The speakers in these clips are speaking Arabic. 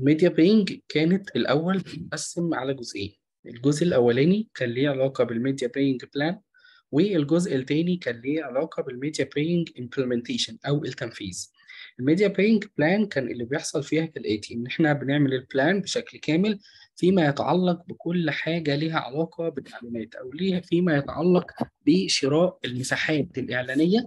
ميديا باينج كانت الأول بتتقسم على جزئين الجزء الأولاني كان ليه علاقة بالميديا باينج بلان والجزء الثاني كان ليه علاقة بالميديا باينج امبلمنتيشن أو التنفيذ الميديا باينج بلان كان اللي بيحصل فيها كالآتي إن إحنا بنعمل البلان بشكل كامل فيما يتعلق بكل حاجة ليها علاقة بالإعلانات أو ليها فيما يتعلق بشراء المساحات الإعلانية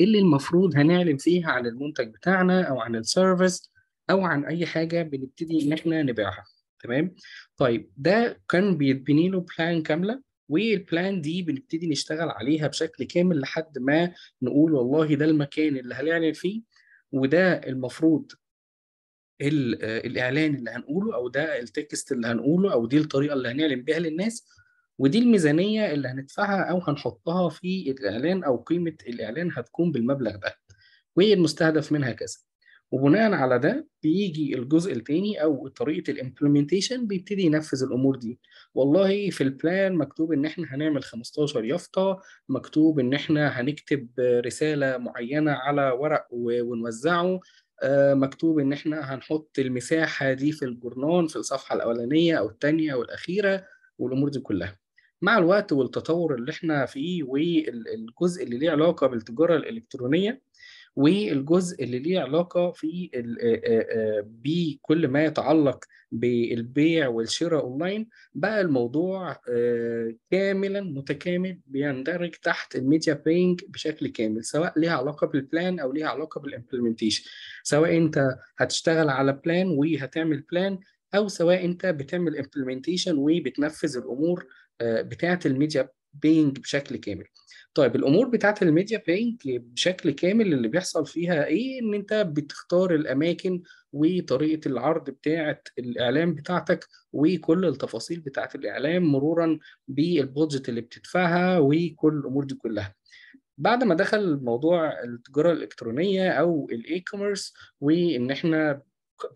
اللي المفروض هنعلن فيها عن المنتج بتاعنا أو عن السيرفيس او عن اي حاجه بنبتدي ان احنا نبيعها تمام طيب ده كان بيتبني له بلان كامله والبلان دي بنبتدي نشتغل عليها بشكل كامل لحد ما نقول والله ده المكان اللي هنعلن فيه وده المفروض آه، الاعلان اللي هنقوله او ده التكست اللي هنقوله او دي الطريقه اللي هنعلن بيها للناس ودي الميزانيه اللي هندفعها او هنحطها في الاعلان او قيمه الاعلان هتكون بالمبلغ ده والمستهدف منها كذا وبناء على ده بيجي الجزء الثاني او طريقه الامبلمنتيشن بيبتدي ينفذ الامور دي والله في البلان مكتوب ان احنا هنعمل 15 يافطه مكتوب ان احنا هنكتب رساله معينه على ورق ونوزعه آه، مكتوب ان احنا هنحط المساحه دي في الجورنان في الصفحه الاولانيه او الثانيه والاخيره والامور دي كلها مع الوقت والتطور اللي احنا فيه والجزء اللي ليه علاقه بالتجاره الالكترونيه والجزء اللي ليه علاقه في بكل ما يتعلق بالبيع والشراء اونلاين بقى الموضوع كاملا متكامل بيندرج تحت الميديا بينج بشكل كامل سواء ليها علاقه بالبلان او ليها علاقه بالامبلمنتيشن سواء انت هتشتغل على بلان وهتعمل بلان او سواء انت بتعمل امبلمنتيشن وبتنفذ الامور بتاعه الميديا بينج بشكل كامل طيب الامور بتاعه الميديا بينج بشكل كامل اللي بيحصل فيها ايه ان انت بتختار الاماكن وطريقه العرض بتاعه الاعلام بتاعتك وكل التفاصيل بتاعه الاعلام مرورا بالبودجت اللي بتدفعها وكل الامور دي كلها بعد ما دخل موضوع التجاره الالكترونيه او الاي كوميرس وان احنا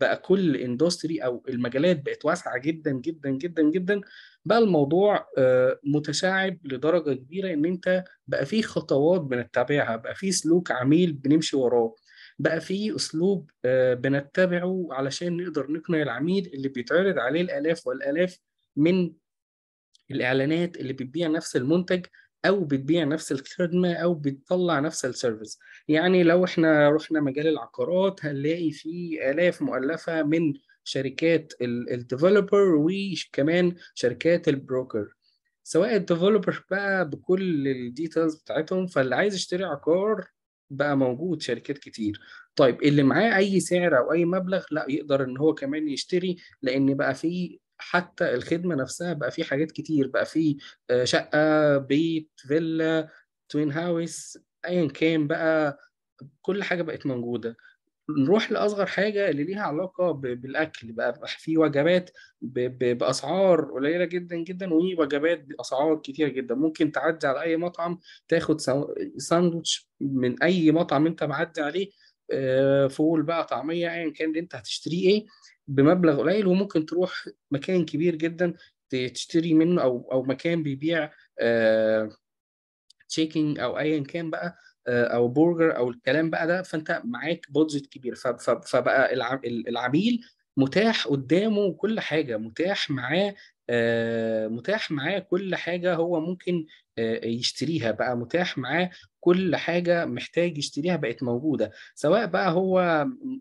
بقى كل اندستري او المجالات بقت واسعه جدا جدا جدا جدا بقى الموضوع آه، متشعب لدرجه كبيره ان انت بقى في خطوات بنتبعها بقى في سلوك عميل بنمشي وراه بقى في اسلوب آه، بنتبعه علشان نقدر نقنع العميل اللي بيتعرض عليه الالاف والالاف من الاعلانات اللي بتبيع نفس المنتج او بتبيع نفس الخدمه او بتطلع نفس السيرفيس يعني لو احنا رحنا مجال العقارات هنلاقي في الاف مؤلفه من شركات الديفلوبر وكمان شركات البروكر سواء الديفلوبر بقى بكل الديتيلز بتاعتهم فاللي عايز يشتري عقار بقى موجود شركات كتير طيب اللي معاه اي سعر او اي مبلغ لا يقدر ان هو كمان يشتري لان بقى في حتى الخدمه نفسها بقى في حاجات كتير بقى في آه، شقه بيت فيلا توين هاوس ايا كان بقى كل حاجه بقت موجوده نروح لاصغر حاجه اللي ليها علاقه بالاكل بقى في وجبات باسعار قليله جدا جدا ووجبات باسعار كتيره جدا ممكن تعدي على اي مطعم تاخد ساندوتش من اي مطعم انت معدي عليه آه، فول بقى طعميه ايا كان كان انت هتشتريه ايه بمبلغ قليل وممكن تروح مكان كبير جدا تشتري منه او او مكان بيبيع تشيكنج آه، او ايا كان بقى آه، او برجر او الكلام بقى ده فانت معاك بادجت كبير فبقى العميل متاح قدامه كل حاجه متاح معاه آه، متاح معاه كل حاجه هو ممكن آه، يشتريها بقى متاح معاه كل حاجه محتاج يشتريها بقت موجوده سواء بقى هو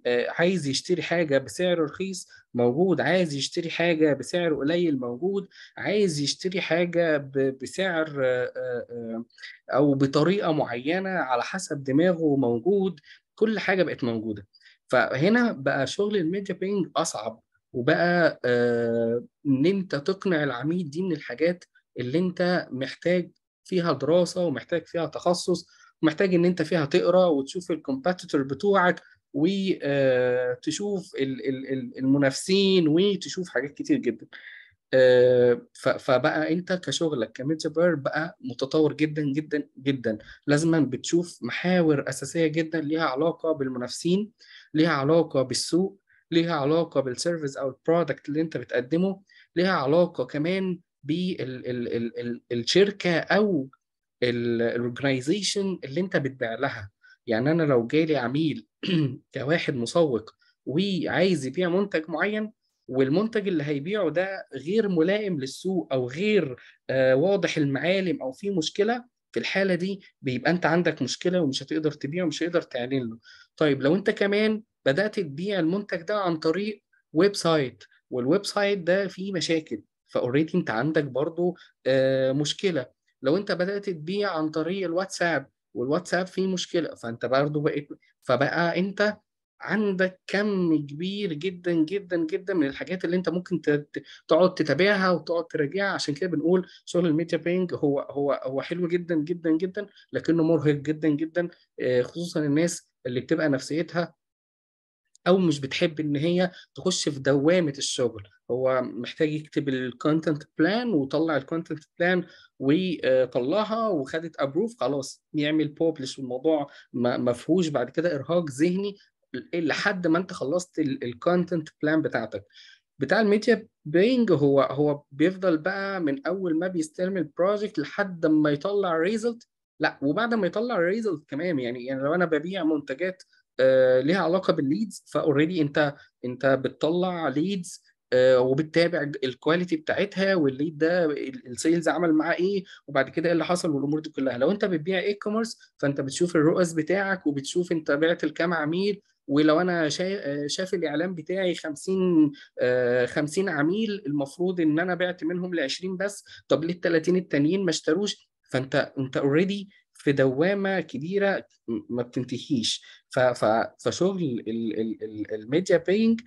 آه، عايز يشتري حاجه بسعر رخيص موجود عايز يشتري حاجه بسعر قليل موجود عايز يشتري حاجه بسعر آه، آه، او بطريقه معينه على حسب دماغه موجود كل حاجه بقت موجوده فهنا بقى شغل الميديا بينج اصعب وبقى ان انت تقنع العميل دي من الحاجات اللي انت محتاج فيها دراسه ومحتاج فيها تخصص ومحتاج ان انت فيها تقرا وتشوف الكومبيتيتور بتوعك وتشوف آه، المنافسين وتشوف حاجات كتير جدا آه، فبقى انت كشغلك كميديا بقى متطور جدا جدا جدا لازما بتشوف محاور اساسيه جدا ليها علاقه بالمنافسين ليها علاقه بالسوق ليها علاقه بالسيرفيس او البرودكت اللي انت بتقدمه ليها علاقه كمان بالشركه او الاورجنايزيشن اللي انت بتبيع لها يعني انا لو جالي عميل كواحد مسوق وعايز يبيع منتج معين والمنتج اللي هيبيعه ده غير ملائم للسوق او غير آه، واضح المعالم او فيه مشكله في الحاله دي بيبقى انت عندك مشكله ومش هتقدر تبيعه ومش هتقدر تعلن له طيب لو انت كمان بدات تبيع المنتج ده عن طريق ويب سايت والويب سايت ده فيه مشاكل فاوريدي انت عندك برضو آه، مشكله لو انت بدات تبيع عن طريق الواتساب والواتساب فيه مشكله فانت برضو بقيت فبقى انت عندك كم كبير جدا جدا جدا من الحاجات اللي انت ممكن تقعد تتابعها وتقعد تراجعها عشان كده بنقول شغل الميديا بينج هو هو هو حلو جدا جدا جدا لكنه مرهق جدا جدا آه، خصوصا الناس اللي بتبقى نفسيتها او مش بتحب ان هي تخش في دوامه الشغل هو محتاج يكتب الكونتنت بلان وطلع الكونتنت بلان وطلعها وخدت ابروف خلاص يعمل بوبلش والموضوع ما فيهوش بعد كده ارهاق ذهني لحد ما انت خلصت الكونتنت بلان بتاعتك بتاع الميديا بينج هو هو بيفضل بقى من اول ما بيستلم البروجكت لحد ما يطلع ريزلت لا وبعد ما يطلع الريزلت كمان يعني يعني لو انا ببيع منتجات آه، ليها علاقه بالليدز فاوريدي انت انت بتطلع ليدز آه، وبتتابع الكواليتي بتاعتها والليد ده السيلز عمل معاه ايه وبعد كده ايه اللي حصل والامور دي كلها لو انت بتبيع اي كوميرس فانت بتشوف الرؤس بتاعك وبتشوف انت بعت لكام عميل ولو انا آه، شاف الاعلان بتاعي 50 50 عميل المفروض ان انا بعت منهم ل 20 بس طب ليه ال 30 التانيين ما اشتروش فانت انت اوريدي في دوامه كبيره ما بتنتهيش فشغل الميديا باينج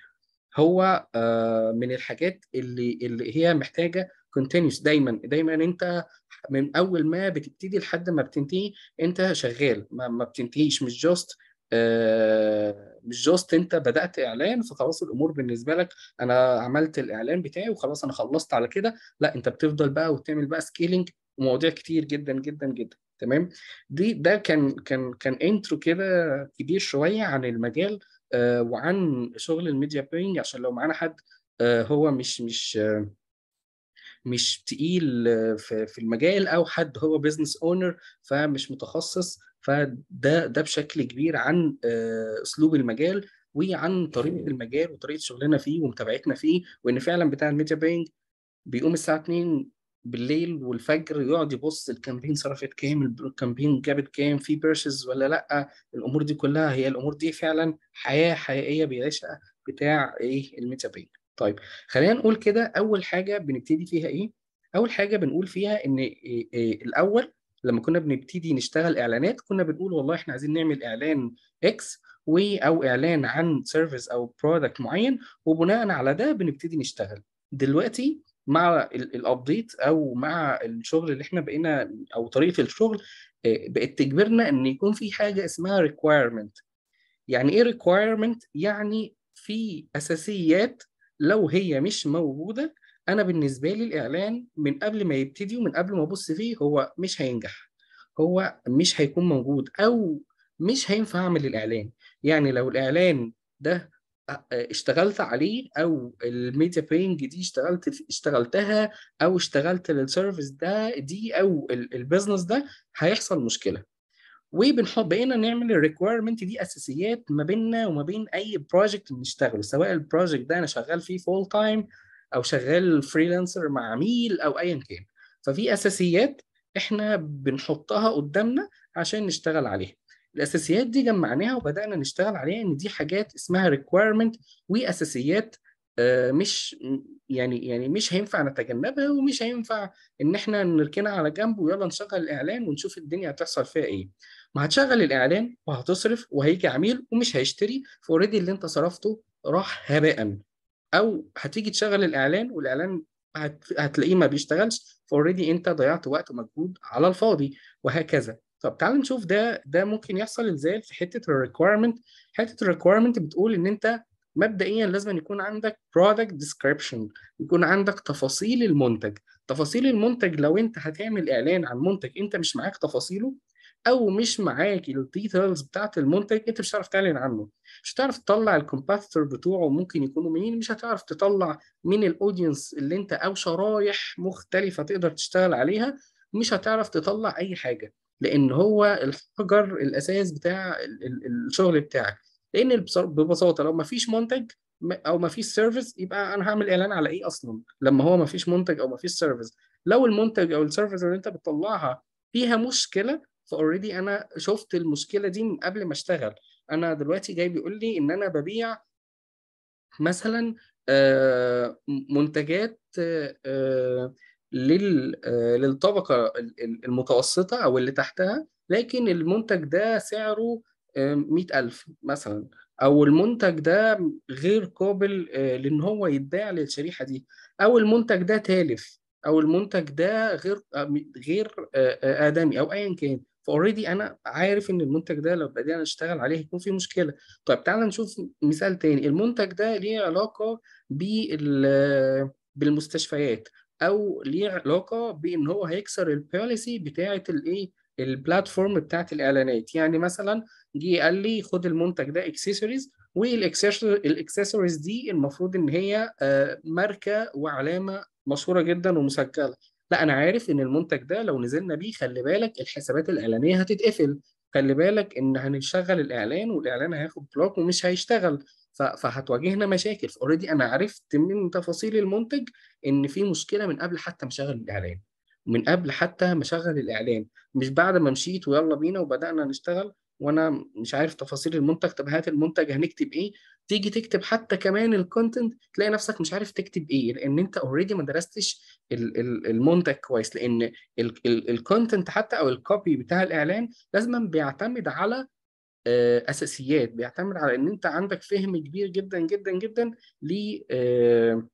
هو آه، من الحاجات اللي اللي هي محتاجه كونتينيوس دايما دايما انت من اول ما بتبتدي لحد ما بتنتهي انت شغال ما, ما بتنتهيش مش جاست آه، مش جاست انت بدات اعلان فخلاص الامور بالنسبه لك انا عملت الاعلان بتاعي وخلاص انا خلصت على كده لا انت بتفضل بقى وتعمل بقى سكيلينج ومواضيع كتير جدا جدا جدا تمام دي ده كان كان كان انترو كده كبير شويه عن المجال آه، وعن شغل الميديا بلاينج عشان لو معانا حد آه، هو مش مش آه، مش تقيل في, في المجال او حد هو بزنس اونر فمش متخصص فده ده بشكل كبير عن اسلوب المجال وعن طريقه المجال وطريقه شغلنا فيه ومتابعتنا فيه وان فعلا بتاع الميديا بينج بيقوم الساعه 2 بالليل والفجر يقعد يبص الكامبين صرفت كام الكامبين جابت كام في بيرشز ولا لا الامور دي كلها هي الامور دي فعلا حياه حقيقيه بيعيشها بتاع ايه بين طيب خلينا نقول كده اول حاجه بنبتدي فيها ايه اول حاجه بنقول فيها ان إيه إيه الاول لما كنا بنبتدي نشتغل اعلانات كنا بنقول والله احنا عايزين نعمل اعلان اكس و او اعلان عن سيرفيس او برودكت معين وبناء على ده بنبتدي نشتغل دلوقتي مع الابديت او مع الشغل اللي احنا بقينا او طريقه الشغل آه، بقت تجبرنا ان يكون في حاجه اسمها requirement يعني ايه requirement يعني في اساسيات لو هي مش موجوده انا بالنسبه لي الاعلان من قبل ما يبتدي ومن قبل ما ابص فيه هو مش هينجح هو مش هيكون موجود او مش هينفع اعمل الاعلان يعني لو الاعلان ده اشتغلت عليه او الميتا بينج دي اشتغلت اشتغلتها او اشتغلت للسيرفيس ده دي او البيزنس ده هيحصل مشكله وبنحط بقينا نعمل الريكويرمنت دي اساسيات ما بيننا وما بين اي بروجكت بنشتغله سواء البروجكت ده انا شغال فيه فول تايم او شغال فريلانسر مع عميل او ايا كان ففي اساسيات احنا بنحطها قدامنا عشان نشتغل عليها الاساسيات دي جمعناها وبدانا نشتغل عليها ان دي حاجات اسمها ريكويرمنت واساسيات آه، مش يعني يعني مش هينفع نتجنبها ومش هينفع ان احنا نركنها على جنب ويلا نشغل الاعلان ونشوف الدنيا هتحصل فيها ايه ما هتشغل الاعلان وهتصرف وهيجي عميل ومش هيشتري فاوريدي اللي انت صرفته راح هباء او هتيجي تشغل الاعلان والاعلان هتلاقيه ما بيشتغلش فاوريدي انت ضيعت وقت ومجهود على الفاضي وهكذا طب تعال نشوف ده ده ممكن يحصل ازاي في حته الريكويرمنت حته الريكويرمنت بتقول ان انت مبدئيا لازم يكون عندك برودكت ديسكريبشن يكون عندك تفاصيل المنتج تفاصيل المنتج لو انت هتعمل اعلان عن منتج انت مش معاك تفاصيله او مش معاك الديتيلز بتاعت المنتج انت مش هتعرف تعلن عنه مش هتعرف تطلع الكومباتيتور بتوعه ممكن يكونوا مين مش هتعرف تطلع مين الاودينس اللي انت او شرايح مختلفه تقدر تشتغل عليها مش هتعرف تطلع اي حاجه لان هو الحجر الاساس بتاع الشغل بتاعك لان ببساطه لو ما فيش منتج او ما فيش سيرفيس يبقى انا هعمل اعلان على ايه اصلا لما هو ما فيش منتج او ما فيش سيرفيس لو المنتج او السيرفيس اللي انت بتطلعها فيها مشكله فاوريدي انا شفت المشكله دي من قبل ما اشتغل انا دلوقتي جاي بيقول لي ان انا ببيع مثلا آه، منتجات آه، آه، للطبقة المتوسطة أو اللي تحتها لكن المنتج ده سعره آه، مئة ألف مثلا أو المنتج ده غير قابل آه، لأن هو يتباع للشريحة دي أو المنتج ده تالف أو المنتج ده غير غير آدمي أو أيا كان فاوريدي انا عارف ان المنتج ده لو بدينا نشتغل عليه هيكون في مشكله طيب تعال نشوف مثال تاني المنتج ده ليه علاقه بال بالمستشفيات او ليه علاقه بان هو هيكسر البوليسي بتاعه الايه البلاتفورم بتاعت الاعلانات يعني مثلا جه قال لي خد المنتج ده اكسسوارز والاكسسوارز دي المفروض ان هي آه، ماركه وعلامه مشهوره جدا ومسجله لا انا عارف ان المنتج ده لو نزلنا بيه خلي بالك الحسابات الاعلانيه هتتقفل خلي بالك ان هنشغل الاعلان والاعلان هياخد بلوك ومش هيشتغل فهتواجهنا مشاكل اوريدي انا عرفت من تفاصيل المنتج ان في مشكله من قبل حتى ما اشغل الاعلان من قبل حتى ما اشغل الاعلان مش بعد ما مشيت ويلا بينا وبدانا نشتغل وانا مش عارف تفاصيل المنتج طب هات المنتج هنكتب ايه تيجي تكتب حتى كمان الكونتنت تلاقي نفسك مش عارف تكتب ايه لان انت اوريدي ما درستش المنتج كويس لان الكونتنت حتى او الكوبي بتاع الاعلان لازما بيعتمد على آه، اساسيات بيعتمد على ان انت عندك فهم كبير جدا جدا جدا ل آه،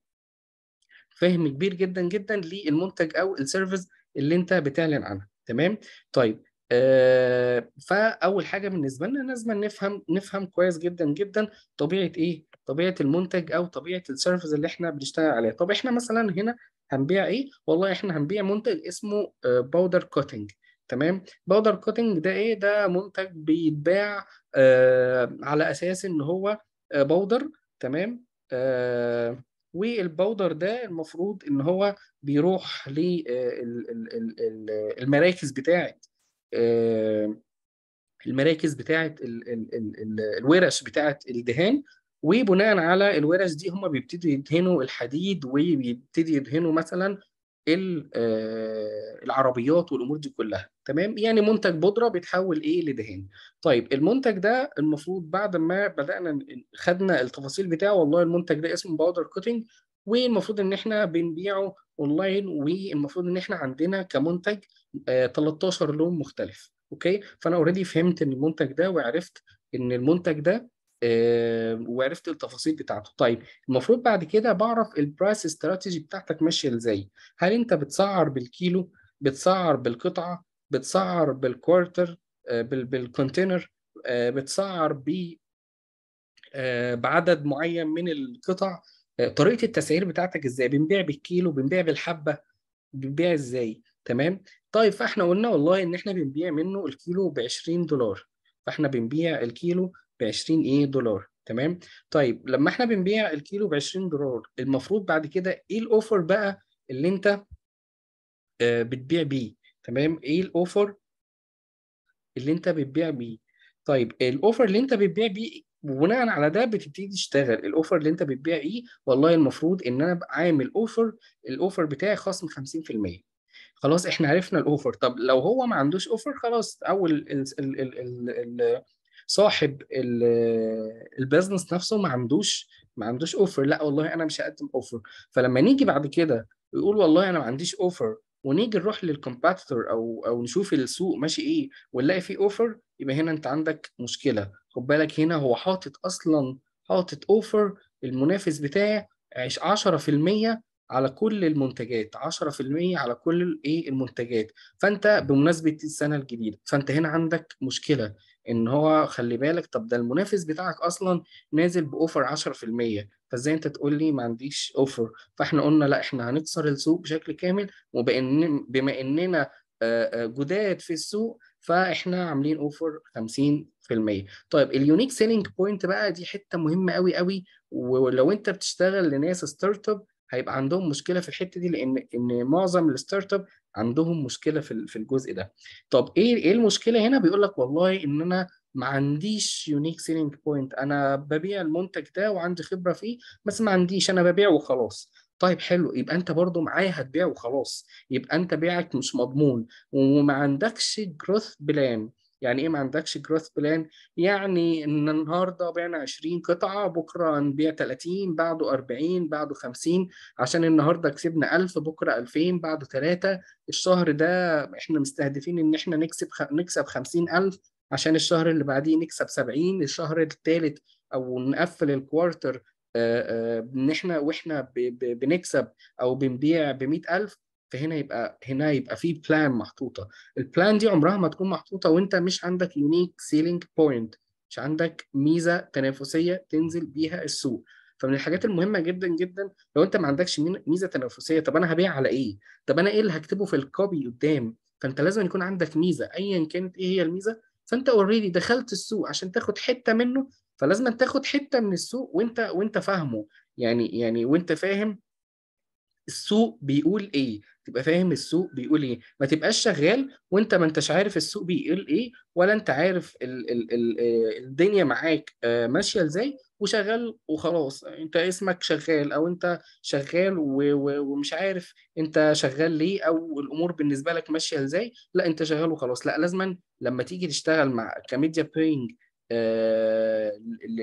فهم كبير جدا جدا للمنتج او السيرفيس اللي انت بتعلن عنها تمام طيب آه فاول حاجه بالنسبه لنا لازم نفهم نفهم كويس جدا جدا طبيعه ايه طبيعه المنتج او طبيعه السيرفيس اللي احنا بنشتغل عليها طب احنا مثلا هنا هنبيع ايه والله احنا هنبيع منتج اسمه باودر آه، كوتنج تمام بودر كوتنج ده ايه ده منتج بيتباع آه على اساس ان هو آه بودر تمام آه والبودر ده المفروض ان هو بيروح للمراكز بتاعه المراكز بتاعه آه، الورش بتاعه الدهان وبناء على الورش دي هم بيبتدوا يدهنوا الحديد وبيبتدي يدهنوا مثلا آه، العربيات والامور دي كلها تمام يعني منتج بودره بيتحول ايه لدهان طيب المنتج ده المفروض بعد ما بدانا خدنا التفاصيل بتاعه والله المنتج ده اسمه باودر كوتنج والمفروض ان احنا بنبيعه اونلاين والمفروض ان احنا عندنا كمنتج 13 آه، لون مختلف اوكي فانا اوريدي فهمت ان المنتج ده وعرفت ان المنتج ده وعرفت التفاصيل بتاعته طيب المفروض بعد كده بعرف البرايس استراتيجي بتاعتك ماشيه ازاي هل انت بتسعر بالكيلو بتسعر بالقطعه بتسعر بالكوارتر آه، بالكونتينر آه، بتسعر ب آه، بعدد معين من القطع طريقه التسعير بتاعتك ازاي بنبيع بالكيلو بنبيع بالحبه بنبيع ازاي تمام طيب فاحنا قلنا والله ان احنا بنبيع منه الكيلو ب 20 دولار فاحنا بنبيع الكيلو ب 20 ايه دولار تمام طيب لما احنا بنبيع الكيلو ب 20 دولار المفروض بعد كده ايه الاوفر بقى اللي انت آه، بتبيع بيه تمام ايه الاوفر اللي انت بتبيع بيه طيب الاوفر اللي انت بتبيع بيه وبناء على ده بتبتدي تشتغل الاوفر اللي انت بتبيع ايه والله المفروض ان انا ابقى عامل اوفر الاوفر بتاعي خصم 50% خلاص احنا عرفنا الاوفر طب لو هو ما عندوش اوفر خلاص اول ال ال ال ال صاحب البيزنس آه، نفسه ما عندوش ما عندوش اوفر لا والله انا مش هقدم اوفر فلما نيجي بعد كده ويقول والله انا ما عنديش اوفر ونيجي نروح للكومباتيتور او او نشوف السوق ماشي ايه ونلاقي فيه اوفر يبقى هنا انت عندك مشكله خد بالك هنا هو حاطط اصلا حاطط اوفر المنافس بتاعي 10% على كل المنتجات 10% على كل الايه المنتجات فانت بمناسبه السنه الجديده فانت هنا عندك مشكله ان هو خلي بالك طب ده المنافس بتاعك اصلا نازل باوفر 10% فازاي انت تقول لي ما عنديش اوفر فاحنا قلنا لا احنا هنكسر السوق بشكل كامل وبان بما اننا جداد في السوق فاحنا عاملين اوفر 50% طيب اليونيك سيلينج بوينت بقى دي حته مهمه قوي قوي ولو انت بتشتغل لناس ستارت اب هيبقى عندهم مشكله في الحته دي لان ان معظم الستارت اب عندهم مشكله في في الجزء ده طب ايه ايه المشكله هنا بيقول لك والله ان انا ما عنديش يونيك سيلينج بوينت انا ببيع المنتج ده وعندي خبره فيه بس ما عنديش انا ببيع وخلاص طيب حلو يبقى انت برضو معايا هتبيع وخلاص يبقى انت بيعك مش مضمون وما عندكش جروث بلان يعني ايه ما عندكش جروث بلان يعني ان النهارده بعنا 20 قطعه بكره نبيع 30 بعده 40 بعده 50 عشان النهارده كسبنا 1000 بكره 2000 بعده 3 الشهر ده احنا مستهدفين ان احنا نكسب خ... نكسب 50000 عشان الشهر اللي بعديه نكسب 70 الشهر الثالث او نقفل الكوارتر ان احنا واحنا بنكسب او بنبيع ب 100000 فهنا يبقى هنا يبقى في بلان محطوطه البلان دي عمرها ما تكون محطوطه وانت مش عندك يونيك سيلينج بوينت مش عندك ميزه تنافسيه تنزل بيها السوق فمن الحاجات المهمه جدا جدا لو انت ما عندكش ميزه تنافسيه طب انا هبيع على ايه طب انا ايه اللي هكتبه في الكوبي قدام فانت لازم يكون عندك ميزه ايا كانت ايه هي الميزه فانت اوريدي دخلت السوق عشان تاخد حته منه فلازم تاخد حته من السوق وانت وانت فاهمه يعني يعني وانت فاهم السوق بيقول ايه تبقى فاهم السوق بيقول ايه ما تبقاش شغال وانت ما انتش عارف السوق بيقول ايه ولا انت عارف ال ال ال آه، الدنيا معاك آه، ماشيه ازاي وشغال وخلاص انت اسمك شغال او انت شغال ومش عارف انت شغال ليه او الامور بالنسبه لك ماشيه ازاي لا انت شغال وخلاص لا لازما لما تيجي تشتغل مع كميديا بينج آه،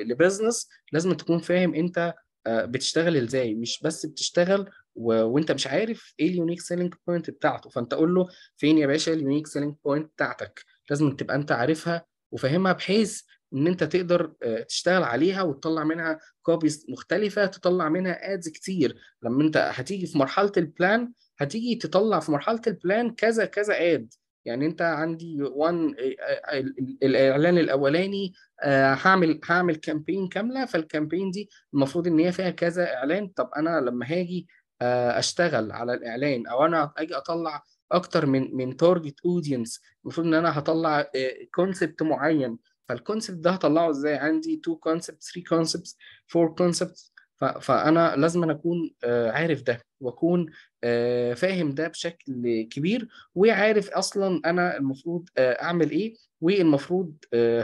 لبزنس لازم تكون فاهم انت بتشتغل ازاي مش بس بتشتغل و... وانت مش عارف ايه اليونيك سيلينج بوينت بتاعته فانت قول له فين يا باشا اليونيك سيلينج بوينت بتاعتك لازم تبقى انت عارفها وفاهمها بحيث ان انت تقدر آه، تشتغل عليها وتطلع منها كوبيز مختلفه تطلع منها ادز كتير لما انت هتيجي في مرحله البلان هتيجي تطلع في مرحله البلان كذا كذا اد يعني انت عندي وان آه، آه، الاعلان الاولاني هعمل هعمل كامبين كامله فالكامبين دي المفروض ان هي فيها كذا اعلان طب انا لما هاجي آه، اشتغل على الاعلان او انا اجي اطلع اكتر من من تارجت اودينس المفروض ان انا هطلع كونسبت آه، معين فالكونسبت ده هطلعه ازاي عندي 2 كونسبت 3 كونسبت 4 كونسبت فانا لازم أنا اكون آه، عارف ده واكون فاهم ده بشكل كبير وعارف اصلا انا المفروض اعمل ايه والمفروض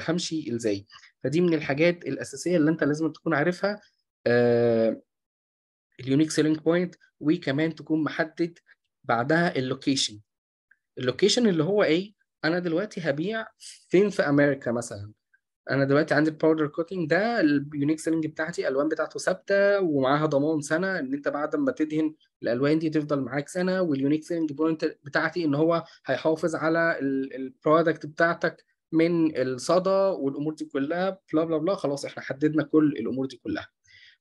همشي ازاي فدي من الحاجات الاساسيه اللي انت لازم تكون عارفها اليونيك سيلينج بوينت وكمان تكون محدد بعدها اللوكيشن اللوكيشن اللي هو ايه انا دلوقتي هبيع فين في امريكا مثلا انا دلوقتي عندي الباودر كوتنج ده اليونيك سيلينج بتاعتي الالوان بتاعته ثابته ومعاها ضمان سنه ان انت بعد ما تدهن الالوان دي تفضل معاك سنه واليونيك سيلينج بوينت بتاعتي ان هو هيحافظ على البرودكت بتاعتك من الصدى والامور دي كلها بلا بلا بلا خلاص احنا حددنا كل الامور دي كلها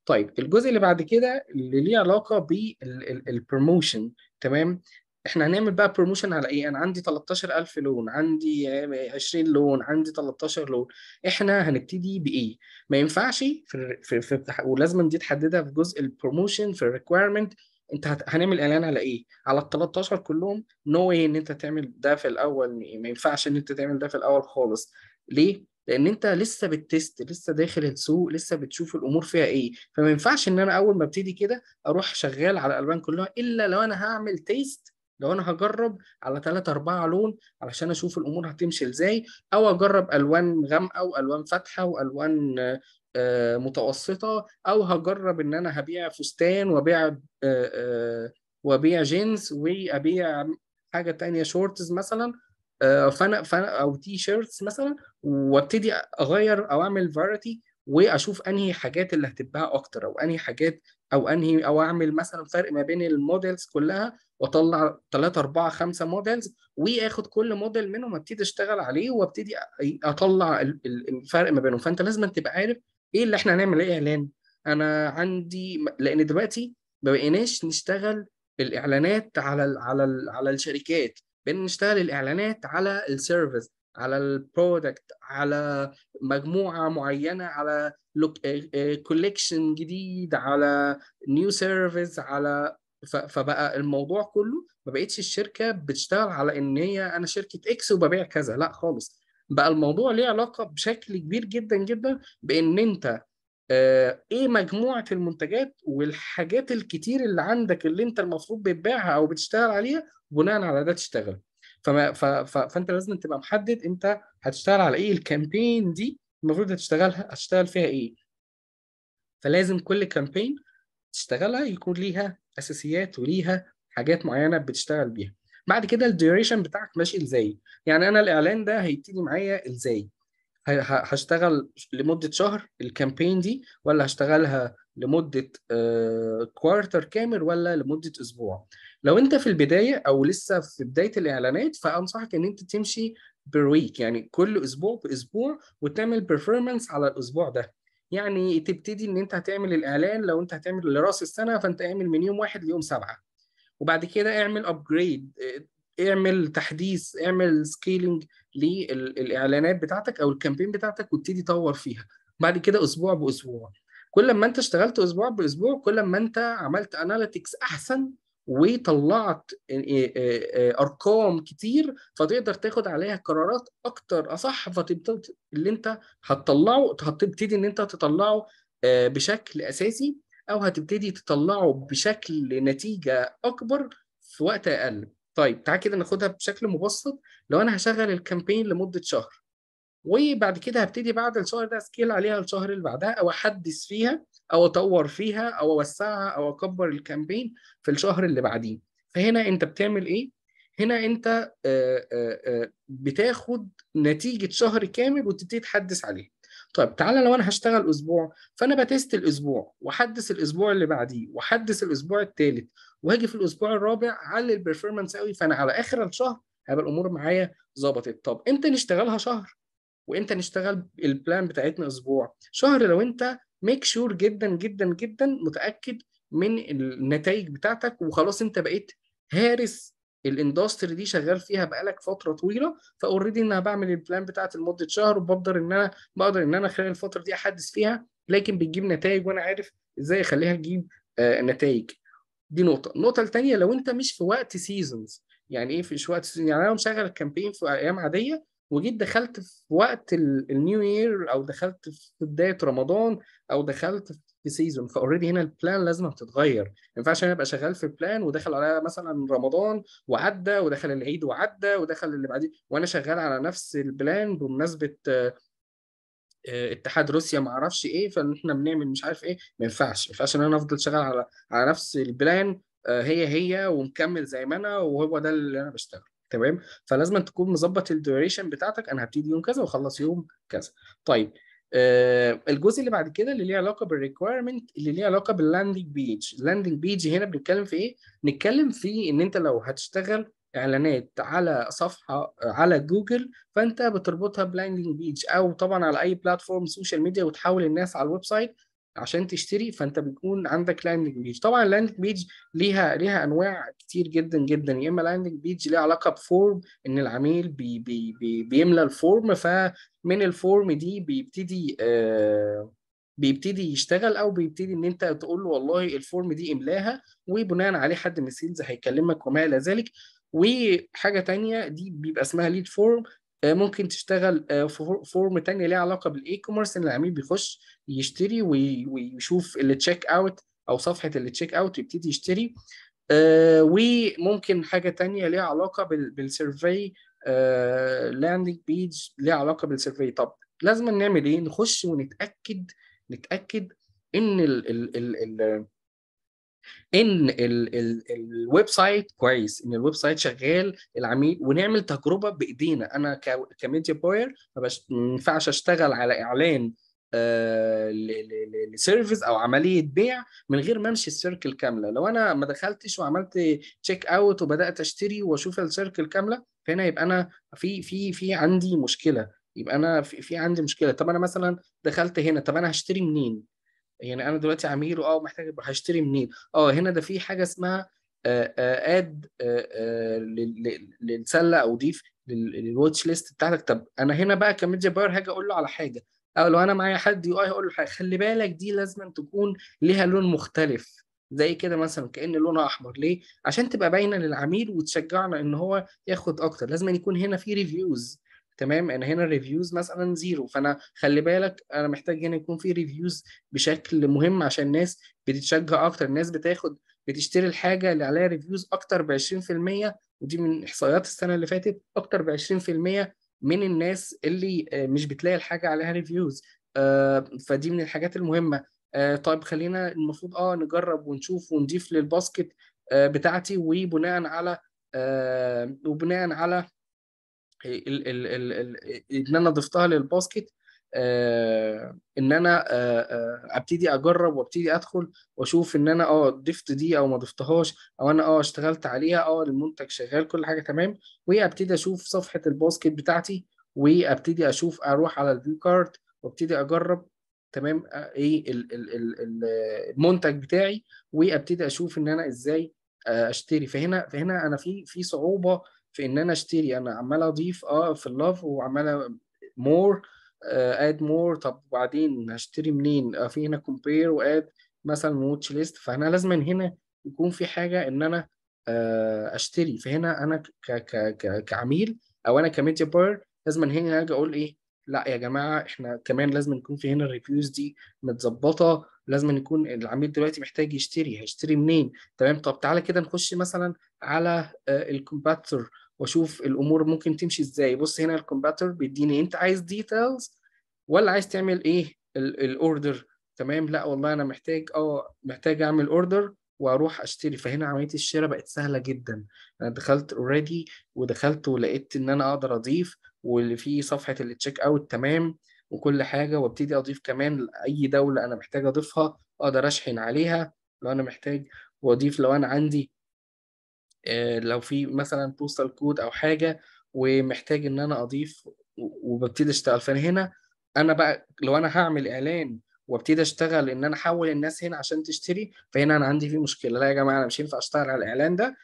طيب الجزء اللي بعد كده اللي ليه علاقه بالبروموشن تمام احنا هنعمل بقى بروموشن على ايه انا عندي 13000 لون عندي 20 لون عندي 13 لون احنا هنبتدي بايه ما ينفعش في, في, في ولازم دي تحددها في جزء البروموشن في الريكويرمنت انت هنعمل اعلان على ايه على ال 13 كلهم نو no ان انت تعمل ده في الاول ما ينفعش ان انت تعمل ده في الاول خالص ليه لان انت لسه بتست لسه داخل السوق لسه بتشوف الامور فيها ايه فما ينفعش ان انا اول ما ابتدي كده اروح شغال على الالوان كلها الا لو انا هعمل تيست لو انا هجرب على 3 4 لون علشان اشوف الامور هتمشي ازاي او اجرب الوان غامقه والوان فاتحه والوان آه، آه، متوسطه او هجرب ان انا هبيع فستان وابيع آه، وابيع جينز وابيع حاجه تانية شورتز مثلا آه، فانا فانا او تي شيرتس مثلا وابتدي اغير او اعمل فاريتي واشوف انهي حاجات اللي هتتباع اكتر او انهي حاجات او انهي او اعمل مثلا فرق ما بين المودلز كلها واطلع ثلاثه اربعه خمسه مودلز واخد كل موديل منهم ابتدي اشتغل عليه وابتدي اطلع الفرق ما بينهم فانت لازم تبقى عارف ايه اللي احنا هنعمل ايه اعلان انا عندي لان دلوقتي ما بقيناش نشتغل الاعلانات على الـ على الـ على الشركات بنشتغل الاعلانات على السيرفيس على البرودكت على مجموعه معينه على كوليكشن آه، آه، جديد على نيو سيرفيس على فبقى الموضوع كله ما بقتش الشركه بتشتغل على ان هي انا شركه اكس وببيع كذا لا خالص بقى الموضوع ليه علاقه بشكل كبير جدا جدا بان انت آه، ايه مجموعه المنتجات والحاجات الكتير اللي عندك اللي انت المفروض بتبيعها او بتشتغل عليها بناء على ده تشتغل فما ف... ف... فانت لازم تبقى محدد انت هتشتغل على ايه الكامبين دي المفروض هتشتغلها هتشتغل فيها ايه فلازم كل كامبين تشتغلها يكون ليها اساسيات وليها حاجات معينه بتشتغل بيها بعد كده الديوريشن بتاعك ماشي ازاي يعني انا الاعلان ده هيبتدي معايا ازاي هشتغل لمده شهر الكامبين دي ولا هشتغلها لمده كوارتر آه، كامل ولا لمده اسبوع لو انت في البدايه او لسه في بدايه الاعلانات فانصحك ان انت تمشي بير ويك يعني كل اسبوع باسبوع وتعمل بيرفورمانس على الاسبوع ده يعني تبتدي ان انت هتعمل الاعلان لو انت هتعمل لراس السنه فانت اعمل من يوم واحد ليوم سبعه وبعد كده اعمل ابجريد اه، اعمل تحديث اعمل سكيلينج للاعلانات بتاعتك او الكامبين بتاعتك وابتدي طور فيها بعد كده اسبوع باسبوع كل ما انت اشتغلت اسبوع باسبوع كل ما انت عملت اناليتكس احسن وطلعت إيه، إيه، إيه، ارقام كتير فتقدر تاخد عليها قرارات اكتر اصح فتبتدي اللي انت هتطلعه هتبتدي ان انت تطلعه آه، بشكل اساسي او هتبتدي تطلعه بشكل نتيجه اكبر في وقت اقل طيب تعال كده ناخدها بشكل مبسط لو انا هشغل الكامبين لمده شهر وبعد كده هبتدي بعد الشهر ده اسكيل عليها الشهر اللي بعدها او احدث فيها او اطور فيها او اوسعها او اكبر الكامبين في الشهر اللي بعديه فهنا انت بتعمل ايه هنا انت آه، آه، آه، بتاخد نتيجه شهر كامل وتبتدي تحدث عليها طيب تعالى لو انا هشتغل اسبوع فانا بتست الاسبوع واحدث الاسبوع اللي بعديه واحدث الاسبوع الثالث واجي في الاسبوع الرابع على البرفورمانس قوي فانا على اخر الشهر هيبقى الامور معايا ظبطت طب امتى نشتغلها شهر وامتى نشتغل البلان بتاعتنا اسبوع شهر لو انت ميك شور جدا جدا جدا متاكد من النتائج بتاعتك وخلاص انت بقيت هارس الاندستري دي شغال فيها بقالك فتره طويله فاوريدي ان انا بعمل البلان بتاعتي لمده شهر وبقدر ان انا بقدر ان انا خلال الفتره دي احدث فيها لكن بتجيب نتائج وانا عارف ازاي اخليها تجيب آه، نتائج دي نقطه النقطه الثانيه لو انت مش في وقت سيزونز يعني ايه في وقت سيزونز يعني انا مشغل الكامبين في ايام عاديه وجيت دخلت في وقت النيو يير او دخلت في بدايه رمضان او دخلت في سيزون فاوريدي هنا البلان لازم تتغير ما ينفعش انا ابقى شغال في البلان ودخل على مثلا رمضان وعدى ودخل العيد وعدى ودخل اللي بعديه وانا شغال على نفس البلان بمناسبه آه، اتحاد روسيا ما اعرفش ايه فاحنا بنعمل مش عارف ايه ما ينفعش ما ينفعش ان انا افضل شغال على على نفس البلان آه، هي هي ومكمل زي ما انا وهو ده اللي انا بشتغل تمام فلازم تكون مظبط الديوريشن بتاعتك انا هبتدي يوم كذا واخلص يوم كذا طيب آه الجزء اللي بعد كده اللي ليه علاقه بالريكويرمنت اللي ليه علاقه باللاندنج بيج اللاندنج بيج هنا بنتكلم في ايه نتكلم في ان انت لو هتشتغل اعلانات على صفحه على جوجل فانت بتربطها بلاندنج بيج او طبعا على اي بلاتفورم سوشيال ميديا وتحول الناس على الويب سايت عشان تشتري فانت بيكون عندك لاندنج بيج طبعا اللاندنج بيج ليها ليها انواع كتير جدا جدا يا اما لاندنج بيج ليها علاقه بفورم ان العميل بي بي بي بيملى الفورم فمن الفورم دي بيبتدي آه بيبتدي يشتغل او بيبتدي ان انت تقول له والله الفورم دي املاها وبناء عليه حد من السيلز هيكلمك وما الى ذلك وحاجه تانية دي بيبقى اسمها ليد فورم آه، ممكن تشتغل آه، فورم تانية ليها علاقة بالاي كوميرس ان العميل بيخش يشتري ويشوف التشيك اوت او صفحة التشيك اوت ويبتدي يشتري آه، وممكن حاجة تانية ليها علاقة بالسيرفي لاندنج بيج ليها علاقة بالسيرفي طب لازم نعمل ايه نخش ونتأكد نتأكد ان ال ال ال ان ال ال الويب سايت كويس ان الويب سايت شغال العميل ونعمل تجربه بايدينا انا كميديا باير ما ينفعش اشتغل على اعلان آه، لسيرفيس او عمليه بيع من غير ما امشي السيركل كامله لو انا ما دخلتش وعملت تشيك اوت وبدات اشتري واشوف السيركل كامله فهنا يبقى انا في في في عندي مشكله يبقى انا في عندي مشكله طب انا مثلا دخلت هنا طب انا هشتري منين يعني انا دلوقتي عميل واه محتاج هشتري منين اه هنا ده في حاجه اسمها اد آه، آه، آه، للسله او ضيف للواتش ليست بتاعتك طب انا هنا بقى كميديا باير هاجي اقول له على حاجه او لو انا معايا حد يو اي هقول له حاجه خلي بالك دي لازم تكون ليها لون مختلف زي كده مثلا كان لونها احمر ليه عشان تبقى باينه للعميل وتشجعنا ان هو ياخد اكتر لازم يكون هنا في ريفيوز تمام انا هنا الريفيوز مثلا زيرو فانا خلي بالك انا محتاج هنا يكون في ريفيوز بشكل مهم عشان الناس بتتشجع اكتر الناس بتاخد بتشتري الحاجه اللي عليها ريفيوز اكتر ب 20% ودي من احصائيات السنه اللي فاتت اكتر ب 20% من الناس اللي آه، مش بتلاقي الحاجه عليها ريفيوز آه، فدي من الحاجات المهمه آه، طيب خلينا المفروض اه نجرب ونشوف ونضيف للباسكت بتاعتي وبناء على وبناء على ال ال ال ال ان انا ضفتها للباسكت آه، ان انا آه، آه، ابتدي اجرب وابتدي ادخل واشوف ان انا اه ضفت دي او ما ضفتهاش او انا اه اشتغلت عليها اه المنتج شغال كل حاجه تمام وابتدي اشوف صفحه الباسكت بتاعتي وابتدي اشوف اروح على الفيو كارد وابتدي اجرب تمام ايه المنتج بتاعي وابتدي اشوف ان انا ازاي اشتري فهنا فهنا انا في في صعوبه في ان انا اشتري انا عمال اضيف اه في اللف وعمال مور اد مور طب وبعدين هشتري منين آه في هنا كومبير واد مثلا واتش ليست فانا لازم هنا يكون في حاجه ان انا آه اشتري فهنا انا ك ك ك كعميل او انا كميديا باير لازم هنا اجي اقول ايه لا يا جماعه احنا كمان لازم يكون في هنا الريفيوز دي متظبطه لازم يكون العميل دلوقتي محتاج يشتري هيشتري منين تمام طب تعالى كده نخش مثلا على آه، الكومباتور واشوف الامور ممكن تمشي ازاي بص هنا الكومباتور بيديني انت عايز ديتيلز ولا عايز تعمل ايه الاوردر تمام لا والله انا محتاج اه محتاج اعمل اوردر واروح اشتري فهنا عمليه الشراء بقت سهله جدا انا دخلت اوريدي ودخلت ولقيت ان انا اقدر اضيف واللي فيه صفحه التشيك اوت تمام وكل حاجه وابتدي اضيف كمان اي دوله انا محتاج اضيفها اقدر اشحن عليها لو انا محتاج واضيف لو انا عندي آه، لو في مثلا بوستال كود او حاجه ومحتاج ان انا اضيف وببتدي اشتغل فانا هنا انا بقى لو انا هعمل اعلان وابتدي اشتغل ان انا احول الناس هنا عشان تشتري فهنا انا عندي في مشكله لا يا جماعه انا مش هينفع اشتغل على الاعلان ده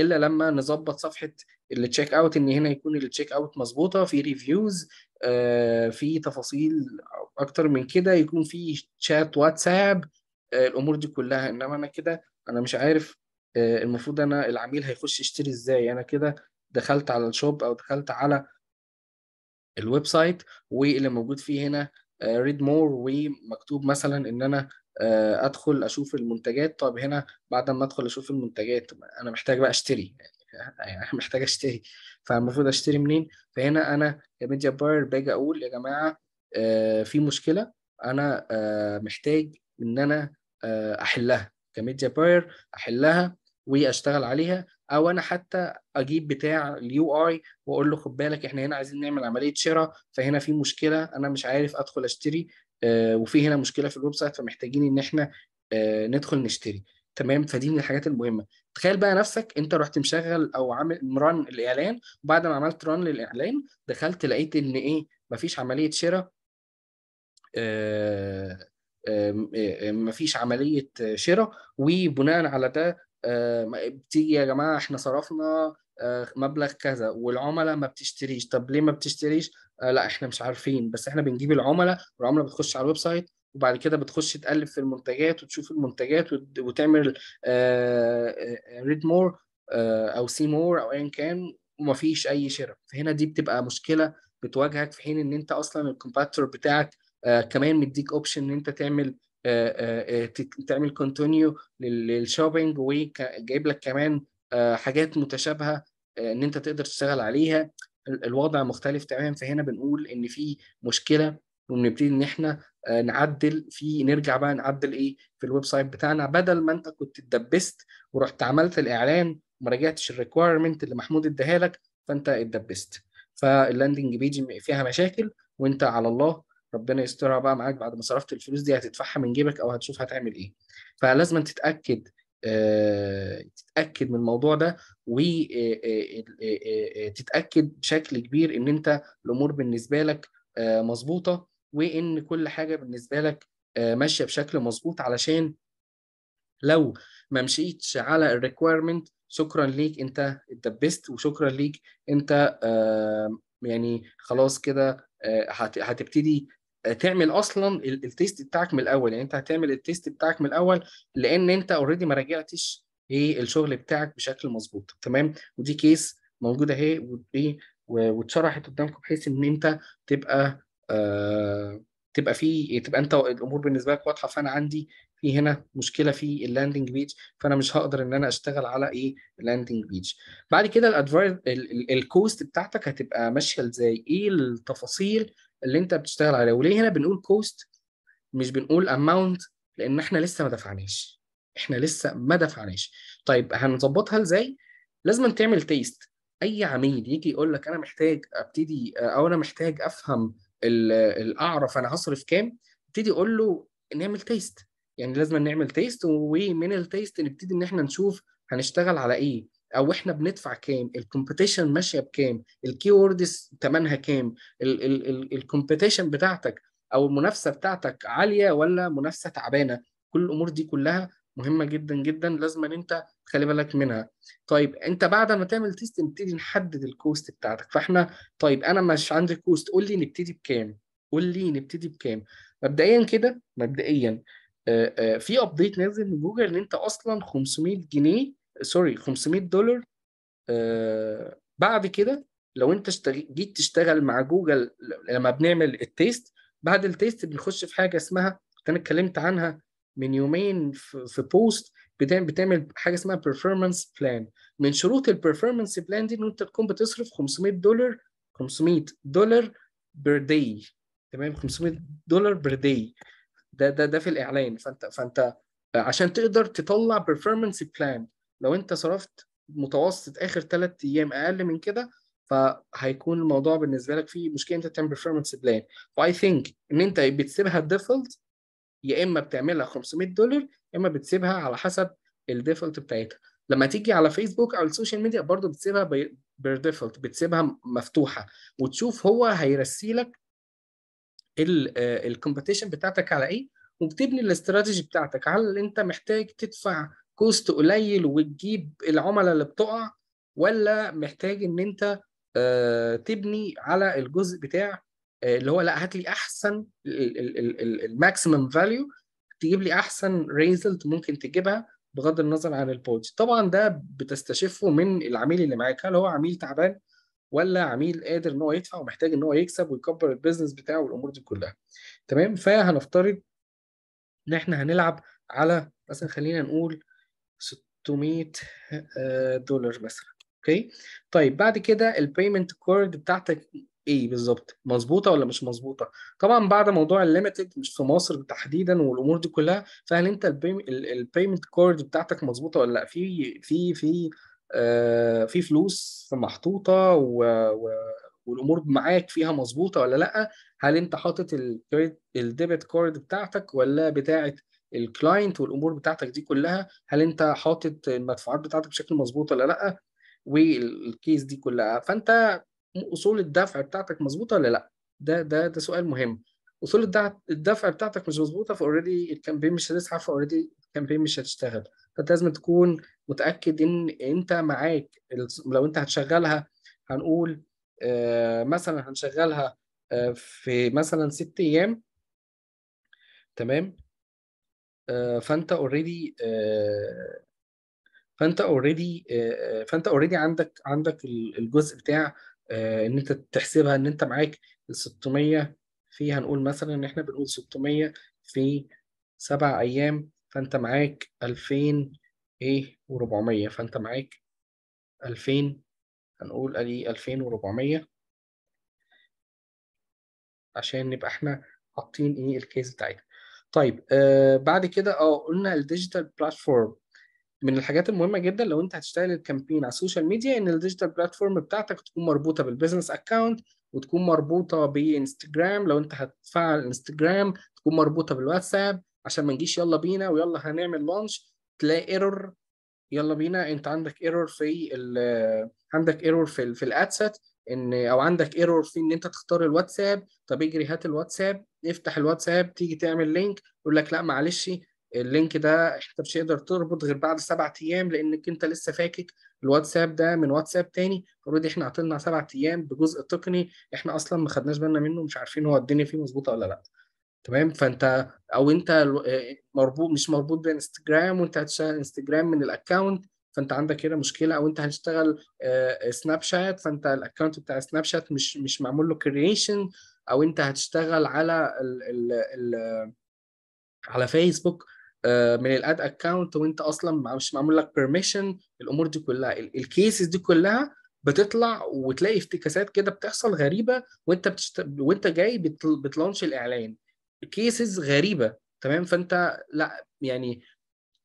الا لما نظبط صفحه التشيك اوت ان هنا يكون التشيك اوت مظبوطه في ريفيوز آه، في تفاصيل اكتر من كده يكون في شات واتساب آه، الامور دي كلها انما انا كده انا مش عارف آه، المفروض انا العميل هيخش يشتري ازاي انا كده دخلت على الشوب او دخلت على الويب سايت واللي موجود فيه هنا ريد آه، مور ومكتوب مثلا ان انا آه، ادخل اشوف المنتجات طب هنا بعد ما ادخل اشوف المنتجات انا محتاج بقى اشتري يعني محتاج اشتري فالمفروض اشتري منين فهنا انا كميديا باير باجي اقول يا جماعه في مشكله انا محتاج ان انا احلها كميديا باير احلها واشتغل عليها او انا حتى اجيب بتاع اليو اي واقول له خد بالك احنا هنا عايزين نعمل عمليه شراء فهنا في مشكله انا مش عارف ادخل اشتري آه، وفي هنا مشكله في الويب سايت فمحتاجين ان احنا آه، ندخل نشتري تمام فدي من الحاجات المهمه تخيل بقى نفسك انت رحت مشغل او عامل رن الاعلان وبعد ما عملت ران للاعلان دخلت لقيت ان ايه مفيش عمليه شراء آه، مفيش عمليه شراء وبناء على ده آه، بتيجي يا جماعه احنا صرفنا آه، مبلغ كذا والعملاء ما بتشتريش طب ليه ما بتشتريش آه، لا احنا مش عارفين بس احنا بنجيب العملاء والعملاء بتخش على الويب سايت وبعد كده بتخش تقلب في المنتجات وتشوف المنتجات وتعمل ريد مور او سي مور او ايا كان ومفيش اي شراء فهنا دي بتبقى مشكله بتواجهك في حين ان انت اصلا الكومباتور بتاعك كمان مديك اوبشن ان انت تعمل آه، آه، آه، تعمل كونتينيو للشوبينج وجايب لك كمان حاجات متشابهه ان انت تقدر تشتغل عليها الوضع مختلف تماما فهنا بنقول ان في مشكله ونبتدي ان احنا نعدل في نرجع بقى نعدل ايه في الويب سايت بتاعنا بدل ما انت كنت اتدبست ورحت عملت الاعلان وما راجعتش الريكويرمنت اللي محمود اداها لك فانت اتدبست فاللاندنج بيج فيها مشاكل وانت على الله ربنا يسترها بقى معاك بعد ما صرفت الفلوس دي هتدفعها من جيبك او هتشوف هتعمل ايه فلازم تتاكد آه، تتاكد من الموضوع ده وتتاكد آه، آه، بشكل كبير ان انت الامور بالنسبه لك مظبوطه وان كل حاجه بالنسبه لك ماشيه بشكل مظبوط علشان لو ما مشيتش على الريكويرمنت شكرا ليك انت اتدبست وشكرا ليك انت يعني خلاص كده هتبتدي تعمل اصلا التيست بتاعك من الاول يعني انت هتعمل التيست بتاعك من الاول لان انت اوريدي ما راجعتش ايه الشغل بتاعك بشكل مظبوط تمام ودي كيس موجوده اهي واتشرحت قدامكم بحيث ان انت تبقى آه تبقى في تبقى انت الامور بالنسبه لك واضحه فانا عندي في هنا مشكله في اللاندنج بيج فانا مش هقدر ان انا اشتغل على ايه اللاندنج بيج بعد كده الادفايز الكوست بتاعتك هتبقى ماشيه ازاي ايه التفاصيل اللي انت بتشتغل عليه وليه هنا بنقول كوست مش بنقول اماونت لان احنا لسه ما دفعناش احنا لسه ما دفعناش طيب هنظبطها ازاي لازم تعمل تيست اي عميل يجي يقول لك انا محتاج ابتدي او انا محتاج افهم اعرف انا هصرف كام ابتدي اقول له نعمل تيست يعني لازم نعمل تيست ومن التيست نبتدي ان احنا نشوف هنشتغل على ايه او احنا بندفع كام الكومبيتيشن ماشيه بكام الكي ووردز ثمنها كام الكومبيتيشن بتاعتك او المنافسه بتاعتك عاليه ولا منافسه تعبانه كل الامور دي كلها مهمه جدا جدا لازم ان انت تخلي بالك منها طيب انت بعد ما تعمل تيست نبتدي نحدد الكوست بتاعتك فاحنا طيب انا مش عندي كوست قول لي نبتدي بكام قول لي نبتدي بكام مبدئيا كده مبدئيا في ابديت نازل من جوجل ان انت اصلا 500 جنيه سوري 500 دولار آه بعد كده لو انت اشتغ... جيت تشتغل مع جوجل لما بنعمل التيست بعد التيست بنخش في حاجه اسمها انا اتكلمت عنها من يومين في, في بوست بتعمل حاجه اسمها بيرفورمانس بلان من شروط البيرفورمانس بلان دي ان انت تكون بتصرف 500 دولار 500 دولار بير داي تمام 500 دولار بير داي ده ده ده في الاعلان فانت فانت عشان تقدر تطلع بيرفورمانس بلان لو انت صرفت متوسط اخر ثلاث ايام اقل من كده فهيكون الموضوع بالنسبه لك فيه مشكله انت تعمل بيرفورمانس بلان فاي ثينك ان انت بتسيبها الديفولت يا اما بتعملها 500 دولار يا اما بتسيبها على حسب الديفولت بتاعتها لما تيجي على فيسبوك او السوشيال ميديا برضه بتسيبها بير ديفولت بتسيبها مفتوحه وتشوف هو هيرسيلك الكومبيتيشن آه، بتاعتك على ايه وبتبني الاستراتيجي بتاعتك على اللي انت محتاج تدفع كوست قليل وتجيب العملاء اللي بتقع ولا محتاج ان انت آه، تبني على الجزء بتاع آه، اللي هو لا هات لي احسن الماكسيمم فاليو تجيب لي احسن ريزلت ممكن تجيبها بغض النظر عن البوتش طبعا ده بتستشفه من العميل اللي معاك هل هو عميل تعبان ولا عميل قادر ان هو يدفع ومحتاج ان هو يكسب ويكبر البيزنس بتاعه والامور دي كلها تمام فهنفترض ان احنا هنلعب على مثلا خلينا نقول 600 آه، دولار مثلا اوكي طيب بعد كده البيمنت كورد بتاعتك ايه بالظبط مظبوطه ولا مش مظبوطه طبعا بعد موضوع الليميتد مش في مصر تحديدا والامور دي كلها فهل انت البيمنت كورد بتاعتك مظبوطه ولا لا في في في آه، في فلوس محطوطه و, والامور معاك فيها مظبوطه ولا لا هل انت حاطط الديبت كارد بتاعتك ولا بتاعه الكلاينت والامور بتاعتك دي كلها هل انت حاطط المدفوعات بتاعتك بشكل مظبوط ولا لا والكيس دي كلها فانت اصول الدفع بتاعتك مظبوطه ولا لا ده ده ده سؤال مهم اصول الدفع بتاعتك مش مظبوطه فاوريدي الكامبين مش هتسحب فاوريدي الكامبين مش هتشتغل فانت لازم تكون متاكد ان انت معاك لو انت هتشغلها هنقول آه، مثلا هنشغلها آه، في مثلا ست ايام تمام آه، فانت اوريدي آه، فانت اوريدي آه، فانت اوريدي عندك عندك الجزء بتاع ان انت تحسبها ان انت معاك ال 600 في هنقول مثلا ان احنا بنقول 600 في سبع ايام فانت معاك 2000 ايه و400 فانت معاك 2000 هنقول ادي 2400 عشان نبقى احنا حاطين ايه الكيس بتاعتنا طيب آه بعد كده اه قلنا الديجيتال بلاتفورم من الحاجات المهمه جدا لو انت هتشتغل الكامبين على السوشيال ميديا ان الديجيتال بلاتفورم بتاعتك تكون مربوطه بالبيزنس اكونت وتكون مربوطه بانستجرام لو انت هتفعل انستجرام تكون مربوطه بالواتساب عشان ما نجيش يلا بينا ويلا هنعمل لانش تلاقي ايرور يلا بينا انت عندك ايرور في ال عندك ايرور في الـ في الادست ان او عندك ايرور في ان انت تختار الواتساب طب اجري هات الواتساب افتح الواتساب تيجي تعمل لينك يقول لك لا معلش اللينك ده انت مش هتقدر تربط غير بعد سبع ايام لانك انت لسه فاكك الواتساب ده من واتساب تاني اوريدي احنا عطلنا سبع ايام بجزء تقني احنا اصلا ما خدناش بالنا منه مش عارفين هو الدنيا فيه مظبوطه ولا لا تمام فانت او انت آه، مربوط مش مربوط بانستجرام وانت هتشتغل انستجرام من الاكونت فانت عندك هنا مشكله او انت هتشتغل سناب آه، شات فانت الاكونت بتاع سناب شات مش مش معمول له كرييشن او انت هتشتغل على ال ال ال على فيسبوك آه، من الاد اكونت وانت اصلا مش معمول لك بيرميشن الامور دي كلها الكيسز دي كلها بتطلع وتلاقي افتكاسات كده بتحصل غريبه وانت بتشت... وانت جاي بتل... بتلانش الاعلان كيسز غريبه تمام فانت لا يعني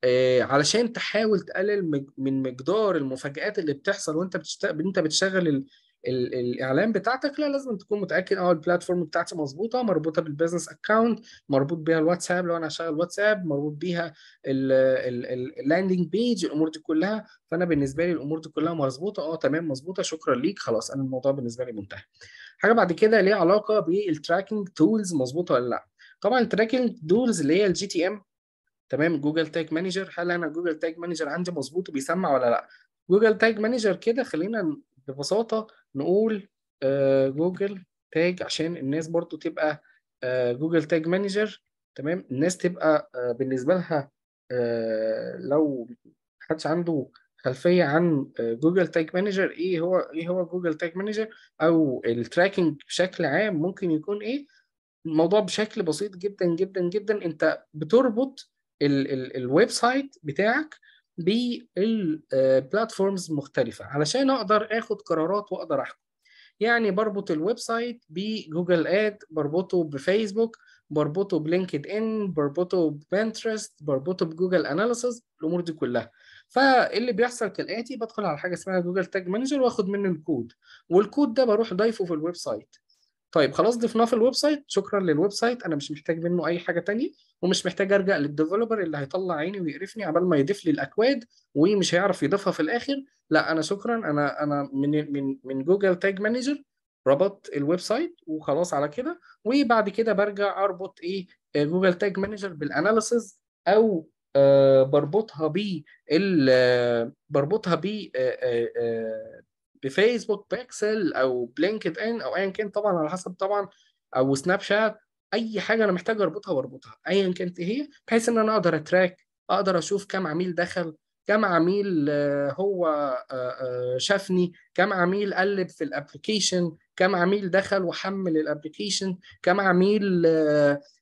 آه علشان تحاول تقلل من مقدار المفاجآت اللي بتحصل وانت بتشت... انت بتشغل الاعلان بتاعتك لا لازم تكون متاكد اه البلاتفورم بتاعتي مظبوطه مربوطه بالبيزنس اكونت مربوط بيها الواتساب لو انا هشغل واتساب مربوط بيها اللاندنج بيج الامور دي كلها فانا بالنسبه لي الامور دي كلها مظبوطه اه تمام مظبوطه شكرا ليك خلاص انا الموضوع بالنسبه لي منتهي حاجه بعد كده ليها علاقه بالتراكنج تولز مظبوطه ولا لا طبعا التراكنج تولز اللي هي الجي تي ام تمام جوجل تاج مانجر هل انا جوجل تاج مانجر عندي مظبوط وبيسمع ولا لا جوجل تاج مانجر كده خلينا ببساطه نقول جوجل آه، تاج عشان الناس برضو تبقى جوجل تاج مانجر تمام الناس تبقى آه، بالنسبه لها آه، لو حدش عنده خلفيه عن جوجل تاج مانجر ايه هو ايه هو جوجل تاج مانجر او التراكنج بشكل عام ممكن يكون ايه الموضوع بشكل بسيط جدا جدا جدا انت بتربط الويب سايت بتاعك بالبلاتفورمز آه, مختلفة علشان أقدر آخد قرارات وأقدر أحكم يعني بربط الويب سايت بجوجل اد بربطه بفيسبوك بربطه بلينكد ان بربطه ببنترست بربطه بجوجل اناليسز الامور دي كلها فاللي بيحصل كالاتي بدخل على حاجه اسمها جوجل تاج مانجر واخد منه الكود والكود ده بروح ضايفه في الويب سايت طيب خلاص ضفناه في الويب سايت شكرا للويب سايت انا مش محتاج منه اي حاجه تانية ومش محتاج ارجع للديفلوبر اللي هيطلع عيني ويقرفني عبال ما يضيف لي الاكواد ومش هيعرف يضيفها في الاخر لا انا شكرا انا انا من من من جوجل تاج مانجر ربط الويب سايت وخلاص على كده وبعد كده برجع اربط ايه جوجل تاج مانجر بالاناليسز او آه، بربطها ب آه، بربطها ب آه، بفيسبوك بيكسل او بلينكد ان او ايا كان طبعا على حسب طبعا او سناب شات اي حاجه انا محتاج اربطها واربطها ايا كانت إيه هي بحيث ان انا اقدر اتراك اقدر اشوف كم عميل دخل كم عميل آه، هو آه، آه، شافني كم عميل قلب في الابلكيشن كم عميل دخل وحمل الابلكيشن كم عميل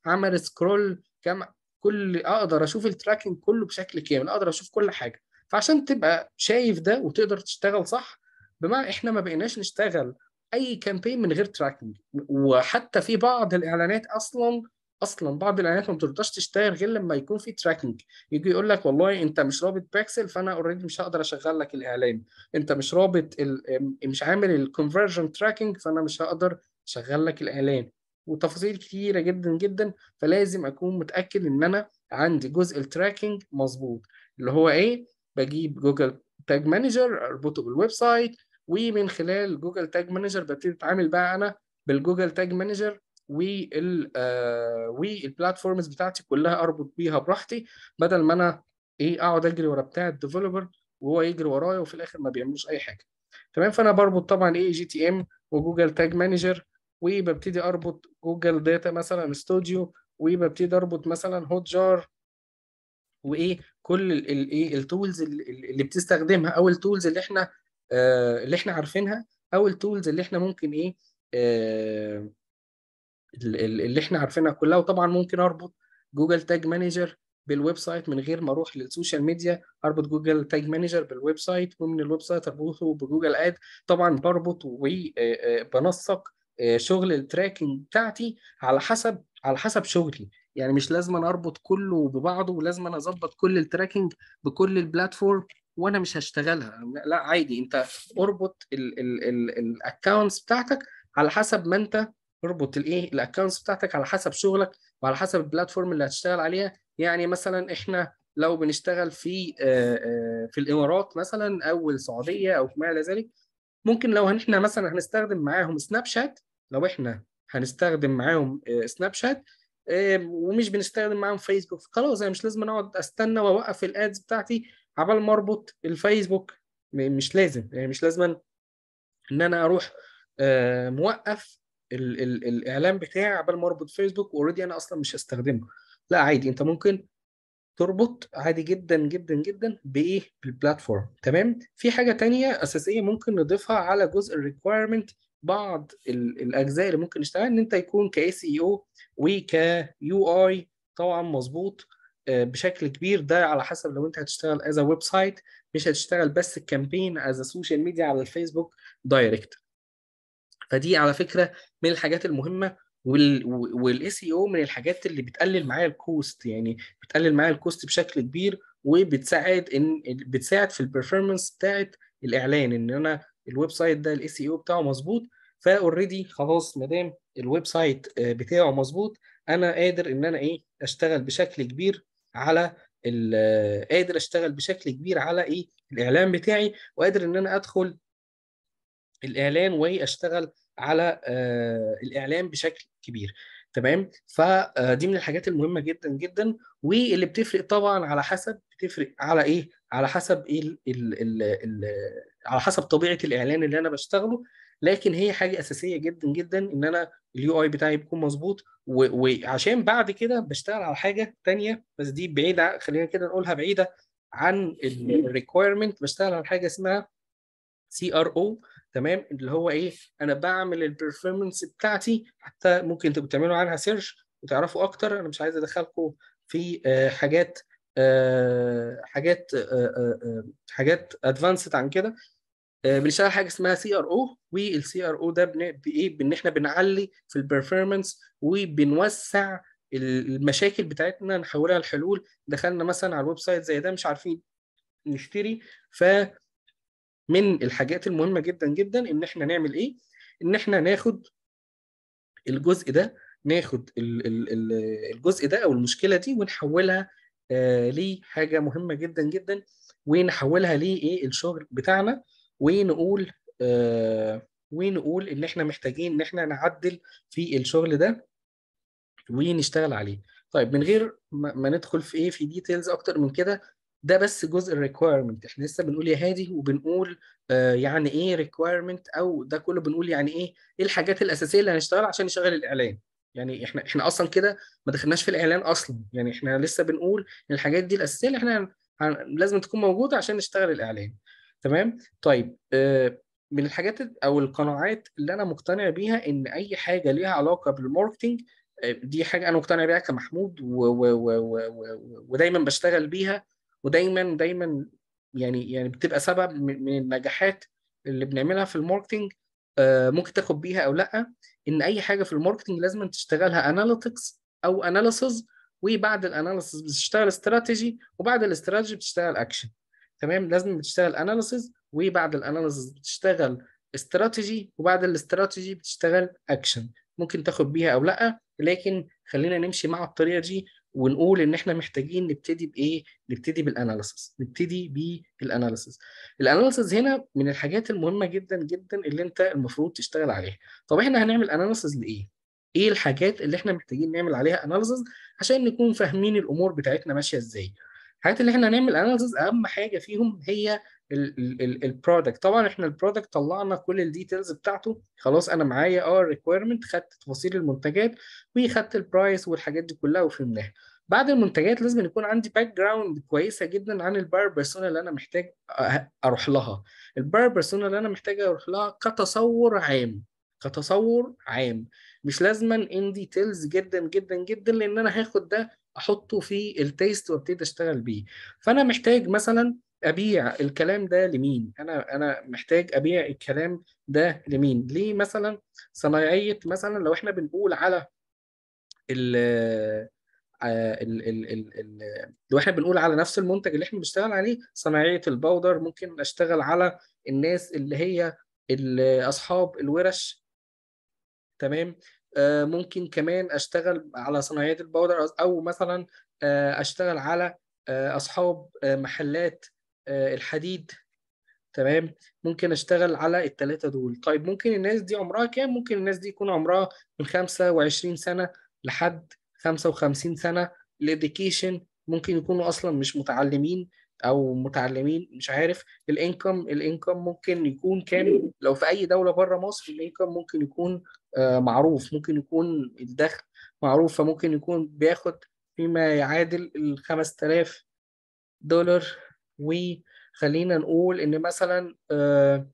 عمل سكرول كم كل اقدر اشوف التراكنج كله بشكل كامل اقدر اشوف كل حاجه فعشان تبقى شايف ده وتقدر تشتغل صح بمعنى احنا ما بقيناش نشتغل اي كامبين من غير تراكنج وحتى في بعض الاعلانات اصلا اصلا بعض الاعلانات ما بترضاش تشتغل غير لما يكون في تراكنج يجي يقول لك والله انت مش رابط باكسل فانا اوريدي مش هقدر اشغل لك الاعلان انت مش رابط مش عامل الكونفرجن تراكنج فانا مش هقدر اشغل لك الاعلان وتفاصيل كثيره جدا جدا فلازم اكون متاكد ان انا عندي جزء التراكنج مظبوط اللي هو ايه بجيب جوجل تاج مانجر اربطه بالويب سايت ومن خلال جوجل تاج مانجر ببتدي اتعامل بقى انا بالجوجل تاج مانجر وال آه، والبلاتفورمز بتاعتي كلها اربط بيها براحتي بدل ما انا ايه اقعد اجري ورا بتاع الديفلوبر وهو يجري ورايا وفي الاخر ما بيعملوش اي حاجه تمام فانا بربط طبعا ايه جي تي ام وجوجل تاج مانجر وببتدي اربط جوجل داتا مثلا استوديو وببتدي اربط مثلا هوت جار وايه كل الايه التولز اللي بتستخدمها او التولز اللي احنا آه، اللي احنا عارفينها او التولز اللي احنا ممكن ايه آه، اللي احنا عارفينها كلها وطبعا ممكن اربط جوجل تاج مانجر بالويب سايت من غير ما اروح للسوشيال ميديا اربط جوجل تاج مانجر بالويب سايت ومن الويب سايت اربطه بجوجل اد طبعا بربط وبنسق آه، شغل التراكنج بتاعتي على حسب على حسب شغلي يعني مش لازم أنا اربط كله ببعضه ولازم أنا اظبط كل التراكنج بكل البلاتفورم وانا مش هشتغلها لا عادي انت اربط الاكونتس بتاعتك على حسب ما انت اربط الايه الاكونتس بتاعتك على حسب شغلك وعلى حسب البلاتفورم اللي هتشتغل عليها يعني مثلا احنا لو بنشتغل في في الامارات مثلا او السعوديه او ما الى ذلك ممكن لو احنا مثلا هنستخدم معاهم سناب شات لو احنا هنستخدم معاهم سناب شات إيه، ومش بنستخدم معاهم فيسبوك خلاص انا مش لازم اقعد استنى واوقف الادز بتاعتي عبال ما اربط الفيسبوك مش لازم يعني مش لازم ان انا اروح آه، موقف ال ال الاعلان بتاعي عبال ما اربط فيسبوك اوريدي انا اصلا مش هستخدمه لا عادي انت ممكن تربط عادي جدا جدا جدا بايه بالبلاتفورم تمام في حاجه تانية اساسيه ممكن نضيفها على جزء الريكويرمنت بعض الاجزاء اللي ممكن نشتغل ان انت يكون كاي سي او وكيو اي طبعا مظبوط آه، بشكل كبير ده على حسب لو انت هتشتغل از ويب سايت مش هتشتغل بس الكامبين از سوشيال ميديا على الفيسبوك دايركت فدي على فكره من الحاجات المهمه والاي سي او e من الحاجات اللي بتقلل معايا الكوست يعني بتقلل معايا الكوست بشكل كبير وبتساعد ان بتساعد في البرفورمانس بتاعت الاعلان ان انا الويب سايت ده الاس اي او e بتاعه مظبوط فاوريدي خلاص ما دام الويب سايت آه، بتاعه مظبوط انا قادر ان انا ايه اشتغل بشكل كبير على آه، قادر اشتغل بشكل كبير على ايه الاعلان بتاعي وقادر ان انا ادخل الاعلان واشتغل على آه، الاعلان بشكل كبير تمام فدي من الحاجات المهمه جدا جدا واللي بتفرق طبعا على حسب بتفرق على ايه على حسب ايه على حسب طبيعه الاعلان اللي انا بشتغله لكن هي حاجه اساسيه جدا جدا ان انا اليو اي بتاعي بيكون مظبوط وعشان بعد كده بشتغل على حاجه تانية بس دي بعيده خلينا كده نقولها بعيده عن الريكويرمنت بشتغل على حاجه اسمها سي ار او تمام اللي هو ايه انا بعمل البرفورمنس بتاعتي حتى ممكن تبقوا تعملوا عنها سيرش وتعرفوا اكتر انا مش عايز ادخلكم في آه، حاجات آه، حاجات آه، حاجات ادفانسد عن كده بنشتغل آه، حاجه اسمها سي ار او والسي ار او ده بايه بان احنا بنعلي في البرفورمانس وبنوسع المشاكل بتاعتنا نحولها لحلول دخلنا مثلا على الويب سايت زي ده مش عارفين نشتري ف من الحاجات المهمه جدا جدا ان احنا نعمل ايه ان احنا ناخد الجزء ده ناخد الجزء ده او المشكله دي ونحولها آه، لحاجه مهمه جدا جدا ونحولها لايه الشغل بتاعنا ونقول آه ونقول ان احنا محتاجين ان احنا نعدل في الشغل ده ونشتغل عليه طيب من غير ما ندخل في ايه في ديتيلز اكتر من كده ده بس جزء الريكويرمنت احنا لسه بنقول يا هادي وبنقول آه يعني ايه ريكويرمنت او ده كله بنقول يعني ايه ايه الحاجات الاساسيه اللي هنشتغل عشان نشغل الاعلان يعني احنا احنا اصلا كده ما دخلناش في الاعلان اصلا يعني احنا لسه بنقول الحاجات دي الاساسيه اللي احنا لازم تكون موجوده عشان نشتغل الاعلان تمام طيب آه، من الحاجات او القناعات اللي انا مقتنع بيها ان اي حاجه ليها علاقه بالماركتنج آه، دي حاجه انا مقتنع بيها كمحمود و و و و و ودايما بشتغل بيها ودايما دايما يعني يعني بتبقى سبب من النجاحات اللي بنعملها في الماركتنج آه، ممكن تاخد بيها او لا ان اي حاجه في الماركتنج لازم تشتغلها اناليتكس او اناليسز وبعد الاناليسز بتشتغل استراتيجي وبعد الاستراتيجي بتشتغل اكشن تمام لازم بتشتغل اناليسز وبعد الاناليسز بتشتغل استراتيجي وبعد الاستراتيجي بتشتغل اكشن ممكن تاخد بيها او لا لكن خلينا نمشي مع الطريقه دي ونقول ان احنا محتاجين نبتدي بايه نبتدي بالاناليسز نبتدي بالاناليسز الاناليسز هنا من الحاجات المهمه جدا جدا اللي انت المفروض تشتغل عليها طب احنا هنعمل اناليسز لايه ايه الحاجات اللي احنا محتاجين نعمل عليها اناليسز عشان نكون فاهمين الامور بتاعتنا ماشيه ازاي الحاجات اللي احنا هنعمل اناليسز اهم حاجه فيهم هي البرودكت طبعا احنا البرودكت طلعنا كل الديتيلز بتاعته خلاص انا معايا اه الريكويرمنت خدت تفاصيل المنتجات وخدت البرايس والحاجات دي كلها وفهمناها بعد المنتجات لازم يكون عندي باك جراوند كويسه جدا عن الباير بيرسونا اللي انا محتاج اروح لها الباير بيرسونا اللي انا محتاج اروح لها كتصور عام كتصور عام مش لازما ان ديتيلز جدا جدا جدا لان انا هاخد ده احطه في التيست وابتدي اشتغل بيه فانا محتاج مثلا ابيع الكلام ده لمين انا انا محتاج ابيع الكلام ده لمين ليه مثلا صنايعيه مثلا لو احنا بنقول على ال آه، ال ال ال ال لو احنا بنقول على نفس المنتج اللي احنا بنشتغل عليه صناعيه الباودر ممكن اشتغل على الناس اللي هي اصحاب الورش تمام آه، ممكن كمان اشتغل على صناعيات البودر او مثلا آه، اشتغل على آه، اصحاب محلات الحديد تمام ممكن اشتغل على الثلاثه دول طيب ممكن الناس دي عمرها كام ممكن الناس دي يكون عمرها من 25 سنه لحد 55 سنه الاديوكيشن ممكن يكونوا اصلا مش متعلمين او متعلمين مش عارف الانكم الانكم ممكن يكون كام لو في اي دوله بره مصر الانكم ممكن يكون آه، معروف ممكن يكون الدخل معروف فممكن يكون بياخد فيما يعادل ال 5000 دولار وخلينا نقول ان مثلا آه،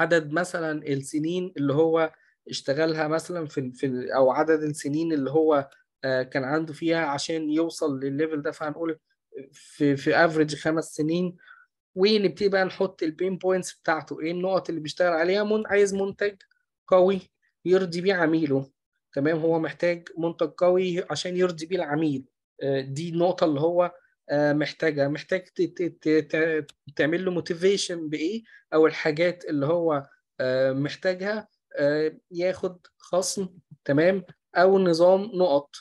عدد مثلا السنين اللي هو اشتغلها مثلا في في او عدد السنين اللي هو آه، كان عنده فيها عشان يوصل للليفل ده فهنقول في في افريج خمس سنين ونبتدي بقى نحط البين بوينتس بتاعته ايه النقط اللي بيشتغل عليها من عايز منتج قوي يرضي بيه عميله تمام هو محتاج منتج قوي عشان يرضي بيه العميل آه، دي النقطه اللي هو آه، محتاجها محتاج تعمل له موتيفيشن بايه او الحاجات اللي هو آه، محتاجها ياخد خصم تمام او نظام نقط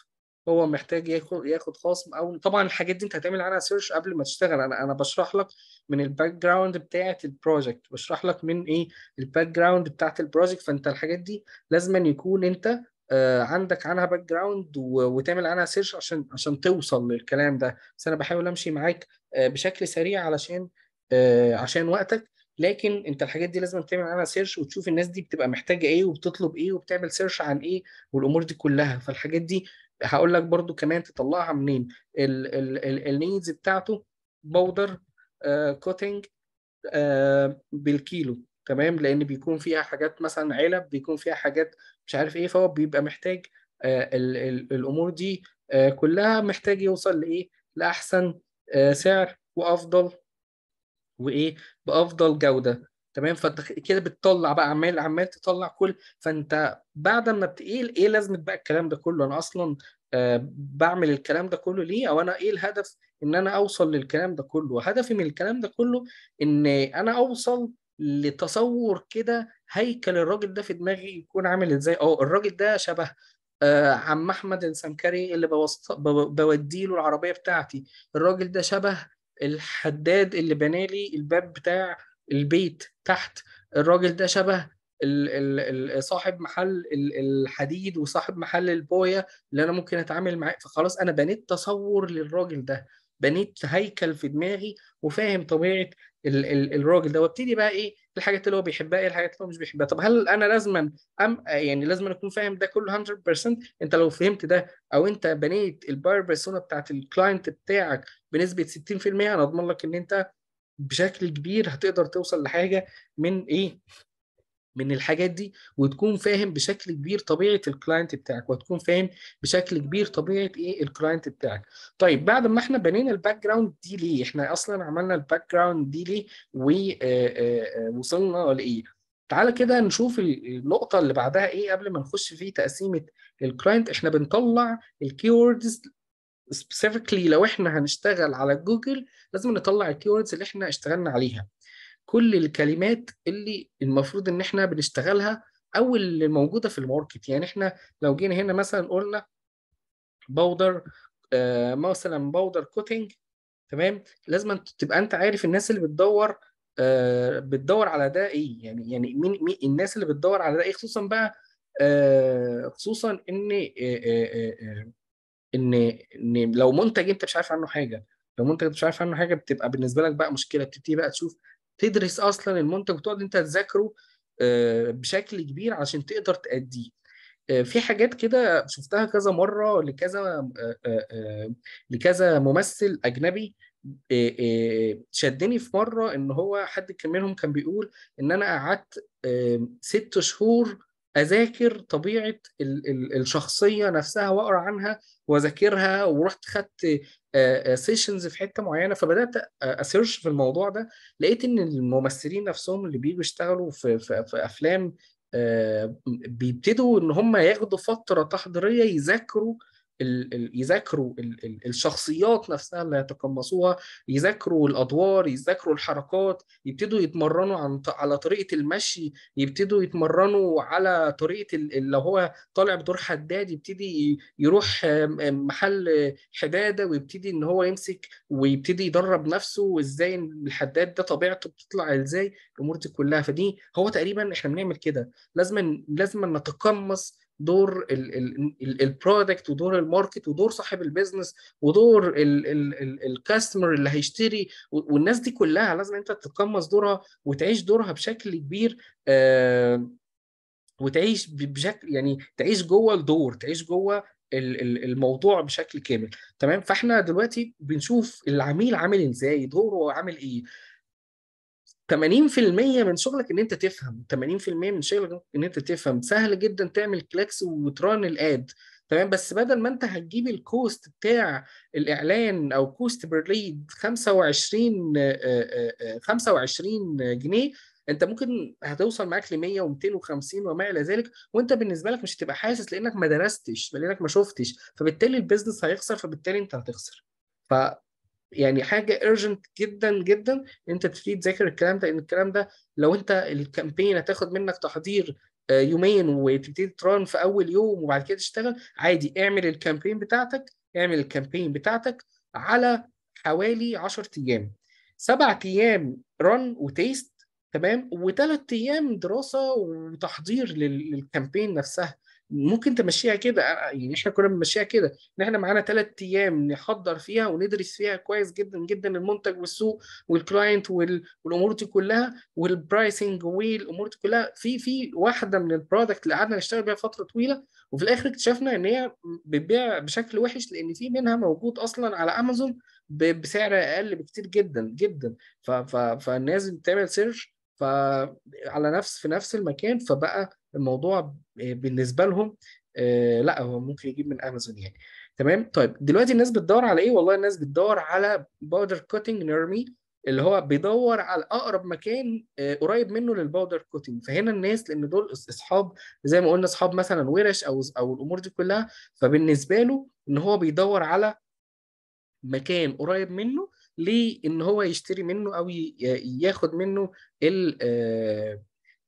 هو محتاج ياخد ياخد خصم او طبعا الحاجات دي انت هتعمل عنها سيرش قبل ما تشتغل انا انا بشرح لك من الباك جراوند بتاعه البروجكت بشرح لك من ايه الباك جراوند بتاعه البروجكت فانت الحاجات دي لازم يكون انت آه، عندك عنها باك جراوند وتعمل عنها سيرش عشان عشان توصل للكلام ده بس انا بحاول امشي معاك آه، بشكل سريع علشان آه، عشان وقتك لكن انت الحاجات دي لازم تعمل عنها سيرش وتشوف الناس دي بتبقى محتاجه ايه وبتطلب ايه وبتعمل سيرش عن ايه والامور دي كلها فالحاجات دي هقول لك برضو كمان تطلعها منين النيدز بتاعته بودر كوتنج آه، آه، بالكيلو تمام لان بيكون فيها حاجات مثلا علب بيكون فيها حاجات مش عارف ايه فهو بيبقى محتاج الـ آه، الـ الامور دي كلها محتاج يوصل لايه لاحسن سعر وافضل وايه بافضل جوده تمام فانت كده بتطلع بقى عمال عمال تطلع كل فانت بعد ما بتقيل ايه لازمه بقى الكلام ده كله انا اصلا آه، بعمل الكلام ده كله ليه او انا ايه الهدف ان انا اوصل للكلام ده كله هدفي من الكلام ده كله ان انا اوصل لتصور كده هيكل الراجل ده في دماغي يكون عامل ازاي اه الراجل ده شبه آه، عم احمد السمكري اللي بودي له العربيه بتاعتي الراجل ده شبه الحداد اللي بنالي الباب بتاع البيت تحت الراجل ده شبه صاحب محل الحديد وصاحب محل البويه اللي انا ممكن اتعامل معاه فخلاص انا بنيت تصور للراجل ده بنيت هيكل في دماغي وفاهم طبيعه الراجل ده وابتدي بقى ايه الحاجات اللي هو بيحبها ايه الحاجات اللي هو مش بيحبها طب هل انا لازما ام يعني لازما اكون فاهم ده كله 100% انت لو فهمت ده او انت بنيت الباير بيرسونا بتاعت الكلاينت بتاعك بنسبه 60% انا اضمن لك ان انت بشكل كبير هتقدر توصل لحاجه من ايه من الحاجات دي وتكون فاهم بشكل كبير طبيعه الكلاينت بتاعك وتكون فاهم بشكل كبير طبيعه ايه الكلاينت بتاعك طيب بعد ما احنا بنينا الباك جراوند دي ليه احنا اصلا عملنا الباك جراوند دي ليه ووصلنا آه، آه، آه، لايه تعالى كده نشوف النقطة اللي بعدها إيه قبل ما نخش في تقسيمة الكلاينت إحنا بنطلع الكيوردز سبيسيفيكلي لو احنا هنشتغل على جوجل لازم نطلع الكيوردز اللي احنا اشتغلنا عليها كل الكلمات اللي المفروض ان احنا بنشتغلها او اللي موجوده في الماركت يعني احنا لو جينا هنا مثلا قلنا باودر آه، مثلا باودر كوتنج تمام لازم تبقى انت عارف الناس اللي بتدور آه، بتدور على ده ايه يعني يعني مين, الناس اللي بتدور على ده ايه خصوصا بقى آه، خصوصا ان ان ان لو منتج انت مش عارف عنه حاجه لو منتج انت مش عارف عنه حاجه بتبقى بالنسبه لك بقى مشكله بتبتدي بقى تشوف تدرس اصلا المنتج وتقعد انت تذاكره آه، بشكل كبير عشان تقدر تأديه آه، في حاجات كده شفتها كذا مره لكذا آه، لكذا ممثل اجنبي شدني في مره ان هو حد كان منهم كان بيقول ان انا قعدت ست شهور اذاكر طبيعه ال ال الشخصيه نفسها واقرا عنها واذاكرها ورحت خدت سيشنز آه، آه، في حته معينه فبدات اسيرش آه، في الموضوع ده لقيت ان الممثلين نفسهم اللي بييجوا يشتغلوا في, في, في افلام بيبتدوا ان هم ياخدوا فتره تحضيريه يذاكروا يذاكروا الشخصيات نفسها اللي هيتقمصوها يذاكروا الادوار يذاكروا الحركات يبتدوا يتمرنوا عن على طريقه المشي يبتدوا يتمرنوا على طريقه اللي هو طالع بدور حداد يبتدي يروح محل حداده ويبتدي ان هو يمسك ويبتدي يدرب نفسه وازاي الحداد ده طبيعته بتطلع ازاي الامور دي كلها فدي هو تقريبا احنا بنعمل كده لازم لازم نتقمص دور البرودكت ودور الماركت ودور صاحب البيزنس ودور الكاستمر اللي هيشتري والناس دي كلها لازم انت تتقمص دورها وتعيش دورها بشكل كبير آه، وتعيش بشكل يعني تعيش جوه الدور تعيش جوه الموضوع بشكل كامل تمام فاحنا دلوقتي بنشوف العميل عامل ازاي دوره عامل ايه 80% من شغلك ان انت تفهم 80% من شغلك ان انت تفهم سهل جدا تعمل كلاكس وتران الاد تمام بس بدل ما انت هتجيب الكوست بتاع الاعلان او كوست بير ليد 25 25 جنيه انت ممكن هتوصل معاك ل 100 و250 وما الى ذلك وانت بالنسبه لك مش هتبقى حاسس لانك ما درستش لانك ما شفتش فبالتالي البيزنس هيخسر فبالتالي انت هتخسر ف يعني حاجه ايرجنت جدا جدا ان انت تبتدي تذاكر الكلام ده لان الكلام ده لو انت الكامبين هتاخد منك تحضير آه، يومين وتبتدي تران في اول يوم وبعد كده تشتغل عادي اعمل الكامبين بتاعتك اعمل الكامبين بتاعتك على حوالي 10 ايام سبع ايام ران وتيست تمام وثلاث ايام دراسه وتحضير للكامبين نفسها ممكن تمشيها كده يعني احنا كنا بنمشيها كده ان احنا معانا ثلاث ايام نحضر فيها وندرس فيها كويس جدا جدا المنتج والسوق والكلاينت والامور دي كلها والبرايسنج والامور دي كلها في في واحده من البرودكت اللي قعدنا نشتغل بيها فتره طويله وفي الاخر اكتشفنا ان هي بتبيع بشكل وحش لان في منها موجود اصلا على امازون بسعر اقل بكتير جدا جدا فالناس بتعمل سيرش فعلى نفس في نفس المكان فبقى الموضوع آه، بالنسبه لهم آه، لا هو ممكن يجيب من امازون يعني تمام طيب دلوقتي الناس بتدور على ايه والله الناس بتدور على باودر كوتنج نيرمي اللي هو بيدور على اقرب مكان آه، قريب منه للباودر كوتنج فهنا الناس لان دول اصحاب زي ما قلنا اصحاب مثلا ورش او او الامور دي كلها فبالنسبه له ان هو بيدور على مكان قريب منه لان هو يشتري منه او ياخد منه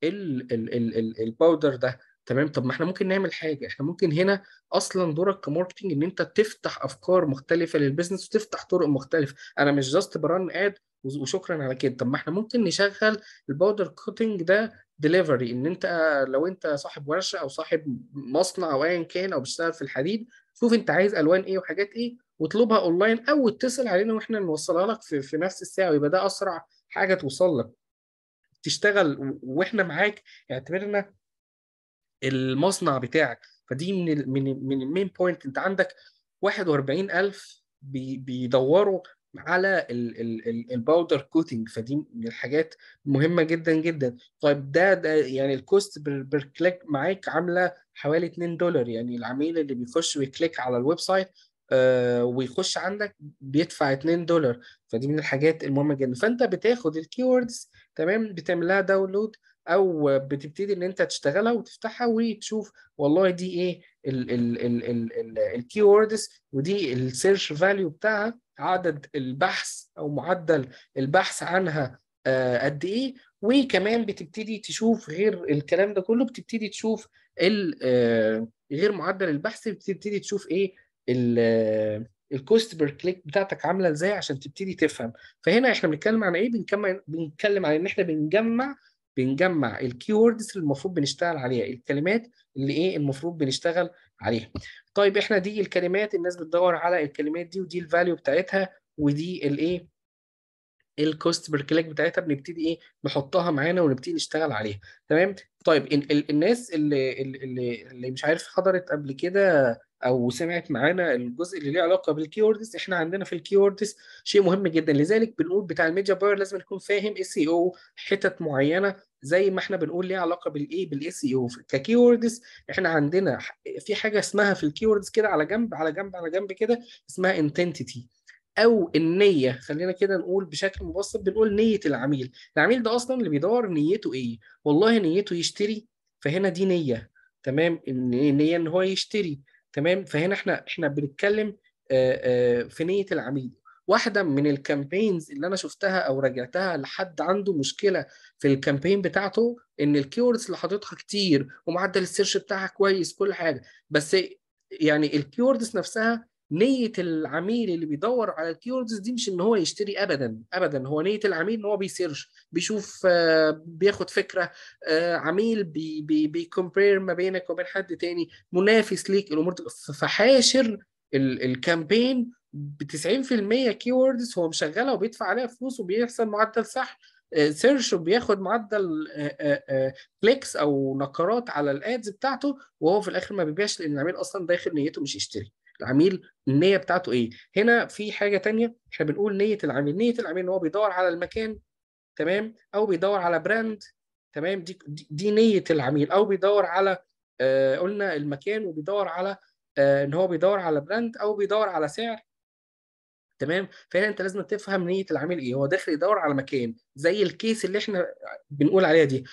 ال ال ال الباودر ده تمام طب ما احنا ممكن نعمل حاجه احنا ممكن هنا اصلا دورك كماركتنج ان انت تفتح افكار مختلفه للبيزنس وتفتح طرق مختلفه انا مش جاست بران اد وشكرا على كده طب ما احنا ممكن نشغل الباودر كوتنج ده ديليفري ان انت لو انت صاحب ورشه او صاحب مصنع او ايا كان او بتشتغل في الحديد شوف انت عايز الوان ايه وحاجات ايه واطلبها اونلاين او اتصل علينا واحنا نوصلها لك في, في نفس الساعه ويبقى ده اسرع حاجه توصل لك تشتغل واحنا معاك اعتبرنا المصنع بتاعك فدي من الـ من الـ من المين بوينت انت عندك 41000 بي بيدوروا على الباودر كوتنج فدي من الحاجات مهمه جدا جدا طيب ده, ده يعني الكوست بير كليك معاك عامله حوالي 2 دولار يعني العميل اللي بيخش ويكليك على الويب سايت آه ويخش عندك بيدفع 2 دولار فدي من الحاجات المهمه جدا فانت بتاخد الكيوردز تمام بتعمل لها داونلود او بتبتدي ان انت تشتغلها وتفتحها وتشوف والله دي ايه الكي ووردز ودي السيرش فاليو بتاعها عدد البحث او معدل البحث عنها آه، قد ايه وكمان بتبتدي تشوف غير الكلام ده كله بتبتدي تشوف آه، غير معدل البحث بتبتدي تشوف ايه الكوست بير كليك بتاعتك عامله ازاي عشان تبتدي تفهم فهنا احنا بنتكلم عن ايه بنكمل بنتكلم عن ان احنا بنجمع بنجمع الكيوردز اللي المفروض بنشتغل عليها الكلمات اللي ايه المفروض بنشتغل عليها طيب احنا دي الكلمات الناس بتدور على الكلمات دي ودي الفاليو بتاعتها ودي الايه الكوست بير كليك بتاعتها بنبتدي ايه نحطها معانا ونبتدي نشتغل عليها تمام طيب ال ال الناس اللي, اللي اللي مش عارف حضرت قبل كده او سمعت معانا الجزء اللي ليه علاقه بالكيوردز احنا عندنا في الكيوردز شيء مهم جدا لذلك بنقول بتاع الميديا باير لازم يكون فاهم اس اي او حتت معينه زي ما احنا بنقول ليه علاقه بالايه بالاس اي او e ككيوردز احنا عندنا في حاجه اسمها في الكيوردز كده على جنب على جنب على جنب كده اسمها انتنتيتي او النيه خلينا كده نقول بشكل مبسط بنقول نيه العميل العميل ده اصلا اللي بيدور نيته ايه والله نيته يشتري فهنا دي نيه تمام النيه إيه؟ ان هو يشتري تمام فهنا احنا احنا بنتكلم في نيه العميل واحده من الكامبينز اللي انا شفتها او راجعتها لحد عنده مشكله في الكامبين بتاعته ان الكيوردز اللي حاططها كتير ومعدل السيرش بتاعها كويس كل حاجه بس يعني الكيوردز نفسها نيه العميل اللي بيدور على الكيوردز دي مش ان هو يشتري ابدا ابدا هو نيه العميل ان هو بيسيرش بيشوف آه، بياخد فكره آه، عميل بيكومبير بي ما بينك وبين حد تاني منافس ليك الامور فحاشر الكامبين ب 90% كيوردز هو مشغلها وبيدفع عليها فلوس وبيحصل معدل صح سيرش آه، وبياخد معدل كليكس او نقرات على الادز بتاعته وهو في الاخر ما بيبيعش لان العميل اصلا داخل نيته مش يشتري العميل النيه بتاعته ايه هنا في حاجه ثانيه احنا بنقول نيه العميل نيه العميل ان هو بيدور على المكان تمام او بيدور على براند تمام دي دي نيه العميل او بيدور على آه قلنا المكان وبيدور على آه ان هو بيدور على براند او بيدور على سعر تمام فهنا انت لازم تفهم نيه العميل ايه هو داخل يدور على مكان زي الكيس اللي احنا بنقول عليها دي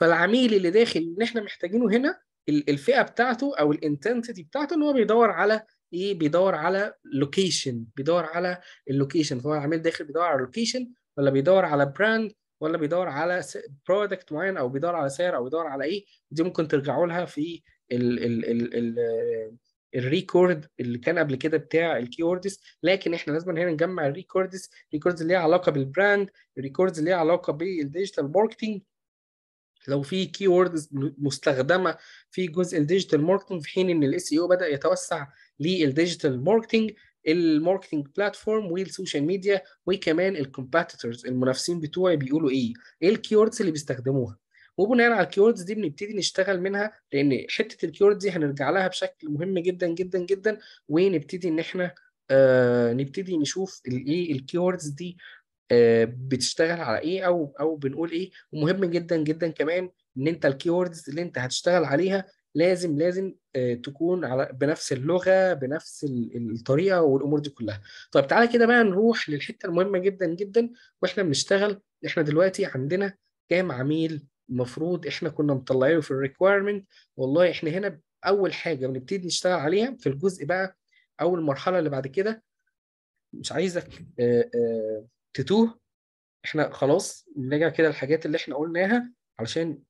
فالعميل اللي داخل اللي احنا محتاجينه هنا الفئه بتاعته او الانتنسيتي بتاعته ان هو بيدور على ايه بيدور على لوكيشن بيدور على اللوكيشن فهو العميل داخل بيدور على لوكيشن ولا بيدور على براند ولا بيدور على برودكت معين او بيدور على سعر او بيدور على ايه دي ممكن ترجعوا لها في ال ال ال ال الريكورد اللي كان قبل كده بتاع الكي لكن احنا لازم هنا نجمع الريكوردز الريكوردز اللي ليها علاقه بالبراند الريكوردز اللي ليها علاقه بالديجيتال ماركتنج لو في كي ووردز مستخدمه في جزء الديجيتال ماركتنج في حين ان الاس اي او e بدا يتوسع للديجيتال ماركتنج الماركتنج بلاتفورم والسوشيال ميديا وكمان الكومبيتيتورز المنافسين بتوعي بيقولوا ايه ايه الكيوردز اللي بيستخدموها وبناء على الكيوردز دي بنبتدي نشتغل منها لان حته الكيوردز دي هنرجع لها بشكل مهم جدا جدا جدا ونبتدي ان احنا آه نبتدي نشوف الايه الكيوردز دي آه بتشتغل على ايه او او بنقول ايه ومهم جدا جدا كمان ان انت الكيوردز اللي انت هتشتغل عليها لازم لازم آه، تكون على بنفس اللغه بنفس الطريقه والامور دي كلها طيب تعالى كده بقى نروح للحته المهمه جدا جدا واحنا بنشتغل احنا دلوقتي عندنا كام عميل المفروض احنا كنا مطلعينه في الريكويرمنت والله احنا هنا اول حاجه بنبتدي نشتغل عليها في الجزء بقى اول مرحله اللي بعد كده مش عايزك آه، آه، تتوه احنا خلاص نرجع كده الحاجات اللي احنا قلناها علشان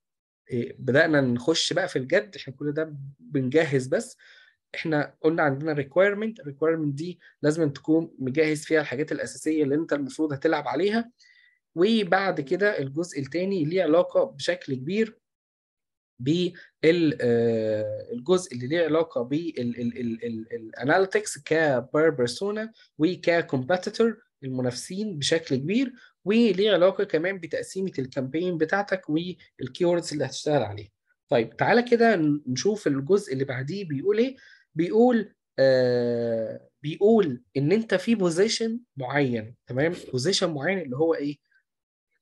إيه، بدانا نخش بقى في الجد احنا كل ده بنجهز بس احنا قلنا عندنا ريكويرمنت الريكويرمنت دي لازم تكون مجهز فيها الحاجات الاساسيه اللي انت المفروض هتلعب عليها وبعد كده الجزء الثاني ليه علاقه بشكل كبير بالجزء آه، اللي ليه علاقه بالاناليتكس كبير بيرسونا وككومبيتيتور المنافسين بشكل كبير وليه علاقه كمان بتقسيمه الكامبين بتاعتك والكيوردز اللي هتشتغل عليها طيب تعالى كده نشوف الجزء اللي بعديه بيقول ايه بيقول آه بيقول ان انت في بوزيشن معين تمام بوزيشن معين اللي هو ايه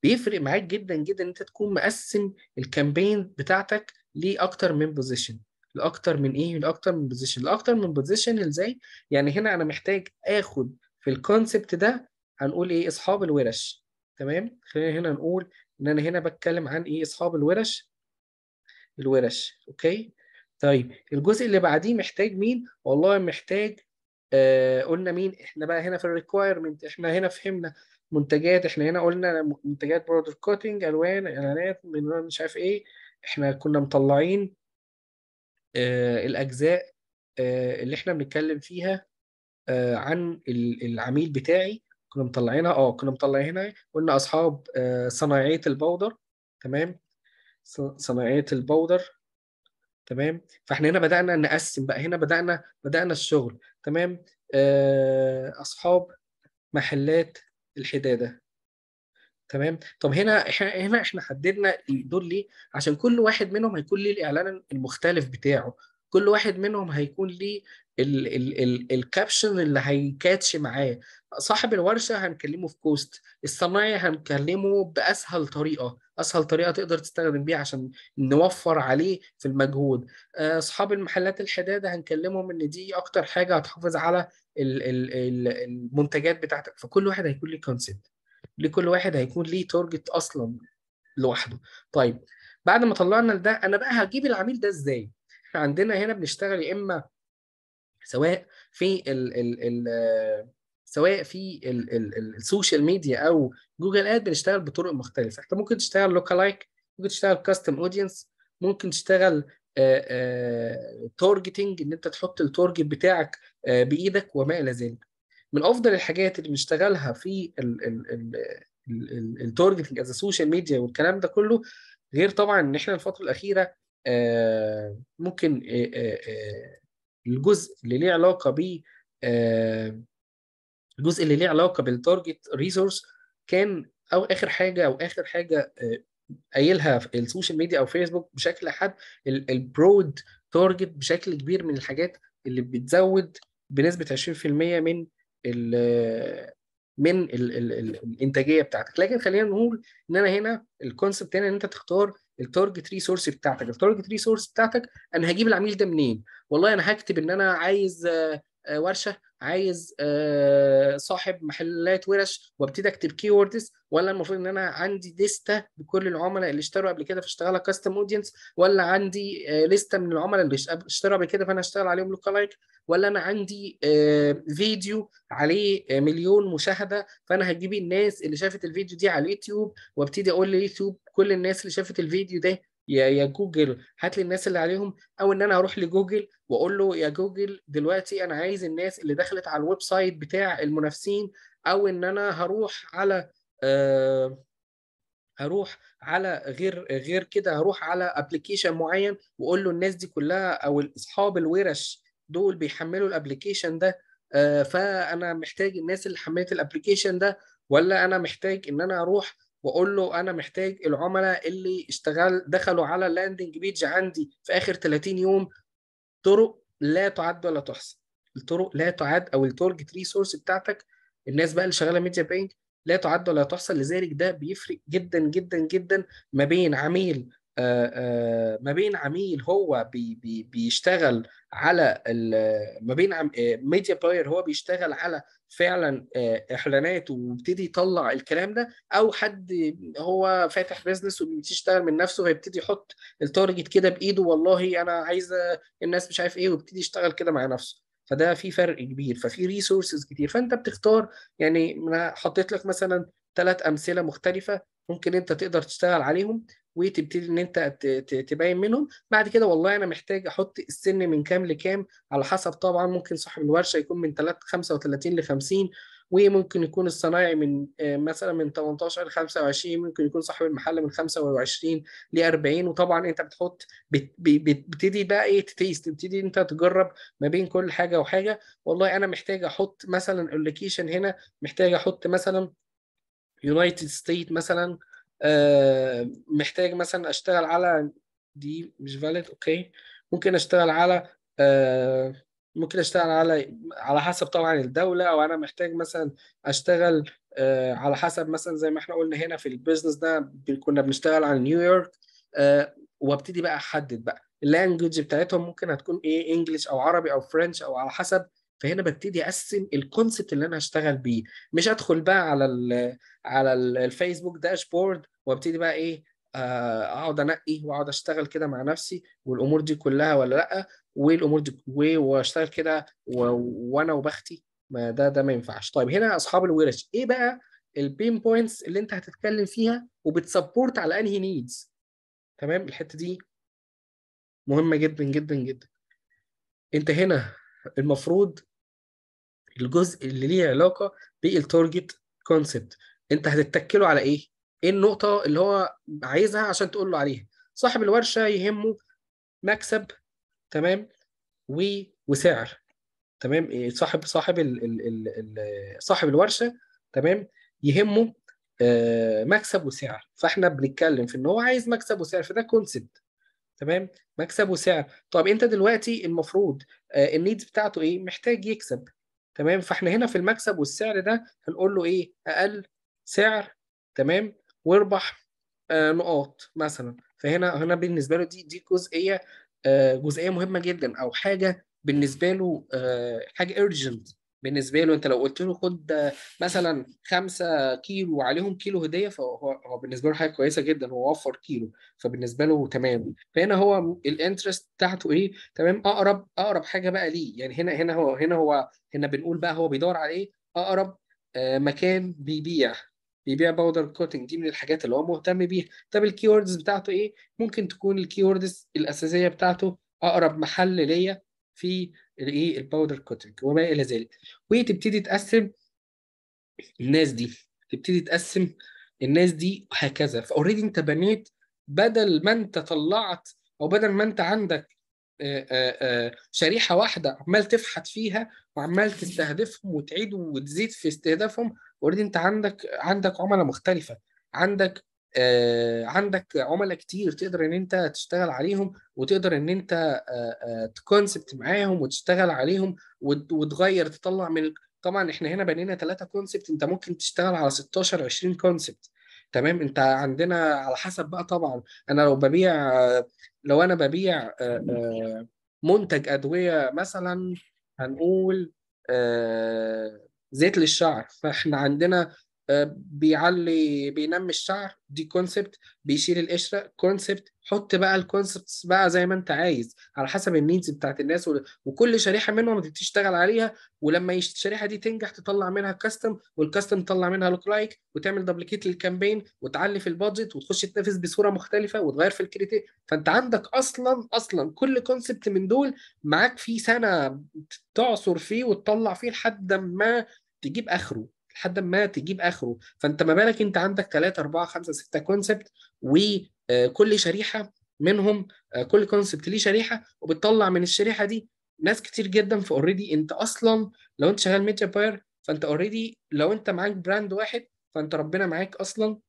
بيفرق معاك جدا جدا ان انت تكون مقسم الكامبين بتاعتك لاكثر من بوزيشن لاكثر من ايه لاكثر من بوزيشن لاكثر من بوزيشن ازاي يعني هنا انا محتاج اخد في الكونسبت ده هنقول ايه اصحاب الورش تمام خلينا هنا نقول ان انا هنا بتكلم عن ايه اصحاب الورش الورش اوكي طيب الجزء اللي بعديه محتاج مين والله محتاج آه قلنا مين احنا بقى هنا في الريكويرمنت احنا هنا فهمنا منتجات احنا هنا قلنا منتجات برودر كوتنج الوان اعلانات من مش عارف ايه احنا كنا مطلعين آه الاجزاء آه اللي احنا بنتكلم فيها آه عن العميل بتاعي كنا مطلعينها اه كنا مطلعينها قلنا اصحاب آه، صناعيه البودر تمام صناعيه البودر تمام فاحنا هنا بدانا نقسم بقى هنا بدانا بدانا الشغل تمام آه، اصحاب محلات الحداده تمام طب هنا هنا احنا حددنا دول ليه عشان كل واحد منهم هيكون ليه الاعلان المختلف بتاعه كل واحد منهم هيكون ليه ال ال ال الكابشن اللي هيكاتش معاه صاحب الورشه هنكلمه في كوست الصنايعي هنكلمه باسهل طريقه اسهل طريقه تقدر تستخدم بيها عشان نوفر عليه في المجهود آه، اصحاب المحلات الحداده هنكلمهم ان دي اكتر حاجه هتحافظ على ال ال ال المنتجات بتاعتك فكل واحد هيكون ليه كونسيبت لكل واحد هيكون ليه تارجت اصلا لوحده طيب بعد ما طلعنا ده انا بقى هجيب العميل ده ازاي احنا عندنا هنا بنشتغل يا اما سواء في ال ال ال سواء في السوشيال ميديا او جوجل اد بنشتغل بطرق مختلفه انت ممكن تشتغل لوكالايك ممكن تشتغل كاستم اودينس ممكن تشتغل تارجتنج ان انت تحط التارجت بتاعك بايدك وما الى ذلك من افضل الحاجات اللي بنشتغلها في التارجتنج از سوشيال ميديا والكلام ده كله غير طبعا ان احنا الفتره الاخيره ممكن الجزء اللي ليه علاقه ب آه، الجزء اللي ليه علاقه بالتارجت ريسورس كان او اخر حاجه او اخر حاجه آه، قايلها في السوشيال ميديا او فيسبوك بشكل حد البرود تارجت بشكل كبير من الحاجات اللي بتزود بنسبه 20% من من الـ الـ الـ الانتاجيه بتاعتك لكن خلينا نقول ان انا هنا الكونسبت هنا ان انت تختار التارجت ريسورس بتاعتك التارجت ريسورس بتاعتك انا هجيب العميل ده منين والله انا هكتب ان انا عايز آه، ورشه عايز آه، صاحب محلات ورش وابتدي اكتب كي ووردز ولا المفروض ان انا عندي ليستة بكل العملاء اللي اشتروا قبل كده فاشتغلها كاستم اودينس ولا عندي لسته آه، من العملاء اللي اشتروا قبل كده فانا اشتغل عليهم لوكالايك ولا انا عندي آه، فيديو عليه آه، مليون مشاهده فانا هجيب الناس اللي شافت الفيديو دي على اليوتيوب وابتدي اقول لليوتيوب كل الناس اللي شافت الفيديو ده يا يا جوجل هات لي الناس اللي عليهم او ان انا اروح لجوجل واقول له يا جوجل دلوقتي انا عايز الناس اللي دخلت على الويب سايت بتاع المنافسين او ان انا هروح على آه هروح على غير غير كده هروح على ابلكيشن معين واقول له الناس دي كلها او اصحاب الورش دول بيحملوا الابلكيشن ده آه، فانا محتاج الناس اللي حملت الابلكيشن ده ولا انا محتاج ان انا اروح واقول له انا محتاج العملاء اللي اشتغل دخلوا على اللاندنج بيج عندي في اخر 30 يوم طرق لا تعد ولا تحصى الطرق لا تعد او التارجت ريسورس بتاعتك الناس بقى اللي شغاله ميديا باينج لا تعد ولا تحصى لذلك ده بيفرق جدا جدا جدا ما بين عميل آه، آه، ما بين عميل هو بي بي بيشتغل على ما بين ميديا آه، باير هو بيشتغل على فعلا اعلانات ويبتدي يطلع الكلام ده او حد هو فاتح بيزنس وبيشتغل من نفسه هيبتدي يحط التارجت كده بايده والله انا عايز الناس مش عارف ايه ويبتدي يشتغل كده مع نفسه فده في فرق كبير ففي ريسورسز كتير فانت بتختار يعني انا حطيت لك مثلا ثلاث امثله مختلفه ممكن انت تقدر تشتغل عليهم وتبتدي ان انت تبين منهم بعد كده والله انا محتاج احط السن من كام لكام على حسب طبعا ممكن صاحب الورشه يكون من 35 ل 50 وممكن يكون الصنايعي من آه، مثلا من 18 ل 25 ممكن يكون صاحب المحل من 25 ل 40 وطبعا انت بتحط بتبتدي بقى ايه تتيست تبتدي انت تجرب ما بين كل حاجه وحاجه والله انا محتاج احط مثلا اللوكيشن هنا محتاج احط مثلا يونايتد ستيت مثلا آه، محتاج مثلا اشتغل على دي مش فاليد اوكي ممكن اشتغل على آه، ممكن اشتغل على على حسب طبعا الدوله او انا محتاج مثلا اشتغل آه، على حسب مثلا زي ما احنا قلنا هنا في البيزنس ده كنا بنشتغل على نيويورك وابتدي بقى احدد بقى اللانجوج بتاعتهم ممكن هتكون ايه انجلش او عربي او فرنش او على حسب فهنا ببتدي اقسم الكونسبت اللي انا هشتغل بيه مش ادخل بقى على ال على الفيسبوك داشبورد وابتدي بقى ايه آه، اقعد انقي واقعد اشتغل كده مع نفسي والامور دي كلها ولا لا والامور دي واشتغل كده وانا وبختي ما ده ده ما ينفعش طيب هنا اصحاب الورش ايه بقى البين بوينتس اللي انت هتتكلم فيها وبتسبورت على انهي نيدز تمام الحته دي مهمه جدا جدا جدا انت هنا المفروض الجزء اللي ليه علاقه بالتارجت كونسبت انت هتتكله على ايه ايه النقطه اللي هو عايزها عشان تقول له عليها صاحب الورشه يهمه مكسب تمام و... وسعر تمام إيه، صاحب صاحب ال... ال... ال... ال... صاحب الورشه تمام يهمه آه، مكسب وسعر فاحنا بنتكلم في ان هو عايز مكسب وسعر فده كونسبت تمام مكسب وسعر طب انت دلوقتي المفروض آه، النيدز بتاعته ايه محتاج يكسب تمام فاحنا هنا في المكسب والسعر ده هنقول له ايه اقل سعر تمام واربح آه نقاط مثلا فهنا هنا بالنسبه له دي دي جزئيه آه جزئيه مهمه جدا او حاجه بالنسبه له آه حاجه urgent بالنسبه له انت لو قلت له خد مثلا 5 كيلو وعليهم كيلو هديه فهو هو بالنسبه له حاجه كويسه جدا هو وفر كيلو فبالنسبه له تمام فهنا هو الانترست بتاعته ايه تمام اقرب اقرب حاجه بقى ليه يعني هنا هنا هو هنا هو هنا بنقول بقى هو بيدور على ايه اقرب آه، مكان بيبيع بيبيع باودر كوتنج دي من الحاجات اللي هو مهتم بيها طب الكيوردز بتاعته ايه ممكن تكون الكيوردز الاساسيه بتاعته اقرب محل ليا في الايه الباودر كوتنج وما الى ذلك وتبتدي تقسم الناس دي تبتدي تقسم الناس دي هكذا فاوريدي انت بنيت بدل ما انت طلعت او بدل ما انت عندك آه، آه، آه، شريحه واحده عمال تفحت فيها وعمال تستهدفهم وتعيد وتزيد في استهدافهم اوريدي انت عندك عندك عملاء مختلفه عندك آه، عندك عملاء كتير تقدر ان انت تشتغل عليهم وتقدر ان انت آه، آه، تكونسبت معاهم وتشتغل عليهم وتغير تطلع من طبعا احنا هنا بنينا ثلاثه كونسبت انت ممكن تشتغل على 16 20 كونسبت تمام انت عندنا على حسب بقى طبعا انا لو ببيع لو انا ببيع منتج ادويه مثلا هنقول زيت للشعر فاحنا عندنا آه، بيعلي بينمي الشعر دي كونسبت بيشيل القشره كونسبت حط بقى الكونسبتس بقى زي ما انت عايز على حسب النيدز بتاعت الناس وكل شريحه منهم بتشتغل تشتغل عليها ولما الشريحه دي تنجح تطلع منها كاستم والكاستم تطلع منها لوك لايك وتعمل دبليكيت للكامبين وتعلي في البادجت وتخش تنافس بصوره مختلفه وتغير في الكريتيف فانت عندك اصلا اصلا كل كونسبت من دول معاك فيه سنه تعصر فيه وتطلع فيه لحد ما تجيب اخره لحد ما تجيب اخره فانت ما بالك انت عندك 3 4 5 6 كونسبت وكل شريحه منهم آه، كل كونسبت ليه شريحه وبتطلع من الشريحه دي ناس كتير جدا في اوريدي انت اصلا لو انت شغال ميديا باير فانت اوريدي لو انت معاك براند واحد فانت ربنا معاك اصلا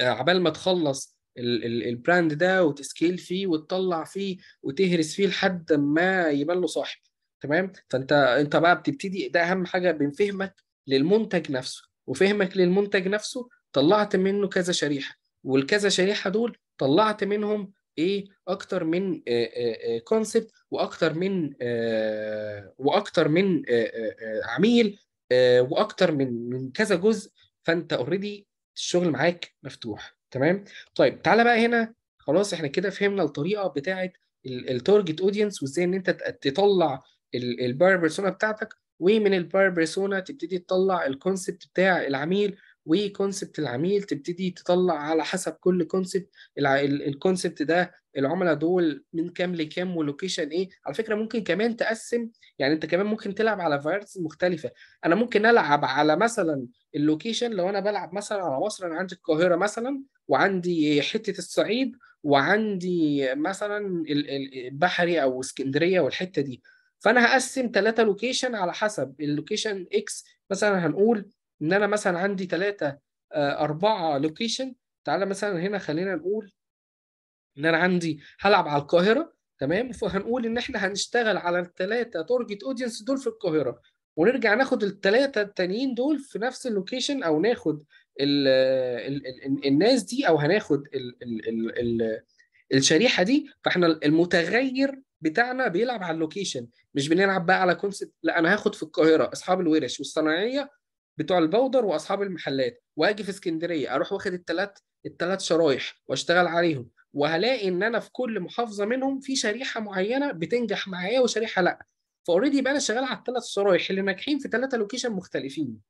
آه، عبال ما تخلص البراند ده وتسكيل فيه وتطلع فيه وتهرس فيه لحد ما يبان له صاحب تمام فانت انت بقى بتبتدي ده اهم حاجه بين فهمك للمنتج نفسه وفهمك للمنتج نفسه طلعت منه كذا شريحه والكذا شريحه دول طلعت منهم ايه اكتر من كونسبت آه، آه، آه، واكتر من واكتر من عميل واكتر من من كذا جزء فانت اوريدي الشغل معاك مفتوح تمام طيب تعالى بقى هنا خلاص احنا كده فهمنا الطريقه بتاعه التارجت اودينس وازاي ان انت تطلع الباير بيرسونا بتاعتك ومن الباير بيرسونا تبتدي تطلع الكونسبت بتاع العميل وكونسبت العميل تبتدي تطلع على حسب كل كونسبت الكونسبت ده العملاء دول من كام لكام ولوكيشن ايه على فكره ممكن كمان تقسم يعني انت كمان ممكن تلعب على فارس مختلفه انا ممكن العب على مثلا اللوكيشن لو انا بلعب مثلا على مصر انا عندي القاهره مثلا وعندي حته الصعيد وعندي مثلا البحري او اسكندريه والحته دي فانا هقسم ثلاثه لوكيشن على حسب اللوكيشن اكس مثلا هنقول ان انا مثلا عندي ثلاثه آه، اربعه لوكيشن تعالى مثلا هنا خلينا نقول ان انا عندي هلعب على القاهره تمام فهنقول ان احنا هنشتغل على الثلاثه تارجت اودينس دول في القاهره ونرجع ناخد الثلاثه التانيين دول في نفس اللوكيشن او ناخد ال ال الـ الناس دي او هناخد الـ الـ ال ال الشريحه دي فاحنا المتغير بتاعنا بيلعب على اللوكيشن مش بنلعب بقى على كونسبت لا انا هاخد في القاهره اصحاب الورش والصناعيه بتوع البودر واصحاب المحلات واجي في اسكندريه اروح واخد الثلاث الثلاث شرايح واشتغل عليهم وهلاقي ان انا في كل محافظه منهم في شريحه معينه بتنجح معايا وشريحه لا فاوريدي بقى انا شغال على الثلاث شرايح اللي ناجحين في ثلاثه لوكيشن مختلفين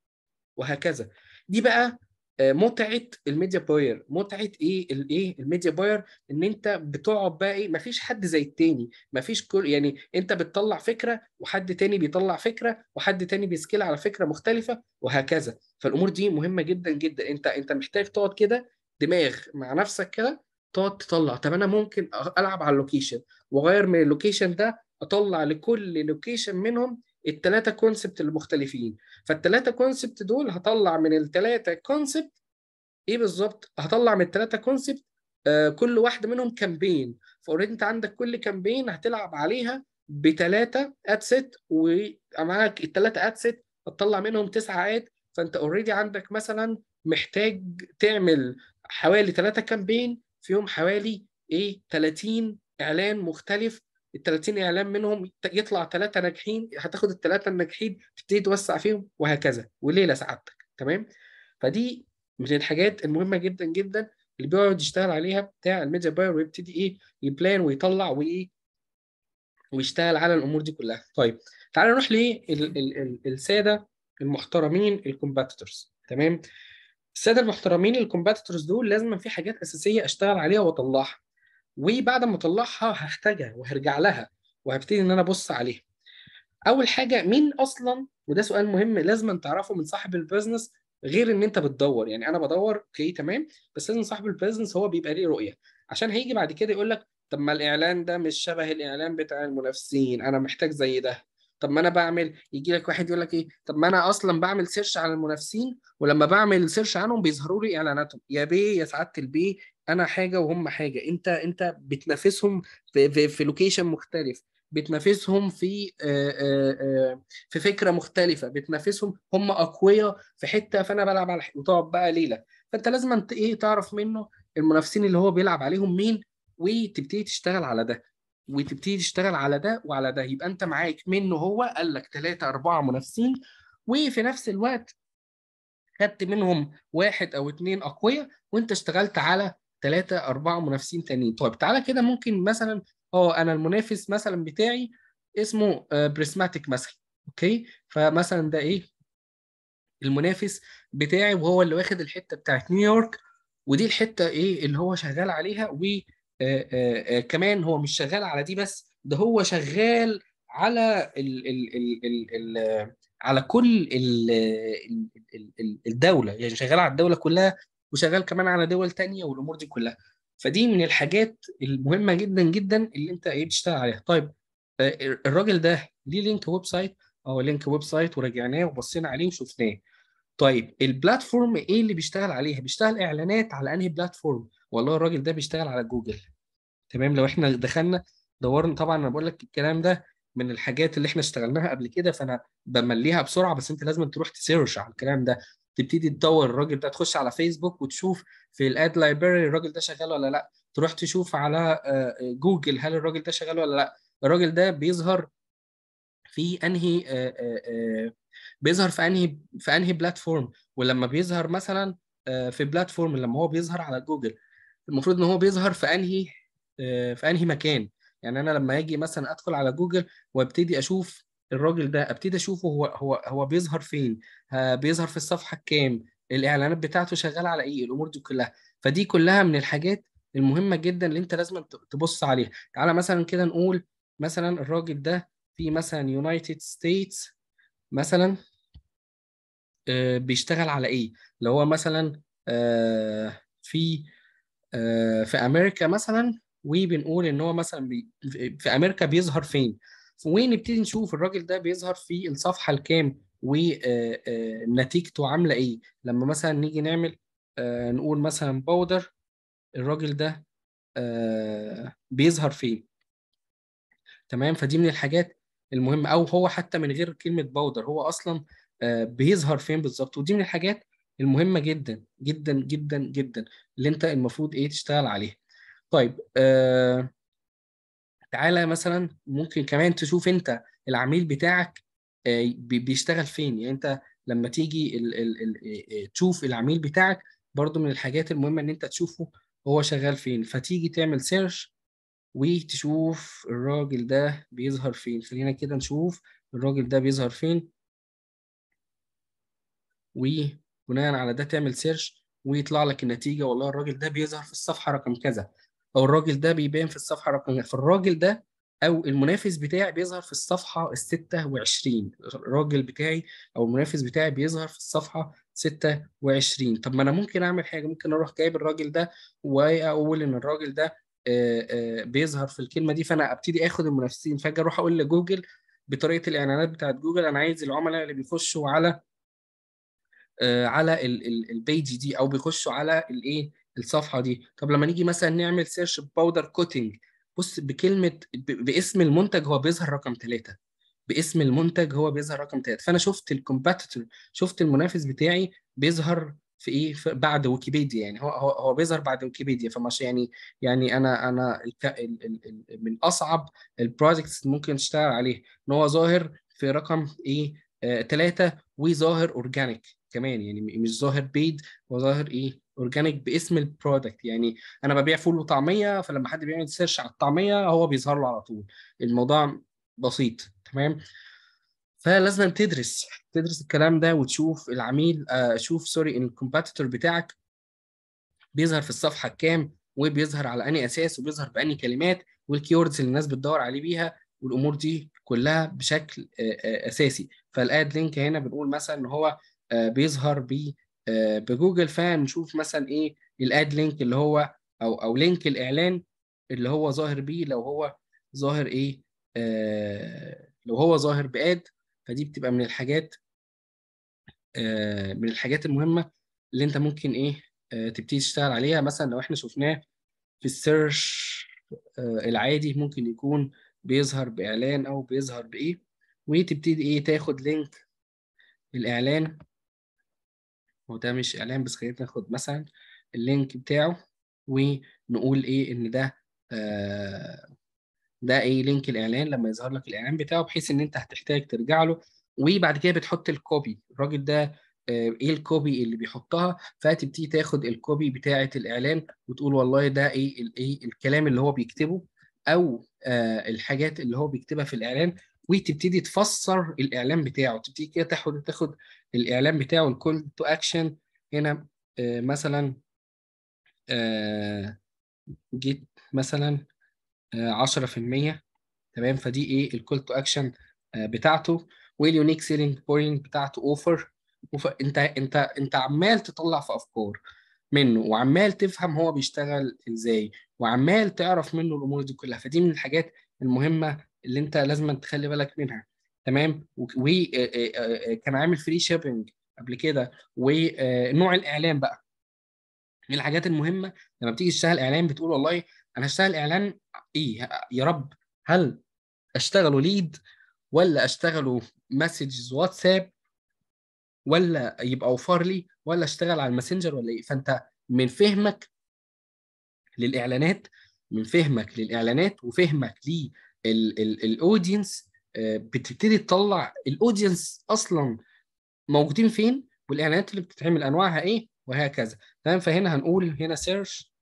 وهكذا دي بقى آه، متعه الميديا باير متعه ايه الايه الميديا باير ان انت بتقعد بقى ايه مفيش حد زي التاني مفيش كل يعني انت بتطلع فكره وحد تاني بيطلع فكره وحد تاني بيسكيل على فكره مختلفه وهكذا فالامور دي مهمه جدا جدا انت انت محتاج تقعد كده دماغ مع نفسك كده تقعد تطلع طب انا ممكن العب على اللوكيشن واغير من اللوكيشن ده اطلع لكل لوكيشن منهم التلاتة كونسبت المختلفين فالتلاتة كونسبت دول هطلع من التلاتة كونسبت ايه بالظبط هطلع من التلاتة كونسبت آه كل واحده منهم كامبين فاوريدي انت عندك كل كامبين هتلعب عليها بتلاتة ادسيت ومعاك التلاتة ادسيت هتطلع منهم تسعه اد فانت اوريدي عندك مثلا محتاج تعمل حوالي تلاتة كامبين فيهم حوالي ايه 30 اعلان مختلف ال 30 اعلان منهم يطلع ثلاثه ناجحين هتاخد الثلاثه الناجحين تبتدي توسع فيهم وهكذا وليله سعادتك تمام فدي من الحاجات المهمه جدا جدا اللي بيقعد يشتغل عليها بتاع الميديا باير ويبتدي ايه يبلان ويطلع وايه ويشتغل على الامور دي كلها طيب تعال نروح للساده المحترمين الكومباتيتورز تمام الساده المحترمين الكومباتيتورز دول لازم في حاجات اساسيه اشتغل عليها واطلعها وبعد ما اطلعها هحتاجها وهرجع لها وهبتدي ان انا ابص عليها اول حاجه مين اصلا وده سؤال مهم لازم تعرفه من صاحب البيزنس غير ان انت بتدور يعني انا بدور اوكي تمام بس لازم صاحب البيزنس هو بيبقى ليه رؤيه عشان هيجي بعد كده يقول لك طب ما الاعلان ده مش شبه الاعلان بتاع المنافسين انا محتاج زي ده طب ما انا بعمل يجي لك واحد يقول لك ايه طب ما انا اصلا بعمل سيرش على المنافسين ولما بعمل سيرش عنهم بيظهروا لي اعلاناتهم يا بيه يا سعاده البيه انا حاجه وهم حاجه انت انت بتنافسهم في في, في لوكيشن مختلف بتنافسهم في آه، آه، آه، في فكره مختلفه بتنافسهم هم اقوياء في حته فانا بلعب على وتقعد بقى ليله فانت لازم انت ايه تعرف منه المنافسين اللي هو بيلعب عليهم مين وتبتدي تشتغل على ده وتبتدي تشتغل على ده وعلى ده يبقى انت معاك منه هو قال لك ثلاثه اربعه منافسين وفي نفس الوقت خدت منهم واحد او اتنين اقوياء وانت اشتغلت على ثلاثه اربعه منافسين تانيين طيب تعالى كده ممكن مثلا اه انا المنافس مثلا بتاعي اسمه بريسماتيك آه، مثلا اوكي فمثلا ده ايه المنافس بتاعي وهو اللي واخد الحته بتاعت نيويورك ودي الحته ايه اللي هو شغال عليها و آه، آه، كمان هو مش شغال على دي بس ده هو شغال على ال ال ال ال ال على كل ال ال الدوله يعني شغال على الدوله كلها وشغال كمان على دول تانية والامور دي كلها فدي من الحاجات المهمه جدا جدا اللي انت ايه بتشتغل عليها طيب آه، الراجل ده ليه لينك ويب سايت اه لينك ويب سايت وراجعناه وبصينا عليه وشفناه طيب البلاتفورم ايه اللي بيشتغل عليها بيشتغل اعلانات على انهي بلاتفورم والله الراجل ده بيشتغل على جوجل تمام لو احنا دخلنا دورنا طبعا انا بقول لك الكلام ده من الحاجات اللي احنا اشتغلناها قبل كده فانا بمليها بسرعه بس انت لازم تروح تسيرش على الكلام ده تبتدي تدور الراجل ده تخش على فيسبوك وتشوف في الاد لايبراري الراجل ده شغال ولا لا تروح تشوف على جوجل آه، هل الراجل ده شغال ولا لا الراجل ده بيظهر في انهي آه، آه، بيظهر في انهي في انهي بلاتفورم ولما بيظهر مثلا في بلاتفورم لما هو بيظهر على جوجل المفروض ان هو بيظهر في انهي في انهي مكان يعني انا لما اجي مثلا ادخل على جوجل وابتدي اشوف الراجل ده ابتدي اشوفه هو هو هو بيظهر فين آه، بيظهر في الصفحه الكام الاعلانات بتاعته شغاله على ايه الامور دي كلها فدي كلها من الحاجات المهمه جدا اللي انت لازم تبص عليها تعالى مثلا كده نقول مثلا الراجل ده في مثلا يونايتد ستيتس مثلا آه، بيشتغل على ايه لو هو مثلا آه، في في امريكا مثلا وبنقول ان هو مثلا في امريكا بيظهر فين ونبتدي نشوف الراجل ده بيظهر في الصفحه الكام ونتيجته آه، آه، عامله ايه لما مثلا نيجي نعمل آه، نقول مثلا باودر الراجل ده بيظهر فين تمام فدي من الحاجات المهمه او هو حتى من غير كلمه باودر هو اصلا بيظهر فين بالظبط ودي من الحاجات المهمه جدا جدا جدا جدا اللي انت المفروض ايه تشتغل عليها طيب آه تعالى مثلا ممكن كمان تشوف انت العميل بتاعك آه، بيشتغل فين يعني انت لما تيجي الـ الـ الـ آه، آه، تشوف العميل بتاعك برضو من الحاجات المهمه ان انت تشوفه هو شغال فين فتيجي تعمل سيرش وتشوف الراجل ده بيظهر فين خلينا كده نشوف الراجل ده بيظهر فين وبناء على ده تعمل سيرش ويطلع لك النتيجه والله الراجل ده بيظهر في الصفحه رقم كذا او الراجل ده بيبان في الصفحه رقم فالراجل ده او المنافس بتاعي بيظهر في الصفحه ال 26 الراجل بتاعي او المنافس بتاعي بيظهر في الصفحه 26 طب ما انا ممكن اعمل حاجه ممكن اروح جايب الراجل ده واقول ان الراجل ده آه، آه، بيظهر في الكلمه دي فانا ابتدي اخد المنافسين فجاه اروح اقول لجوجل بطريقه الاعلانات بتاعت جوجل انا عايز العملاء اللي بيخشوا على آه، على البيج دي او بيخشوا على الايه الصفحه دي طب لما نيجي مثلا نعمل سيرش باودر كوتنج بص بكلمه باسم المنتج هو بيظهر رقم ثلاثه باسم المنتج هو بيظهر رقم ثلاثه فانا شفت الكومباتيتور شفت المنافس بتاعي بيظهر في ايه في بعد ويكيبيديا يعني هو هو هو بيظهر بعد ويكيبيديا فمش يعني يعني انا انا من اصعب البروجكتس ممكن اشتغل عليه ان هو ظاهر في رقم ايه ثلاثه آه وظاهر اورجانيك كمان يعني مش ظاهر بيد وظاهر ايه اورجانيك باسم البرودكت يعني انا ببيع فول وطعميه فلما حد بيعمل سيرش على الطعميه هو بيظهر له على طول الموضوع بسيط تمام فلازم تدرس تدرس الكلام ده وتشوف العميل آه، شوف سوري الكومبيتيتور بتاعك بيظهر في الصفحه الكام وبيظهر على انهي اساس وبيظهر بانهي كلمات والكيوردز اللي الناس بتدور عليه بيها والامور دي كلها بشكل آه، آه، اساسي فالاد لينك هنا بنقول مثلا ان هو بيظهر ب آه، بجوجل فنشوف مثلا ايه الاد لينك اللي هو او او لينك الاعلان اللي هو ظاهر بيه لو هو ظاهر ايه آه، لو هو ظاهر باد فدي بتبقى من الحاجات آه، من الحاجات المهمه اللي انت ممكن ايه تبتدي تشتغل عليها مثلا لو احنا شفناه في السيرش العادي ممكن يكون بيظهر باعلان او بيظهر بايه وتبتدي ايه تاخد لينك الاعلان هو ده مش اعلان بس خلينا ناخد مثلا اللينك بتاعه ونقول ايه ان ده آه، ده ايه لينك الاعلان لما يظهر لك الاعلان بتاعه بحيث ان انت هتحتاج ترجع له وبعد كده بتحط الكوبي الراجل ده آه، ايه الكوبي اللي بيحطها فتبتدي تاخد الكوبي بتاعه الاعلان وتقول والله ده ايه الايه الكلام اللي هو بيكتبه او آه، الحاجات اللي هو بيكتبها في الاعلان وتبتدي تفسر الاعلان بتاعه تبتدي كده تاخد تاخد الاعلان بتاعه الكول تو اكشن هنا آه، مثلا آه، جيت مثلا 10% آه، تمام فدي ايه الكول تو اكشن بتاعته واليونيك سيلينج بوينت بتاعته اوفر انت انت انت عمال تطلع في افكار منه وعمال تفهم هو بيشتغل ازاي وعمال تعرف منه الامور دي كلها فدي من الحاجات المهمه اللي انت لازم تخلي بالك منها تمام وكان آه، آه، آه، عامل فري شيبنج قبل كده ونوع الاعلان بقى من الحاجات المهمه لما بتيجي تشتغل اعلان بتقول والله انا هشتغل اعلان ايه يا رب هل اشتغله ليد ولا اشتغله مسجز واتساب ولا يبقى اوفر لي ولا اشتغل على الماسنجر ولا ايه فانت من فهمك للاعلانات من فهمك للاعلانات وفهمك للاودينس آه، بتبتدي تطلع الاودينس اصلا موجودين فين والاعلانات اللي بتتعمل انواعها ايه وهكذا تمام فهنا هنقول هنا سيرش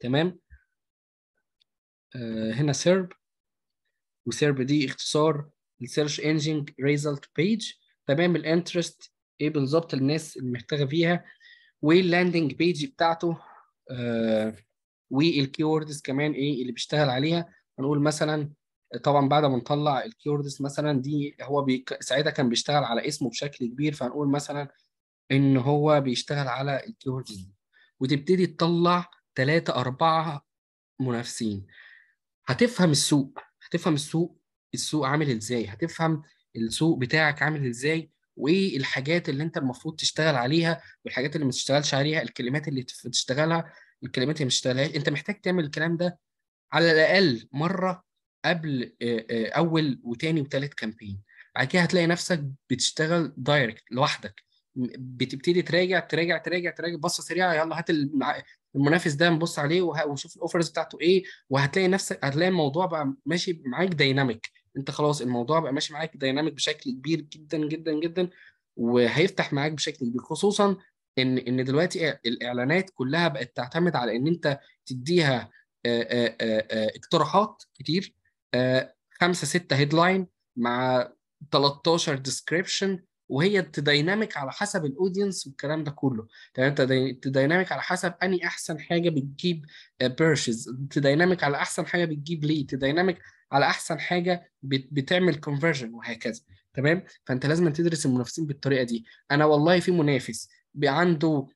تمام آه، هنا سيرب وسيرب دي اختصار السيرش انجن ريزلت بيج تمام الانترست ايه بالظبط الناس اللي محتاجه فيها واللاندنج بيج بتاعته آه والكيوردز كمان ايه اللي بيشتغل عليها هنقول مثلا طبعا بعد ما نطلع الكيوردز مثلا دي هو بيك... ساعتها كان بيشتغل على اسمه بشكل كبير فهنقول مثلا ان هو بيشتغل على الكيوردز دي وتبتدي تطلع ثلاثة أربعة منافسين هتفهم السوق هتفهم السوق السوق عامل ازاي هتفهم السوق بتاعك عامل ازاي وايه الحاجات اللي انت المفروض تشتغل عليها والحاجات اللي ما تشتغلش عليها الكلمات اللي تشتغلها الكلمات اللي ما تشتغلهاش انت محتاج تعمل الكلام ده على الاقل مره قبل آه، آه، اول وتاني وتالت كامبين بعد كده هتلاقي نفسك بتشتغل دايركت لوحدك بتبتدي تراجع تراجع تراجع تراجع بصه سريعه يلا هات المنافس ده نبص عليه وشوف الاوفرز بتاعته ايه وهتلاقي نفسك هتلاقي الموضوع بقى ماشي معاك دايناميك انت خلاص الموضوع بقى ماشي معاك دايناميك بشكل كبير جدا جدا جدا وهيفتح معاك بشكل كبير خصوصا ان ان دلوقتي الاعلانات كلها بقت تعتمد على ان انت تديها آه، اقتراحات كتير خمسه سته هيدلاين مع 13 ديسكريبشن وهي تدايناميك على حسب الاودينس والكلام ده كله تمام يعني انت تدايناميك على حسب اني احسن حاجه بتجيب بيرشز آه، تدايناميك على احسن حاجه بتجيب ليه تدايناميك على احسن حاجه بتعمل كونفرجن وهكذا تمام فانت لازم تدرس المنافسين بالطريقه دي انا والله في منافس عنده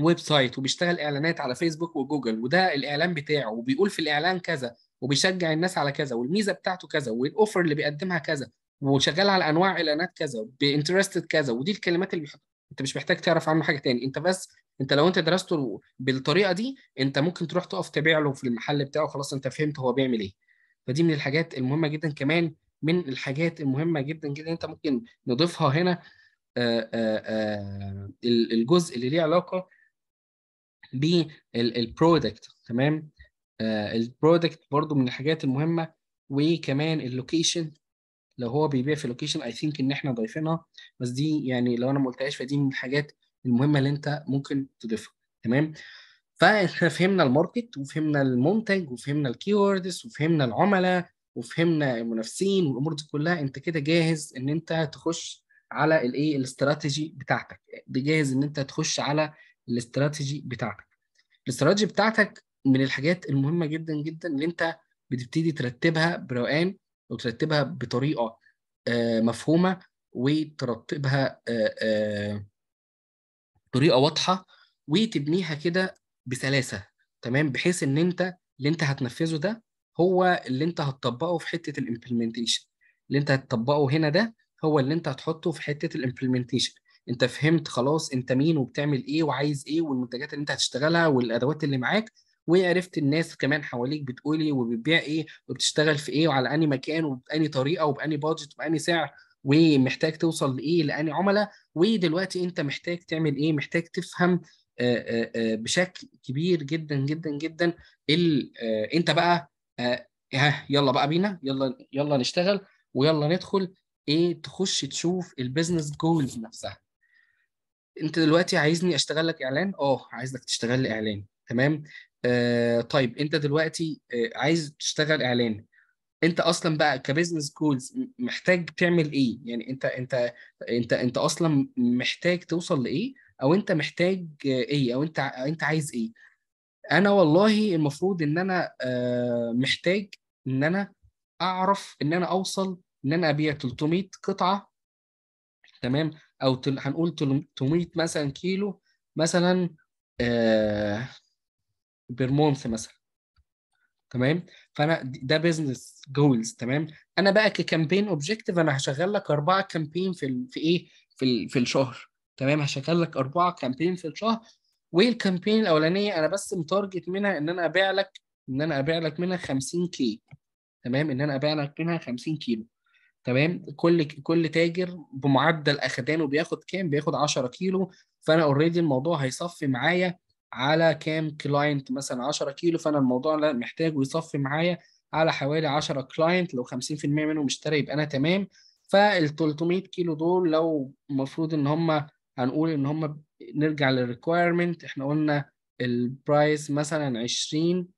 ويب سايت وبيشتغل اعلانات على فيسبوك وجوجل وده الاعلان بتاعه وبيقول في الاعلان كذا وبيشجع الناس على كذا والميزه بتاعته كذا والاوفر اللي بيقدمها كذا وشغال على انواع اعلانات كذا بانترستد كذا ودي الكلمات اللي بيحط انت مش محتاج تعرف عنه حاجه تاني انت بس انت لو انت درسته بالطريقه دي انت ممكن تروح تقف تبيع له في المحل بتاعه خلاص انت فهمت هو بيعمل ايه فدي من الحاجات المهمه جدا كمان من الحاجات المهمه جدا جدا انت ممكن نضيفها هنا آآ آه، آآ آه، آه، الجزء اللي ليه علاقه بالبرودكت تمام آه، البرودكت برضو من الحاجات المهمه وكمان اللوكيشن لو هو بيبيع في لوكيشن اي ثينك ان احنا ضايفينها بس دي يعني لو انا ما قلتهاش فدي من الحاجات المهمه اللي انت ممكن تضيفها تمام فاحنا فهمنا الماركت وفهمنا المنتج وفهمنا الكيوردز وفهمنا العملاء وفهمنا المنافسين والامور دي كلها انت كده جاهز ان انت تخش على الايه الاستراتيجي بتاعتك جاهز ان انت تخش على الاستراتيجي بتاعتك الاستراتيجي بتاعتك من الحاجات المهمه جدا جدا اللي انت بتبتدي ترتبها بروقان وترتبها بطريقه آه، مفهومه وترتبها آه، آه، طريقه واضحه وتبنيها كده بسلاسه تمام بحيث ان انت اللي انت هتنفذه ده هو اللي انت هتطبقه في حته الامبلمنتيشن اللي انت هتطبقه هنا ده هو اللي انت هتحطه في حته الامبلمنتيشن انت فهمت خلاص انت مين وبتعمل ايه وعايز ايه والمنتجات اللي انت هتشتغلها والادوات اللي معاك وعرفت الناس كمان حواليك بتقولي إيه، وبتبيع ايه وبتشتغل في ايه وعلى انهي مكان وبأني طريقه وبأني بادجت وبأني سعر ومحتاج توصل لايه لأني عملاء ودلوقتي انت محتاج تعمل ايه محتاج تفهم آه، آه، آه، بشكل كبير جدا جدا جدا انت بقى ها يلا بقى بينا يلا يلا نشتغل ويلا ندخل ايه تخش تشوف البيزنس جولز نفسها انت دلوقتي عايزني اشتغل لك اعلان اه عايزك تشتغل لي اعلان تمام آه، طيب انت دلوقتي آه، عايز تشتغل اعلان انت اصلا بقى كبزنس جولز محتاج تعمل ايه يعني انت انت انت انت اصلا محتاج توصل لايه او انت محتاج آه، ايه او انت انت عايز ايه انا والله المفروض ان انا محتاج ان انا اعرف ان انا اوصل ان انا ابيع 300 قطعه تمام او هنقول 300 مثلا كيلو مثلا آه بير مونث مثلا تمام فانا ده بزنس جولز تمام انا بقى ككامبين اوبجيكتيف انا هشغل لك اربعه كامبين في في ايه في في الشهر تمام هشغل لك اربعه كامبين في الشهر والكامبين الاولانيه انا بس متارجت منها ان انا ابيع لك ان انا ابيع لك منها 50 كي تمام ان انا ابيع لك منها 50 كيلو تمام كل كل تاجر بمعدل اخدانه بياخد كام بياخد 10 كيلو فانا اوريدي الموضوع هيصفي معايا على كام كلاينت مثلا 10 كيلو فانا الموضوع لا محتاج يصفي معايا على حوالي 10 كلاينت لو 50% منهم اشترى يبقى انا تمام فال 300 كيلو دول لو المفروض ان هم هنقول ان هم نرجع للريكويرمنت احنا قلنا البرايس مثلا 20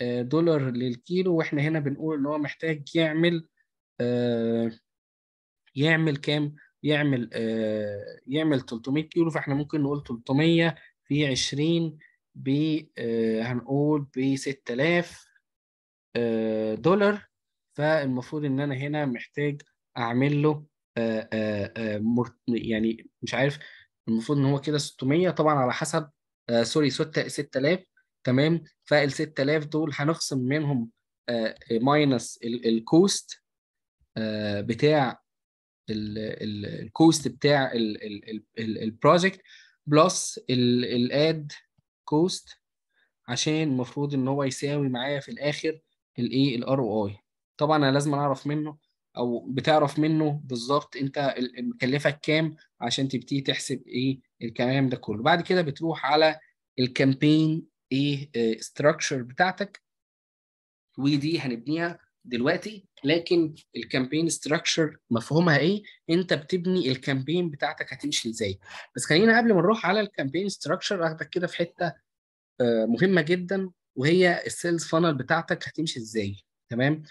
آه، دولار للكيلو واحنا هنا بنقول ان هو محتاج يعمل آه، يعمل كام يعمل آه، يعمل 300 كيلو فاحنا ممكن نقول 300 في 20 ب آه، هنقول ب 6000 آه، دولار فالمفروض ان انا هنا محتاج اعمل له آه، يعني مش عارف المفروض ان هو كده 600 طبعا على حسب سوري 6000 تمام فال 6000 دول هنخصم منهم ماينس الكوست بتاع الكوست بتاع البروجكت بلس الاد كوست عشان المفروض ان هو يساوي معايا في الاخر الايه الار او اي طبعا انا لازم اعرف منه او بتعرف منه بالظبط انت مكلفك كام عشان تبتدي تحسب ايه الكلام ده كله بعد كده بتروح على الكامبين ايه ستراكشر بتاعتك ودي هنبنيها دلوقتي لكن الكامبين ستراكشر مفهومها ايه انت بتبني الكامبين بتاعتك هتمشي ازاي بس خلينا قبل ما نروح على الكامبين ستراكشر اخدك كده في حته آه، مهمه جدا وهي السيلز فانل بتاعتك هتمشي ازاي تمام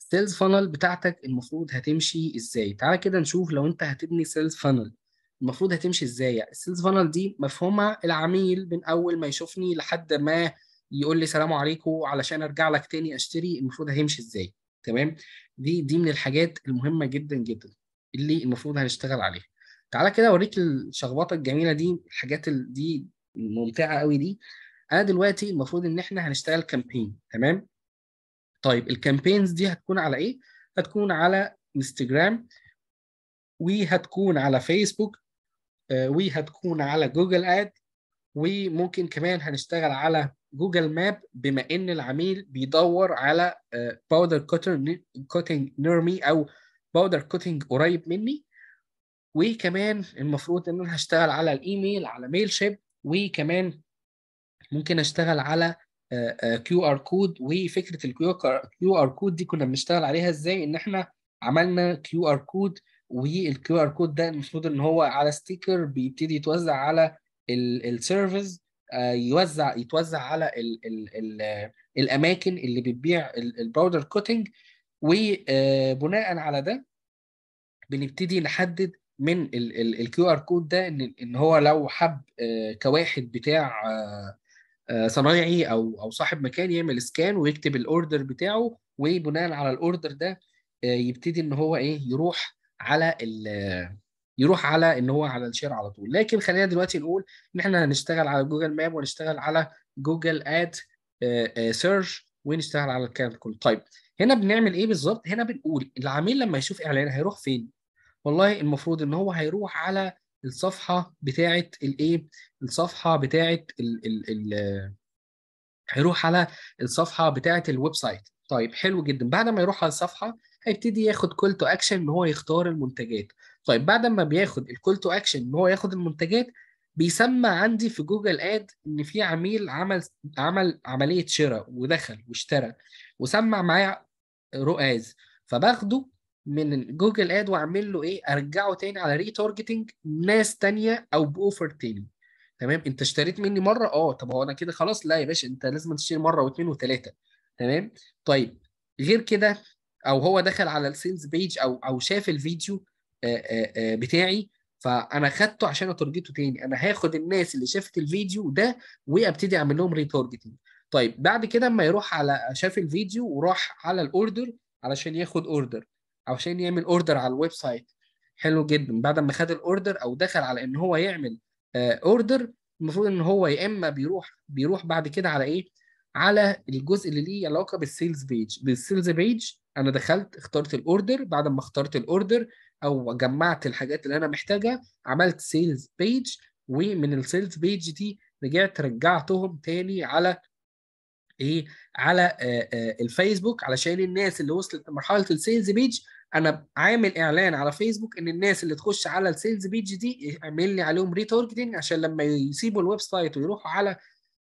السيلز فانل بتاعتك المفروض هتمشي ازاي تعالى كده نشوف لو انت هتبني سيلز فانل المفروض هتمشي ازاي يعني السيلز فانل دي مفهومها العميل من اول ما يشوفني لحد ما يقول لي سلام عليكم علشان ارجع لك تاني اشتري المفروض هيمشي ازاي تمام دي دي من الحاجات المهمه جدا جدا اللي المفروض هنشتغل عليها تعالى كده اوريك الشخبطه الجميله دي الحاجات دي ممتعه قوي دي انا دلوقتي المفروض ان احنا هنشتغل كامبين تمام طيب الكامبينز دي هتكون على ايه هتكون على انستجرام وهتكون على فيسبوك آه، وهتكون على جوجل اد وممكن كمان هنشتغل على جوجل ماب بما ان العميل بيدور على باودر كوتنج نيرمي او باودر كوتنج قريب مني وكمان المفروض ان انا هشتغل على الايميل على ميل شيب وكمان ممكن اشتغل على آه، آه، كيو ار كود وفكره الكيو ار كود دي كنا بنشتغل عليها ازاي ان احنا عملنا كيو ار كود والكيو ار كود ده المفروض ان هو على ستيكر بيبتدي يتوزع على السيرفيس آه، يوزع يتوزع على الـ الـ الـ الاماكن اللي بتبيع الباودر كوتنج وبناء على ده بنبتدي نحدد من الكيو ار كود ده ان هو لو حب آه، كواحد بتاع آه، صنايعي او او صاحب مكان يعمل سكان ويكتب الاوردر بتاعه وبناء على الاوردر ده يبتدي ان هو ايه يروح على ال يروح على ان هو على الشير على طول لكن خلينا دلوقتي نقول ان احنا هنشتغل على جوجل ماب ونشتغل على جوجل اد سيرش ونشتغل على الكلام كله طيب هنا بنعمل ايه بالظبط هنا بنقول العميل لما يشوف اعلان هيروح فين والله المفروض ان هو هيروح على الصفحه بتاعه الايه الصفحه بتاعه ال ال ال هيروح على الصفحه بتاعه الويب سايت طيب حلو جدا بعد ما يروح على الصفحه هيبتدي ياخد كول تو اكشن ان هو يختار المنتجات طيب بعد ما بياخد الكول تو اكشن ان هو ياخد المنتجات بيسمى عندي في جوجل اد ان في عميل عمل عمل عمليه شراء ودخل واشترى وسمع معايا رؤاز فباخده من جوجل اد واعمل له ايه ارجعه تاني على تارجتنج ناس تانية او باوفر تاني تمام انت اشتريت مني مره اه طب هو انا كده خلاص لا يا باشا انت لازم تشتري مره واثنين وثلاثه تمام طيب غير كده او هو دخل على السيلز بيج او او شاف الفيديو آه، آه، آه، بتاعي فانا خدته عشان اتارجته تاني انا هاخد الناس اللي شافت الفيديو ده وابتدي اعمل لهم ريتارجتنج طيب بعد كده اما يروح على شاف الفيديو وراح على الاوردر علشان ياخد اوردر عشان يعمل اوردر على الويب سايت حلو جدا بعد ما خد الاوردر او دخل على ان هو يعمل اوردر المفروض ان هو يا اما بيروح بيروح بعد كده على ايه على الجزء اللي ليه علاقه بالسيلز بيج بالسيلز بيج انا دخلت اخترت الاوردر بعد ما اخترت الاوردر او جمعت الحاجات اللي انا محتاجها عملت سيلز بيج ومن السيلز بيج دي رجعت رجعتهم تاني على ايه على آه، آه، الفيسبوك علشان الناس اللي وصلت لمرحله السيلز بيج انا عامل اعلان على فيسبوك ان الناس اللي تخش على السيلز بيج دي اعمل لي عليهم ريتارجتنج عشان لما يسيبوا الويب سايت ويروحوا على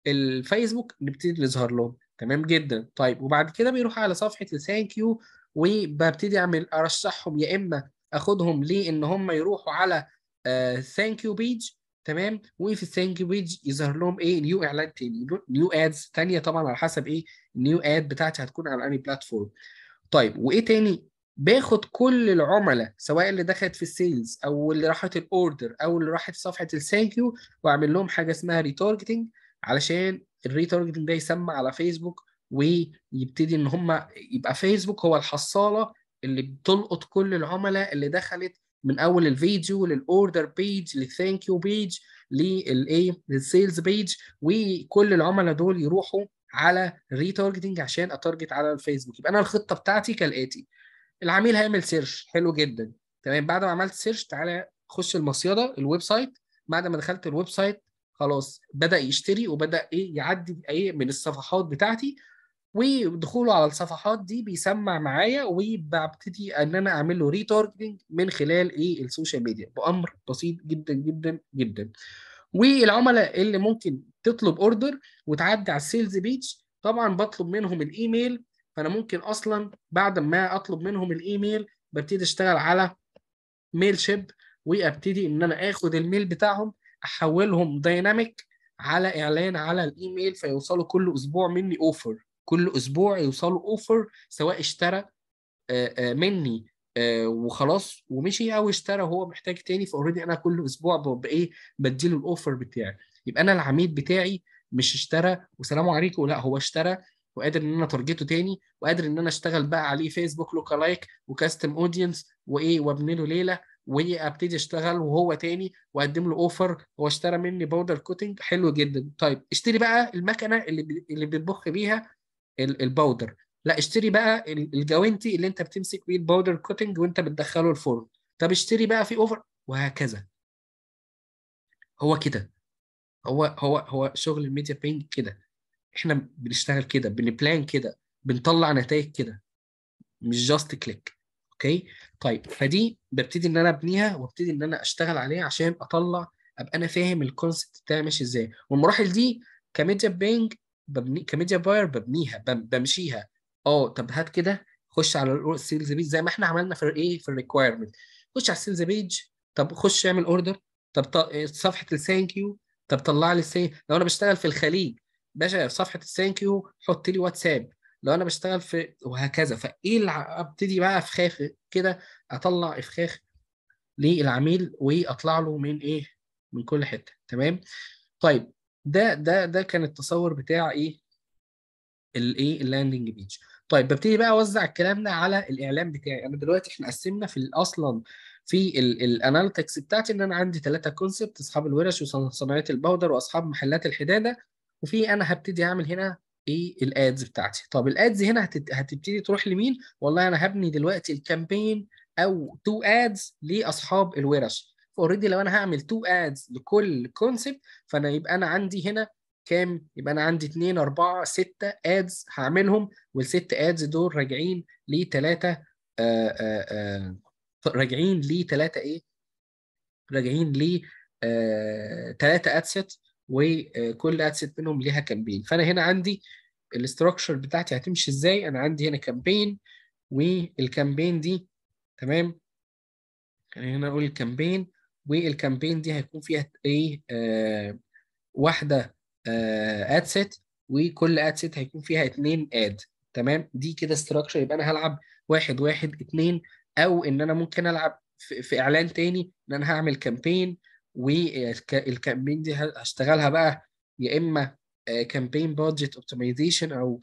الفيسبوك نبتدي نظهر لهم تمام جدا طيب وبعد كده بيروح على صفحه الثانك يو وببتدي اعمل ارشحهم يا اما اخدهم لان هم يروحوا على ثانك يو بيج تمام وفي الثانك يو بيج يظهر لهم ايه نيو اعلان تاني نيو ادز تانيه طبعا على حسب ايه النيو اد بتاعتي هتكون على انهي بلاتفورم طيب وايه تاني باخد كل العملاء سواء اللي دخلت في السيلز او اللي راحت الاوردر او اللي راحت في صفحه الثانك يو واعمل لهم حاجه اسمها ريتارجتنج علشان الريتارجتنج ده يسمى على فيسبوك ويبتدي ان هم يبقى فيسبوك هو الحصاله اللي بتلقط كل العملاء اللي دخلت من اول الفيديو للاوردر بيج للثانك يو بيج للايه للسيلز بيج وكل العملاء دول يروحوا على ريتارجتنج عشان اتارجت على الفيسبوك يبقى انا الخطه بتاعتي كالاتي العميل هيعمل سيرش حلو جدا تمام بعد ما عملت سيرش تعالى خش المصيده الويب سايت بعد ما دخلت الويب سايت خلاص بدا يشتري وبدا ايه يعدي ايه من الصفحات بتاعتي ودخوله على الصفحات دي بيسمع معايا وببتدي ان انا اعمل له ريتارجتنج من خلال ايه السوشيال ميديا بامر بسيط جدا جدا جدا والعملاء اللي ممكن تطلب اوردر وتعدي على السيلز بيج طبعا بطلب منهم الايميل فانا ممكن اصلا بعد ما اطلب منهم الايميل ببتدي اشتغل على ميل شيب وابتدي ان انا اخد الميل بتاعهم احولهم دايناميك على اعلان على الايميل فيوصلوا كل اسبوع مني اوفر كل اسبوع يوصله اوفر سواء اشترى آه، آه، مني آه، وخلاص ومشي او اشترى هو محتاج تاني فاوريدي انا كل اسبوع بايه بديله الاوفر بتاعي يبقى انا العميل بتاعي مش اشترى وسلام عليكم لا هو اشترى وقادر ان انا تارجته تاني وقادر ان انا اشتغل بقى عليه فيسبوك لوك لايك وكاستم اودينس وايه وابني له ليله وابتدي اشتغل وهو تاني واقدم له اوفر هو اشترى مني باودر كوتنج حلو جدا طيب اشتري بقى المكنه اللي اللي بيطبخ بيها الباودر لا اشتري بقى الجوانتي اللي انت بتمسك بيه الباودر كوتنج وانت بتدخله الفرن طب اشتري بقى في اوفر وهكذا هو كده هو هو هو شغل الميديا بينج كده احنا بنشتغل كده بنبلان كده بنطلع نتائج كده مش جاست كليك اوكي طيب فدي ببتدي ان انا ابنيها وابتدي ان انا اشتغل عليها عشان اطلع ابقى انا فاهم الكونسبت بتاعي ماشي ازاي والمراحل دي كميديا بينج ببني كميديا باير ببنيها بمشيها اه طب هات كده خش على السيلز بيج زي ما احنا عملنا في الايه في الريكويرمنت خش على السيلز بيج طب خش اعمل اوردر طب آه، صفحه الثانك يو طب طلع لي السي لو انا بشتغل في الخليج باشا صفحه الثانك يو حط لي واتساب لو انا بشتغل في وهكذا فايه اللي ابتدي بقى افخاخ كده اطلع افخاخ للعميل واطلع له من ايه من كل حته تمام طيب ده ده ده كان التصور بتاع ايه الايه اللاندنج بيج طيب ببتدي بقى اوزع الكلام ده على الاعلان بتاعي انا دلوقتي احنا قسمنا في اصلا في الاناليتكس بتاعتي ان انا عندي ثلاثه كونسبت اصحاب الورش وصناعيه البودر واصحاب محلات الحداده وفي انا هبتدي اعمل هنا ايه الادز بتاعتي طب الادز هنا هتت... هتبتدي تروح لمين والله انا هبني دلوقتي الكامبين او تو ادز لاصحاب الورش فاوريدي لو انا هعمل تو ادز لكل كونسبت فانا يبقى انا عندي هنا كام؟ يبقى انا عندي 2 4 6 ادز هعملهم والست ادز دول راجعين ل 3 آه، آه، آه، راجعين ل 3 ايه؟ راجعين ل 3 ادسيت وكل ادسيت منهم ليها كامبين فانا هنا عندي الاستراكشر بتاعتي هتمشي ازاي؟ انا عندي هنا كامبين والكامبين دي تمام؟ يعني هنا اقول الكامبين والكامبين دي هيكون فيها ايه آه واحده اد آه، سيت وكل اد سيت هيكون فيها اتنين اد تمام دي كده استراكشر يبقى انا هلعب واحد واحد اتنين او ان انا ممكن العب في, اعلان تاني ان انا هعمل كامبين والكامبين دي هشتغلها بقى يا اما كامبين بادجت اوبتمايزيشن او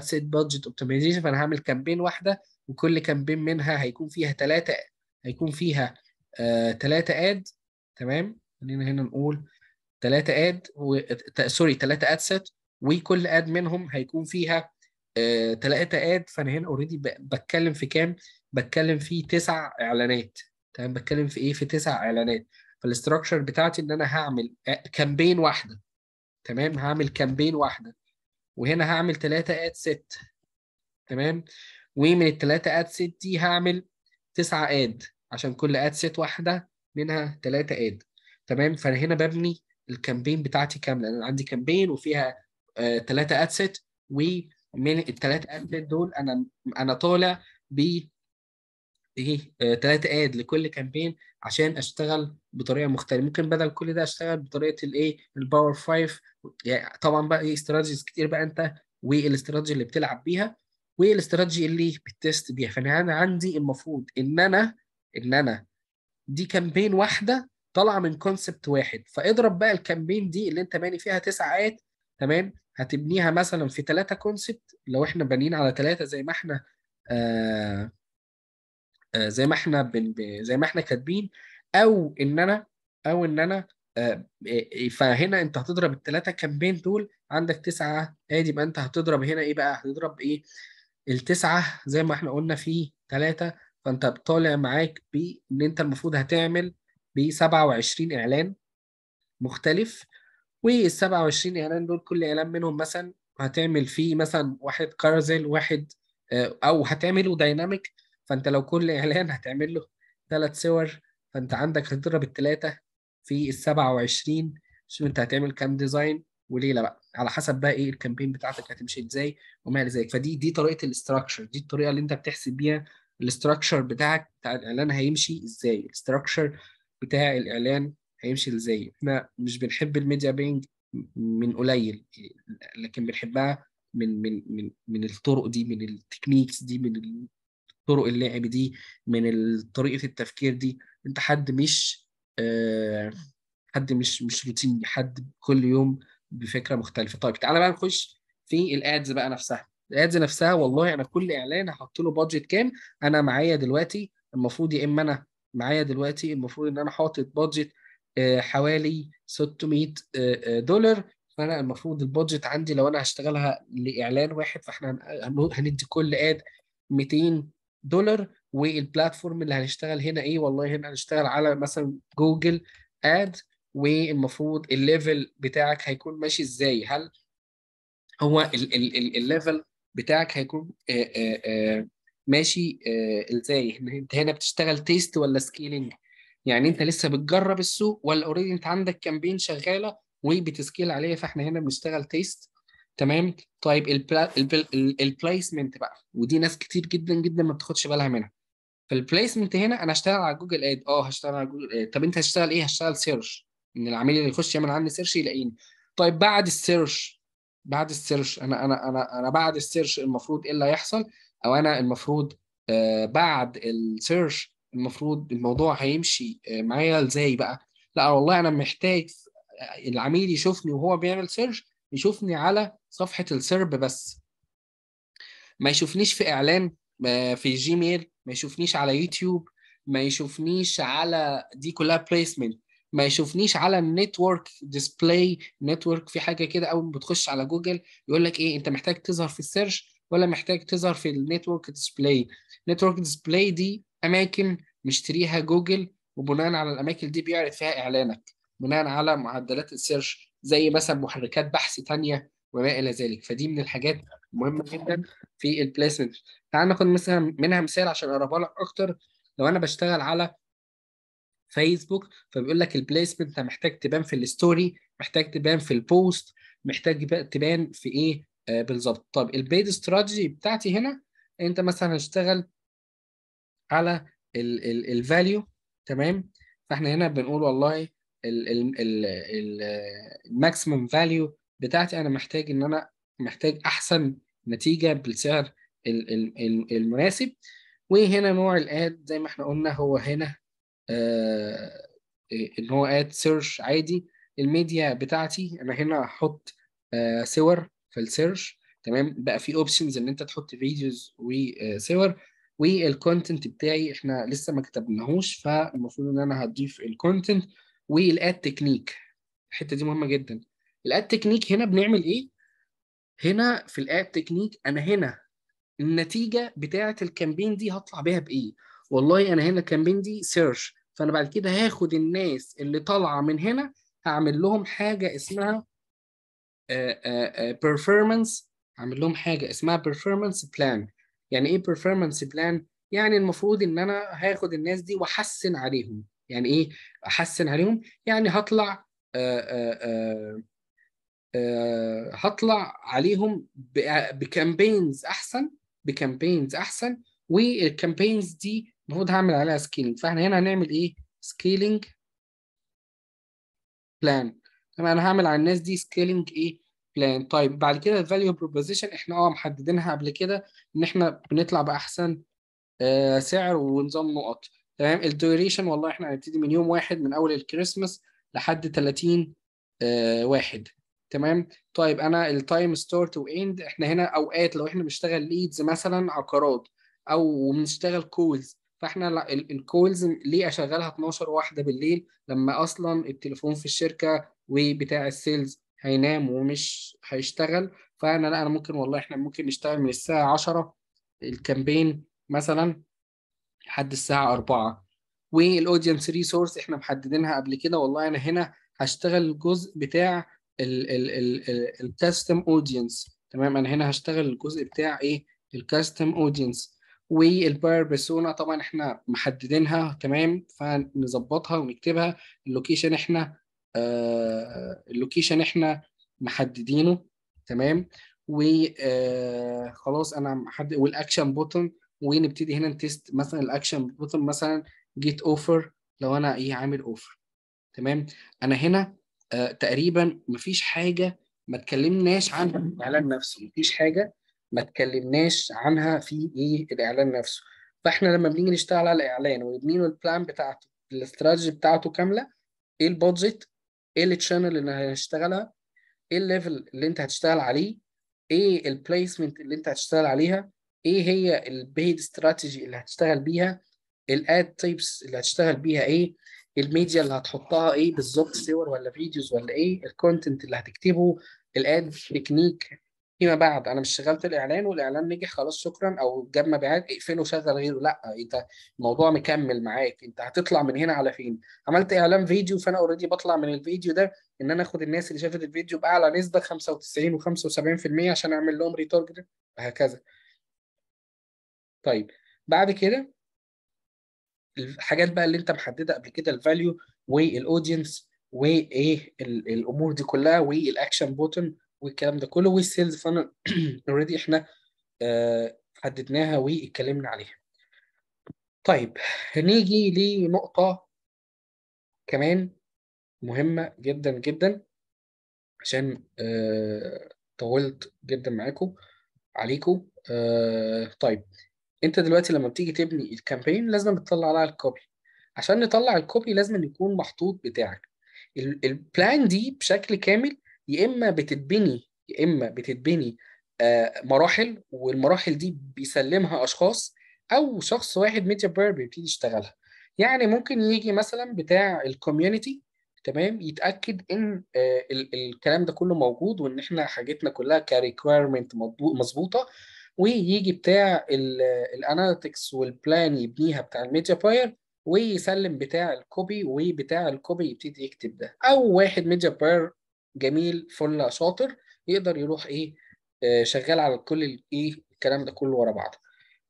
سيت بادجت اوبتمايزيشن فانا هعمل كامبين واحده وكل كامبين منها هيكون فيها ثلاثه هيكون فيها 3 آه، اد تمام خلينا هنا نقول 3 اد و... سوري 3 اد سيت وكل اد منهم هيكون فيها 3 آه، اد فانا هنا اوريدي بتكلم في كام؟ بتكلم في تسع اعلانات تمام بتكلم في ايه؟ في تسع اعلانات فالاستراكشر بتاعتي ان انا هعمل كامبين آه، واحده تمام هعمل كامبين واحده وهنا هعمل 3 اد ست تمام ومن الثلاثه اد ست دي هعمل 9 اد عشان كل اد سيت واحده منها ثلاثه اد تمام فانا هنا ببني الكامبين بتاعتي كامله انا عندي كامبين وفيها ثلاثه اد سيت ومن الثلاثه اد سيت دول انا انا طالع ب ايه ثلاثه آه، اد لكل كامبين عشان اشتغل بطريقه مختلفه ممكن بدل كل ده اشتغل بطريقه الايه الباور 5 يعني طبعا بقى ايه استراتيجيز كتير بقى انت والاستراتيجي اللي بتلعب بيها والاستراتيجي اللي بتست بيها فانا عندي المفروض ان انا ان انا دي كامبين واحده طالعه من كونسبت واحد فاضرب بقى الكامبين دي اللي انت باني فيها تسع ايات تمام هتبنيها مثلا في ثلاثه كونسبت لو احنا بانيين على ثلاثه زي ما احنا آه آه زي ما احنا بن زي ما احنا كاتبين او ان انا او ان انا آه إيه، إيه، فهنا انت هتضرب الثلاثه كامبين دول عندك تسعه ادي آه، يبقى انت هتضرب هنا ايه بقى هتضرب ايه التسعه زي ما احنا قلنا في ثلاثه فانت طالع معاك بان انت المفروض هتعمل ب 27 اعلان مختلف وال 27 اعلان دول كل اعلان منهم مثلا هتعمل فيه مثلا واحد كارزل واحد آه، او هتعمله دايناميك فانت لو كل اعلان هتعمل له ثلاث صور فانت عندك هتضرب الثلاثه في ال 27 شوف انت هتعمل كام ديزاين وليله بقى على حسب بقى ايه الكامبين بتاعتك هتمشي ازاي وما الى ذلك فدي دي طريقه الاستراكشر دي الطريقه اللي انت بتحسب بيها الاستراكشر بتاعك بتاع الاعلان هيمشي ازاي الاستراكشر بتاع الاعلان هيمشي ازاي احنا مش بنحب الميديا بينج من قليل لكن بنحبها من من من من الطرق دي من التكنيكس دي من طرق اللعب دي من طريقه التفكير دي انت حد مش آه، حد مش مش روتيني حد كل يوم بفكره مختلفه طيب تعالى بقى نخش في الادز بقى نفسها الادز نفسها والله انا كل اعلان هحط له بادجت كام انا معايا دلوقتي المفروض يا اما انا معايا دلوقتي المفروض ان انا حاطط بادجت آه، حوالي 600 آه، آه، دولار فانا المفروض البادجت عندي لو انا هشتغلها لاعلان واحد فاحنا هندي كل اد 200 دولار والبلاتفورم اللي هنشتغل هنا ايه والله هنا هنشتغل على مثلا جوجل اد والمفروض الليفل بتاعك هيكون ماشي ازاي هل هو الليفل بتاعك هيكون آه، آه، آه، ماشي ازاي انت هنا بتشتغل تيست ولا سكيلينج يعني انت لسه بتجرب السوق ولا اوريدي انت عندك كامبين شغاله وبتسكيل عليها فاحنا هنا بنشتغل تيست تمام طيب البليسمنت بقى ودي ناس كتير جدا جدا ما بتاخدش بالها منها فالبليسمنت هنا انا هشتغل على جوجل اد اه هشتغل على جوجل اد طب انت هتشتغل ايه هشتغل سيرش ان العميل اللي يخش يعمل عندي سيرش يلاقيني طيب بعد السيرش بعد السيرش انا انا انا انا بعد السيرش المفروض ايه اللي هيحصل او انا المفروض آه، بعد السيرش المفروض الموضوع هيمشي آه، معايا ازاي بقى لا والله انا محتاج آه، العميل يشوفني وهو بيعمل سيرش يشوفني على صفحه السيرب بس ما يشوفنيش في اعلان في جيميل ما يشوفنيش على يوتيوب ما يشوفنيش على دي كلها بليسمنت ما يشوفنيش على النتورك ديسبلاي نتورك في حاجه كده اول ما بتخش على جوجل يقول لك ايه انت محتاج تظهر في السيرش ولا محتاج تظهر في النتورك ديسبلاي نتورك ديسبلاي دي اماكن مشتريها جوجل وبناء على الاماكن دي بيعرض فيها اعلانك بناء على معدلات السيرش زي مثلا محركات بحث ثانيه وما الى ذلك فدي من الحاجات مهمه جدا في البليسمنت تعال ناخد مثلا منها مثال عشان اقربها لك اكتر لو انا بشتغل على فيسبوك فبيقول لك البليسمنت انت محتاج تبان في الستوري محتاج تبان في البوست محتاج تبان في ايه آه بالظبط طب البيد استراتيجي بتاعتي هنا انت مثلا هشتغل على الفاليو تمام فاحنا هنا بنقول والله الماكسيمم فاليو بتاعتي انا محتاج ان انا محتاج احسن نتيجه بالسعر المناسب وهنا نوع الاد زي ما احنا قلنا هو هنا آه، إيه، ان هو اد سيرش عادي الميديا بتاعتي انا هنا هحط آه، صور في السيرش تمام بقى في اوبشنز ان انت تحط فيديوز وصور والكونتنت بتاعي احنا لسه ما كتبناهوش فالمفروض ان انا هضيف الكونتنت والاد تكنيك الحته دي مهمه جدا الاد تكنيك هنا بنعمل ايه هنا في الاد تكنيك انا هنا النتيجه بتاعه الكامبين دي هطلع بيها بايه والله انا هنا الكامبين دي سيرش فانا بعد كده هاخد الناس اللي طالعه من هنا هعمل لهم حاجه اسمها بيرفورمانس آه، آه، آه، هعمل لهم حاجه اسمها بيرفورمانس بلان يعني ايه بيرفورمانس بلان يعني المفروض ان انا هاخد الناس دي واحسن عليهم يعني ايه احسن عليهم يعني هطلع آآ آآ هطلع عليهم بكامبينز احسن بكامبينز احسن والكامبينز دي المفروض هعمل عليها سكيلينج فاحنا هنا هنعمل ايه سكيلينج بلان تمام انا هعمل على الناس دي سكيلينج ايه بلان طيب بعد كده الفاليو بروبوزيشن احنا اه محددينها قبل كده ان احنا بنطلع باحسن آه، سعر ونظام نقط تمام الديوريشن والله احنا هنبتدي من يوم واحد من اول الكريسماس لحد 30 آه، واحد تمام طيب انا التايم ستارت واند احنا هنا اوقات لو احنا بنشتغل ليدز مثلا عقارات او بنشتغل كولز فاحنا الكولز ليه اشغلها 12 واحده بالليل لما اصلا التليفون في الشركه وبتاع السيلز هينام ومش هيشتغل فانا لا انا ممكن والله احنا ممكن نشتغل من الساعه 10 الكامبين مثلا لحد الساعه 4 والاودينس ريسورس احنا محددينها قبل كده والله انا هنا هشتغل الجزء بتاع الكاستم اودينس تمام انا هنا هشتغل الجزء بتاع ايه الكاستم اودينس والباير بيرسونا طبعا احنا محددينها تمام فنظبطها ونكتبها اللوكيشن احنا آه اللوكيشن احنا محددينه تمام وخلاص آه، انا محدد والاكشن بوتن ونبتدي هنا نتست مثلا الاكشن بوتن مثلا جيت اوفر لو انا ايه عامل اوفر تمام انا هنا آه تقريبا مفيش حاجه ما اتكلمناش عن الاعلان نفسه مفيش حاجه ما اتكلمناش عنها في ايه الاعلان نفسه فاحنا لما بنيجي نشتغل على الاعلان ويبنيله البلان بتاعته الاستراتيجي بتاعته كامله ايه البادجت ايه التشانل اللي هنشتغلها ايه الليفل اللي انت هتشتغل عليه ايه البليسمنت اللي انت هتشتغل عليها ايه هي البيد استراتيجي اللي هتشتغل بيها الاد تايبس اللي هتشتغل بيها ايه الميديا اللي هتحطها ايه بالظبط صور ولا فيديوز ولا ايه الكونتنت اللي هتكتبه الاد تكنيك فيما بعد انا مش شغلت الاعلان والاعلان نجح خلاص شكرا او جاب مبيعات اقفله شغل غيره لا انت الموضوع مكمل معاك انت هتطلع من هنا على فين عملت اعلان فيديو فانا اوريدي بطلع من الفيديو ده ان انا اخد الناس اللي شافت الفيديو باعلى نسبه 95 و75% عشان اعمل لهم ريتارجت وهكذا طيب بعد كده الحاجات بقى اللي انت محدده قبل كده الفاليو والاودينس وايه الامور دي كلها والاكشن بوتن والكلام ده كله والسيلز فانل اوريدي احنا آه، حددناها واتكلمنا عليها طيب هنيجي لنقطة كمان مهمة جدا جدا عشان آه، طولت جدا معاكم عليكم آه، طيب انت دلوقتي لما بتيجي تبني الكامبين لازم بتطلع لها الكوبي عشان نطلع الكوبي لازم يكون محطوط بتاعك البلان دي بشكل كامل يا اما بتتبني يا اما بتتبني آه، مراحل والمراحل دي بيسلمها اشخاص او شخص واحد ميديا باير بيبتدي يشتغلها يعني ممكن يجي مثلا بتاع الكوميونتي تمام يتاكد ان آه، الكلام ده كله موجود وان احنا حاجتنا كلها كريكويرمنت مظبوطه ويجي بتاع الاناليتكس والبلان يبنيها بتاع الميديا باير ويسلم بتاع الكوبي وبتاع الكوبي يبتدي يكتب ده او واحد ميديا باير جميل فل شاطر يقدر يروح ايه آه، شغال على كل ايه الكلام ده كله ورا بعضه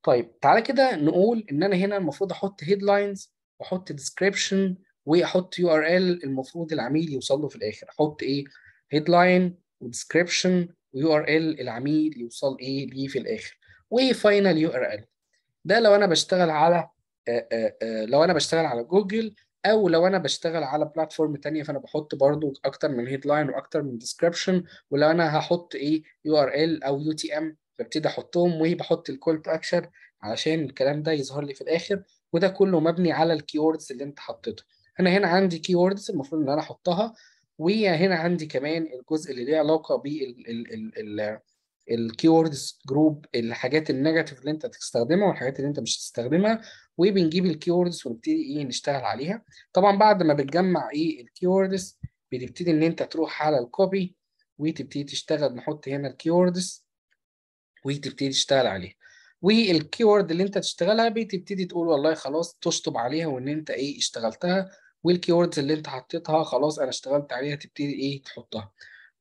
طيب تعالى كده نقول ان انا هنا المفروض احط هيدلاينز واحط ديسكريبشن واحط يو ار ال المفروض العميل يوصل له في الاخر احط ايه هيدلاين وديسكريبشن ويو ار ال العميل يوصل ايه ليه في الاخر وفاينل يو ار ال ده لو انا بشتغل على آآ آه، آآ آه، لو انا بشتغل على جوجل او لو انا بشتغل على بلاتفورم تانية فانا بحط برضو اكتر من هيدلاين واكتر من ديسكربشن ولو انا هحط ايه يو ار ال او يو تي ام ببتدي احطهم وبحط الكول تو اكشن علشان الكلام ده يظهر لي في الاخر وده كله مبني على الكيوردز اللي انت حطيته انا هنا عندي كيوردز المفروض ان انا احطها وهنا عندي كمان الجزء اللي ليه علاقه بال الكيوردز جروب الحاجات النيجاتيف اللي انت هتستخدمها والحاجات اللي انت مش هتستخدمها وبنجيب الكيوردز ونبتدي ايه نشتغل عليها طبعا بعد ما بتجمع ايه الكيوردز بتبتدي ان انت تروح على الكوبي وتبتدي تشتغل نحط هنا الكيوردز وتبتدي تشتغل عليها والكيورد اللي انت تشتغلها بتبتدي تقول والله خلاص تشطب عليها وان انت ايه اشتغلتها والكيوردز اللي انت حطيتها خلاص انا اشتغلت عليها تبتدي ايه تحطها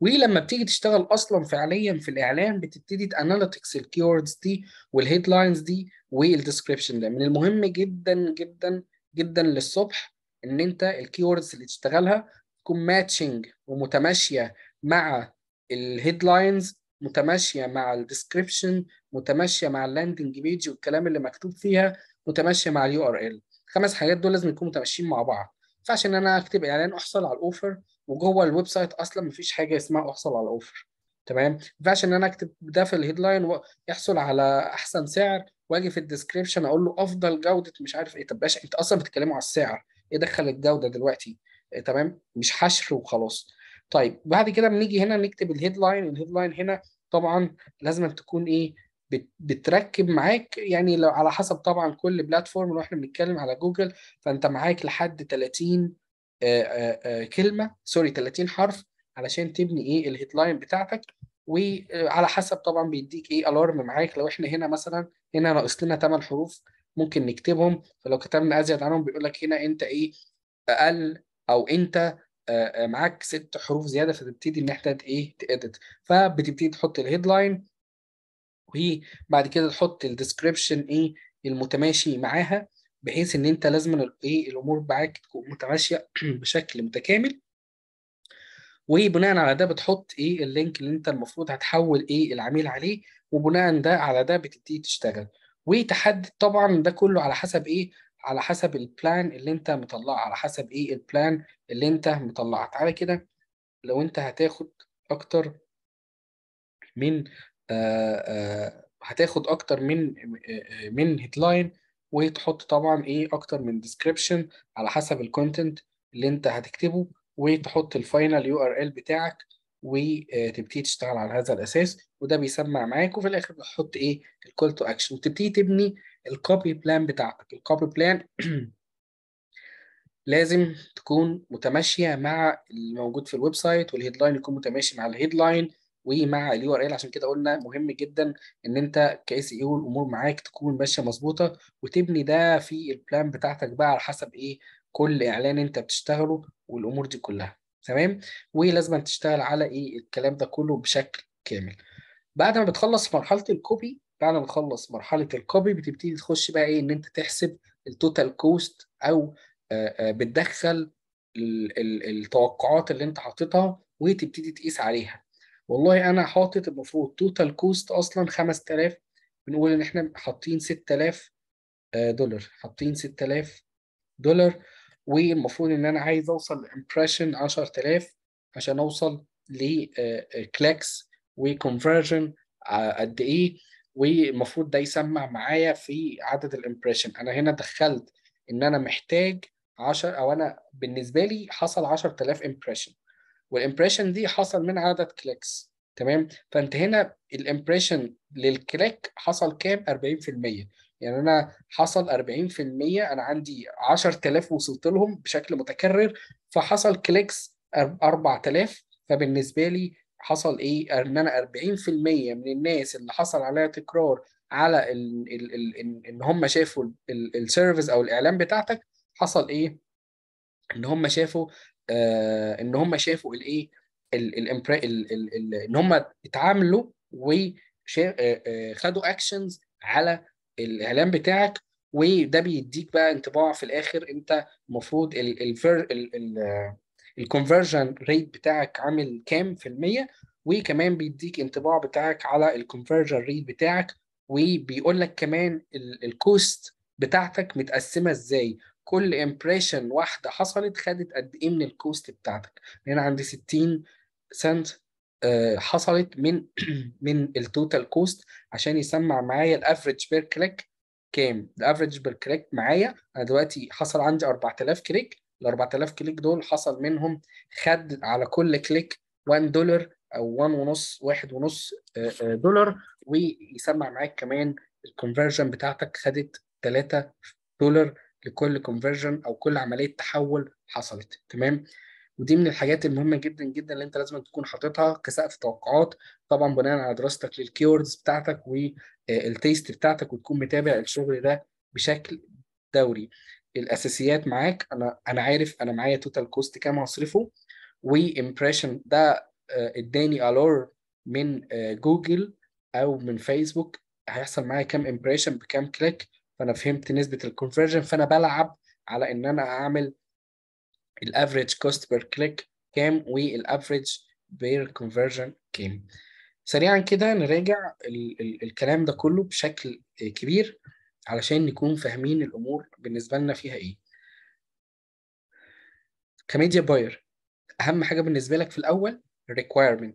ولما بتيجي تشتغل اصلا فعليا في الاعلان بتبتدي تاناليتكس الكيوردز دي والهيدلاينز دي والديسكربشن ده من المهم جدا جدا جدا للصبح ان انت الكيوردز اللي تشتغلها تكون ماتشنج ومتماشيه مع الهيدلاينز متماشيه مع الديسكربشن متماشيه مع اللاندنج بيج والكلام اللي مكتوب فيها متماشيه مع اليو ار ال خمس حاجات دول لازم يكونوا متماشيين مع بعض فعشان انا اكتب اعلان احصل على الاوفر وجوه الويب سايت اصلا مفيش حاجه اسمها احصل على اوفر تمام ما ينفعش ان انا اكتب ده في الهيدلاين ويحصل على احسن سعر واجي في الديسكربشن اقول له افضل جوده مش عارف ايه طب انت اصلا بتتكلموا على السعر ايه دخل الجوده دلوقتي إيه تمام مش حشر وخلاص طيب بعد كده بنيجي هنا نكتب الهيدلاين الهيدلاين هنا طبعا لازم تكون ايه بتركب معاك يعني لو على حسب طبعا كل بلاتفورم لو احنا بنتكلم على جوجل فانت معاك لحد 30 آه، آه، آه، كلمه سوري 30 حرف علشان تبني ايه الهيدلاين بتاعتك وعلى حسب طبعا بيديك ايه الارم معاك لو احنا هنا مثلا هنا ناقص لنا 8 حروف ممكن نكتبهم فلو كتبنا ازيد عنهم بيقول لك هنا انت ايه اقل او انت معاك ست حروف زياده فتبتدي ان احنا ايه تاديت فبتبتدي تحط الهيدلاين وبعد كده تحط الديسكريبشن ايه المتماشي معاها بحيث ان انت لازم ايه الامور معاك تكون متماشيه بشكل متكامل وبناء على ده بتحط ايه اللينك اللي انت المفروض هتحول ايه العميل عليه وبناء ده على ده بتبتدي تشتغل وتحدد طبعا ده كله على حسب ايه على حسب البلان اللي انت مطلع على حسب ايه البلان اللي انت مطلعه تعالى كده لو انت هتاخد اكتر من آآ آه، آآ آه، هتاخد اكتر من آه، من هيدلاين وتحط طبعا ايه اكتر من ديسكريبشن على حسب الكونتنت اللي انت هتكتبه وتحط الفاينل يو ار ال بتاعك وتبتدي تشتغل على هذا الاساس وده بيسمع معاك وفي الاخر بتحط ايه الكول تو اكشن وتبتدي تبني الكوبي بلان بتاعتك الكوبي بلان لازم تكون متماشيه مع الموجود في الويب سايت والهيدلاين يكون متماشي مع الهيدلاين ومع اليو ار ال عشان كده قلنا مهم جدا ان انت كاس اي والامور معاك تكون ماشيه مظبوطه وتبني ده في البلان بتاعتك بقى على حسب ايه كل اعلان انت بتشتغله والامور دي كلها تمام ولازم تشتغل على ايه الكلام ده كله بشكل كامل بعد ما بتخلص مرحله الكوبي بعد ما تخلص مرحله الكوبي بتبتدي تخش بقى ايه ان انت تحسب التوتال كوست او بتدخل التوقعات اللي انت حاططها وتبتدي تقيس عليها والله انا حاطط المفروض توتال كوست اصلا 5000 بنقول ان احنا حاطين 6000 آه، دولار حاطين 6000 دولار والمفروض ان انا عايز اوصل امبريشن 10000 عشان اوصل لكلاكس آه، آه، وكونفرجن قد ايه والمفروض ده يسمع معايا في عدد الامبريشن انا هنا دخلت ان انا محتاج 10 او انا بالنسبه لي حصل 10000 امبريشن والامبريشن دي حصل من عدد كليكس تمام فانت هنا الامبريشن للكليك حصل كام 40% يعني انا حصل 40% انا عندي 10000 وصلت لهم بشكل متكرر فحصل كليكس 4000 فبالنسبه لي حصل ايه ان انا 40% من الناس اللي حصل عليها تكرار على ال ال ال ان هم شافوا السيرفيس او الاعلان بتاعتك حصل ايه ان هم شافوا آه، ان هم شافوا الايه ان هم اتعاملوا وخدوا آه، آه، اكشنز على الاعلان بتاعك وده بيديك بقى انطباع في الاخر انت المفروض الكونفرجن ريت بتاعك عامل كام في المية وكمان بيديك انطباع بتاعك على الكونفرجن ريت بتاعك وبيقول لك كمان الكوست بتاعتك متقسمه ازاي كل امبريشن واحده حصلت خدت قد ايه من الكوست بتاعتك هنا يعني عندي 60 سنت آه، حصلت من من التوتال كوست عشان يسمع معايا الافريج بير كليك كام الافريج بير كليك معايا انا دلوقتي حصل عندي 4000 كليك ال 4000 كليك دول حصل منهم خد على كل كليك 1 دولار او 1 ونص 1 ونص دولار آه، آه، ويسمع معاك كمان الكونفرجن بتاعتك خدت 3 دولار لكل كونفرجن او كل عمليه تحول حصلت تمام ودي من الحاجات المهمه جدا جدا اللي انت لازم تكون حاططها كسقف توقعات طبعا بناء على دراستك للكيوردز بتاعتك والتيست آه، بتاعتك وتكون متابع الشغل ده بشكل دوري الاساسيات معاك انا انا عارف انا معايا توتال كوست كام هصرفه وامبريشن ده آه، اداني الور من آه، جوجل او من فيسبوك هيحصل معايا كام امبريشن بكام كليك فانا فهمت نسبه الكونفرجن فانا بلعب على ان انا اعمل الافريج كوست بير كليك كام والافريج بير كونفرجن كام سريعا كده نراجع ال ال الكلام ده كله بشكل كبير علشان نكون فاهمين الامور بالنسبه لنا فيها ايه كميديا باير اهم حاجه بالنسبه لك في الاول requirement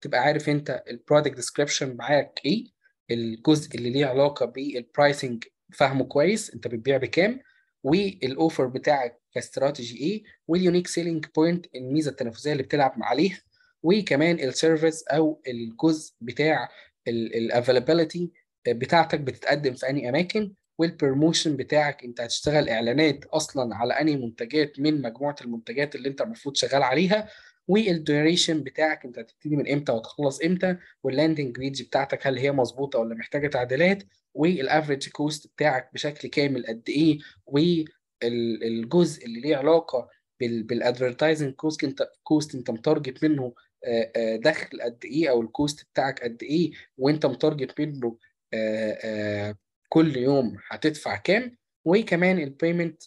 تبقى عارف انت البرودكت ديسكريبشن معاك ايه الجزء اللي ليه علاقه بالبرايسنج فاهمه كويس انت بتبيع بكام والاوفر بتاعك كاستراتيجي ايه واليونيك سيلينج بوينت الميزه التنافسيه اللي بتلعب عليها وكمان السيرفيس او الجزء بتاع الافيلابيلتي بتاعتك بتتقدم في انهي اماكن والبروموشن بتاعك انت هتشتغل اعلانات اصلا على انهي منتجات من مجموعه المنتجات اللي انت المفروض شغال عليها والديوريشن بتاعك انت هتبتدي من امتى وتخلص امتى واللاندنج بيج بتاعتك هل هي مظبوطه ولا محتاجه تعديلات والافريج كوست بتاعك بشكل كامل قد ايه والجزء اللي ليه علاقه بالادفرتايزنج كوست انت كوست انت متارجت منه آه، آه، دخل قد ايه او الكوست بتاعك قد ايه وانت متارجت منه آه، كل يوم هتدفع كام وكمان البيمنت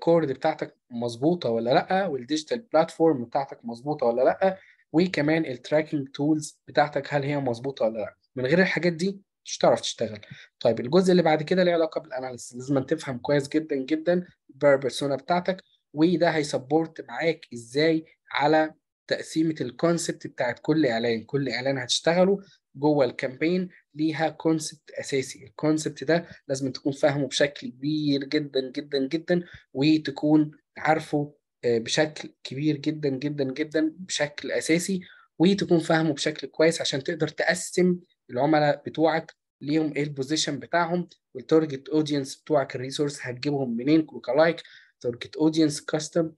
كورد بتاعتك مظبوطه ولا لا والديجيتال بلاتفورم بتاعتك مظبوطه ولا لا وكمان التراكنج تولز بتاعتك هل هي مظبوطه ولا لا من غير الحاجات دي مش هتعرف تشتغل طيب الجزء اللي بعد كده ليه علاقه بالاناليسيس لازم تفهم كويس جدا جدا البيرسونا بتاعتك وده هيسبورت معاك ازاي على تقسيمه الكونسبت بتاعت كل اعلان كل اعلان هتشتغله جوه الكامبين ليها كونسبت اساسي الكونسبت ده لازم تكون فاهمه بشكل كبير جدا جدا جدا وتكون عارفه آه، بشكل كبير جدا جدا جدا بشكل اساسي وتكون فاهمه بشكل كويس عشان تقدر تقسم العملاء بتوعك ليهم ايه البوزيشن بتاعهم والتارجت اودينس بتوعك الريسورس هتجيبهم منين لايك تارجت اودينس كاستم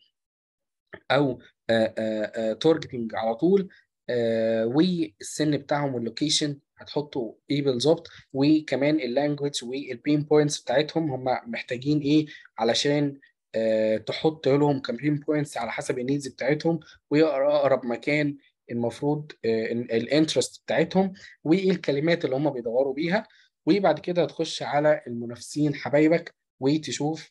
او تارجتنج آه، آه، على طول والسن بتاعهم واللوكيشن هتحطوا ايه بالظبط وكمان اللانجوج والبين بوينتس بتاعتهم هم محتاجين ايه علشان آه، تحط لهم كامبين بوينتس على حسب النيدز بتاعتهم واقرب مكان المفروض آه، الانترست بتاعتهم وايه الكلمات اللي هم بيدوروا بيها وبعد كده تخش على المنافسين حبايبك وتشوف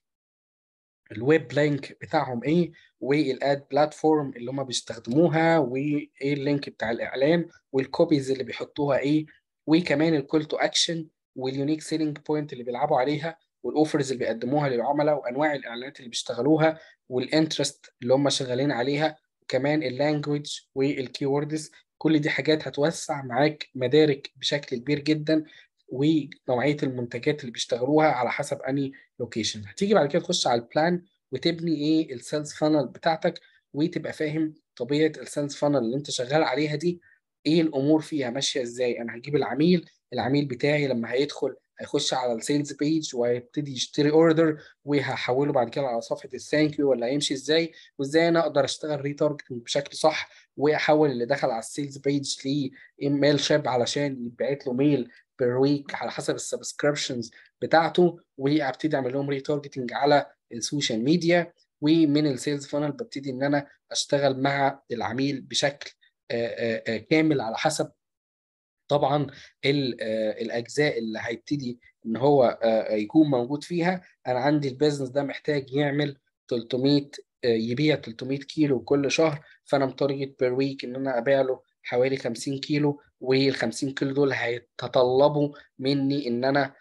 الويب لينك بتاعهم ايه والاد بلاتفورم اللي هم بيستخدموها وايه اللينك بتاع الاعلان والكوبيز اللي بيحطوها ايه وكمان الكول تو اكشن واليونيك سيلينج بوينت اللي بيلعبوا عليها والاوفرز اللي بيقدموها للعملاء وانواع الاعلانات اللي بيشتغلوها والانترست اللي هم شغالين عليها وكمان اللانجوج والكيوردز كل دي حاجات هتوسع معاك مدارك بشكل كبير جدا ونوعيه المنتجات اللي بيشتغلوها على حسب اني لوكيشن هتيجي بعد كده تخش على البلان وتبني ايه السيلز فانل بتاعتك وتبقى فاهم طبيعه السيلز فانل اللي انت شغال عليها دي ايه الامور فيها ماشيه ازاي انا هجيب العميل العميل بتاعي لما هيدخل هيخش على السيلز بيج وهيبتدي يشتري اوردر وهحوله بعد كده على صفحه الثانك يو ولا هيمشي ازاي وازاي انا اقدر اشتغل ريتارجتنج بشكل صح واحول اللي دخل على السيلز بيج لايميل شاب علشان يتبعت له ميل بير ويك على حسب السبسكريبشنز بتاعته وابتدي اعمل لهم ريتارجتنج على السوشيال ميديا ومن السيلز فانل ببتدي ان انا اشتغل مع العميل بشكل آه، آه، آه، كامل على حسب طبعا آه، الاجزاء اللي هيبتدي ان هو آه، يكون موجود فيها انا عندي البيزنس ده محتاج يعمل 300 آه، يبيع 300 كيلو كل شهر فانا متارجت بير ويك ان انا ابيع له حوالي 50 كيلو وال 50 كيلو دول هيتطلبوا مني ان انا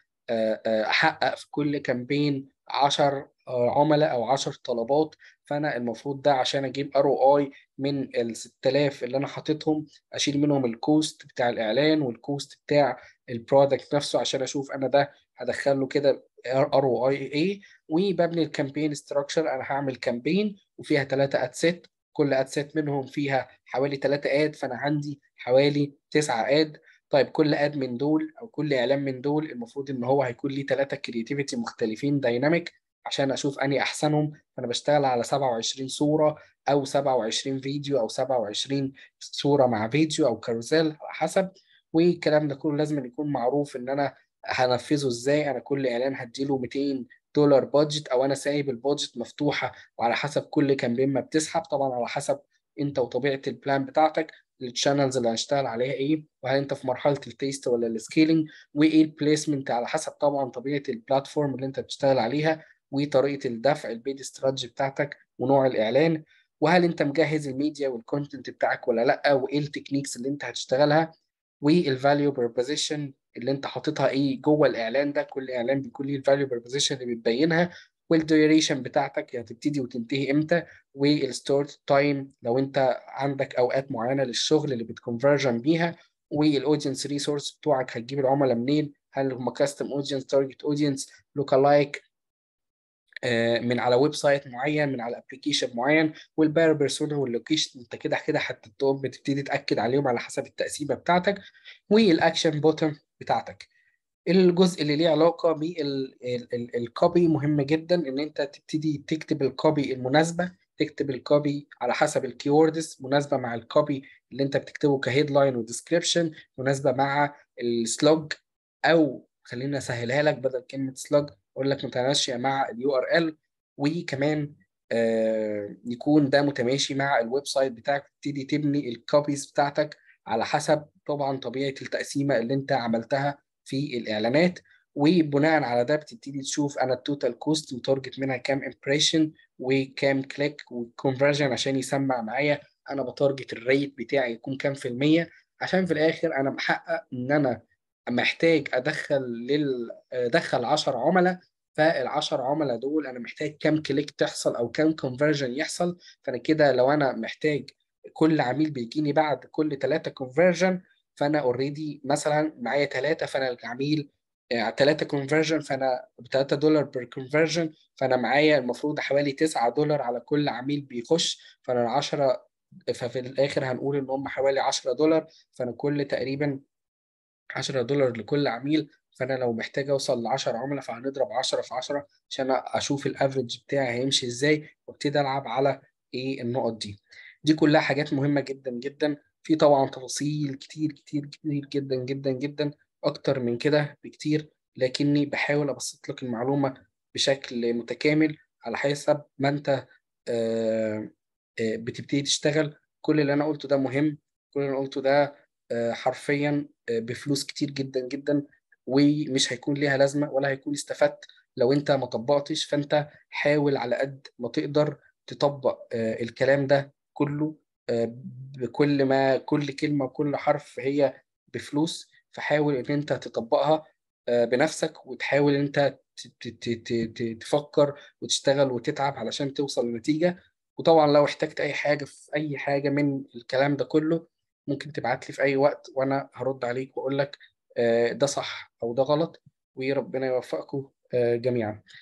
احقق في كل كامبين 10 آه، عملاء او 10 طلبات فانا المفروض ده عشان اجيب ار او اي من ال 6000 اللي انا حاططهم اشيل منهم الكوست بتاع الاعلان والكوست بتاع البرودكت نفسه عشان اشوف انا ده هدخل له كده ار او اي ايه وببني الكامبين ستراكشر انا هعمل كامبين وفيها ثلاثه ادسيت كل ادسيت منهم فيها حوالي ثلاثه اد فانا عندي حوالي تسعه اد طيب كل اد من دول او كل اعلان من دول المفروض ان هو هيكون ليه ثلاثه كرياتيفيتي مختلفين دايناميك عشان اشوف اني احسنهم فانا بشتغل على 27 صوره او 27 فيديو او 27 صوره مع فيديو او كاروزيل على حسب والكلام ده كله لازم يكون معروف ان انا هنفذه ازاي انا كل اعلان هديله 200 دولار بادجت او انا سايب البادجت مفتوحه وعلى حسب كل كامبين ما بتسحب طبعا على حسب انت وطبيعه البلان بتاعتك التشانلز اللي هنشتغل عليها ايه وهل انت في مرحله التيست ولا السكيلينج وايه البليسمنت على حسب طبعا طبيعه البلاتفورم اللي انت بتشتغل عليها وطريقه الدفع البيد استراتيجي بتاعتك ونوع الاعلان وهل انت مجهز الميديا والكونتنت بتاعك ولا لا وايه التكنيكس اللي انت هتشتغلها والفاليو بروبوزيشن اللي انت حاططها ايه جوه الاعلان ده كل اعلان بيكون ليه الفاليو بروبوزيشن اللي بتبينها والديوريشن بتاعتك هتبتدي وتنتهي امتى والستورت تايم لو انت عندك اوقات معينه للشغل اللي بتكونفرجن بيها والاودينس ريسورس بتوعك هتجيب العملاء منين هل هم كاستم اودينس تارجت اودينس لوكالايك آه، من على ويب سايت معين من على ابلكيشن معين والباير بيرسونا واللوكيشن انت كده كده حددتهم بتبتدي تاكد عليهم على حسب التقسيمه بتاعتك والاكشن بوتن بتاعتك الجزء اللي ليه علاقه بالكوبي مهم جدا ان انت تبتدي تكتب الكوبي المناسبه تكتب الكوبي على حسب الكيوردز مناسبه مع الكوبي اللي انت بتكتبه كهيدلاين وديسكريبشن مناسبه مع السلوج او خلينا اسهلها لك بدل كلمه سلوج اقول لك متماشيه مع اليو ار ال وكمان آه يكون ده متماشي مع الويب سايت بتاعك تبتدي تبني الكوبيز بتاعتك على حسب طبعا طبيعه التقسيمه اللي انت عملتها في الاعلانات وبناء على ده بتبتدي تشوف انا التوتال كوست وتارجت منها كام امبريشن وكام كليك والكونفرجن عشان يسمع معايا انا بتارجت الريت بتاعي يكون كام في الميه عشان في الاخر انا محقق ان انا محتاج ادخل لل ادخل 10 عملاء فال10 عملاء دول انا محتاج كام كليك تحصل او كام كونفرجن يحصل فانا كده لو انا محتاج كل عميل بيجيني بعد كل 3 كونفرجن فانا اوريدي مثلا معايا 3 فانا العميل 3 آه، كونفرجن فانا ب 3 دولار بير كونفرجن فانا معايا المفروض حوالي 9 دولار على كل عميل بيخش فانا ال 10 ففي الاخر هنقول ان هم حوالي 10 دولار فانا كل تقريبا 10 دولار لكل عميل فانا لو محتاج اوصل ل 10 عملاء فهنضرب 10 في 10 عشان اشوف الافرج بتاعي هيمشي ازاي وابتدي العب على ايه النقط دي دي كلها حاجات مهمه جدا جدا في طبعا تفاصيل كتير كتير كتير جدا جدا جدا اكتر من كده بكتير لكني بحاول ابسط لك المعلومه بشكل متكامل على حسب ما انت آه، آه، بتبتدي تشتغل كل اللي انا قلته ده مهم كل اللي انا قلته ده آه، حرفيا بفلوس كتير جدا جدا ومش هيكون ليها لازمه ولا هيكون استفدت لو انت ما طبقتش فانت حاول على قد ما تقدر تطبق آه، الكلام ده كله آه، بكل ما كل كلمه وكل حرف هي بفلوس فحاول ان انت تطبقها آه، بنفسك وتحاول ان انت تفكر وتشتغل وتتعب علشان توصل لنتيجه وطبعا لو احتجت اي حاجه في اي حاجه من الكلام ده كله ممكن تبعت لي في اي وقت وانا هرد عليك واقول لك آه، ده صح او ده غلط وربنا يوفقكم آه، جميعا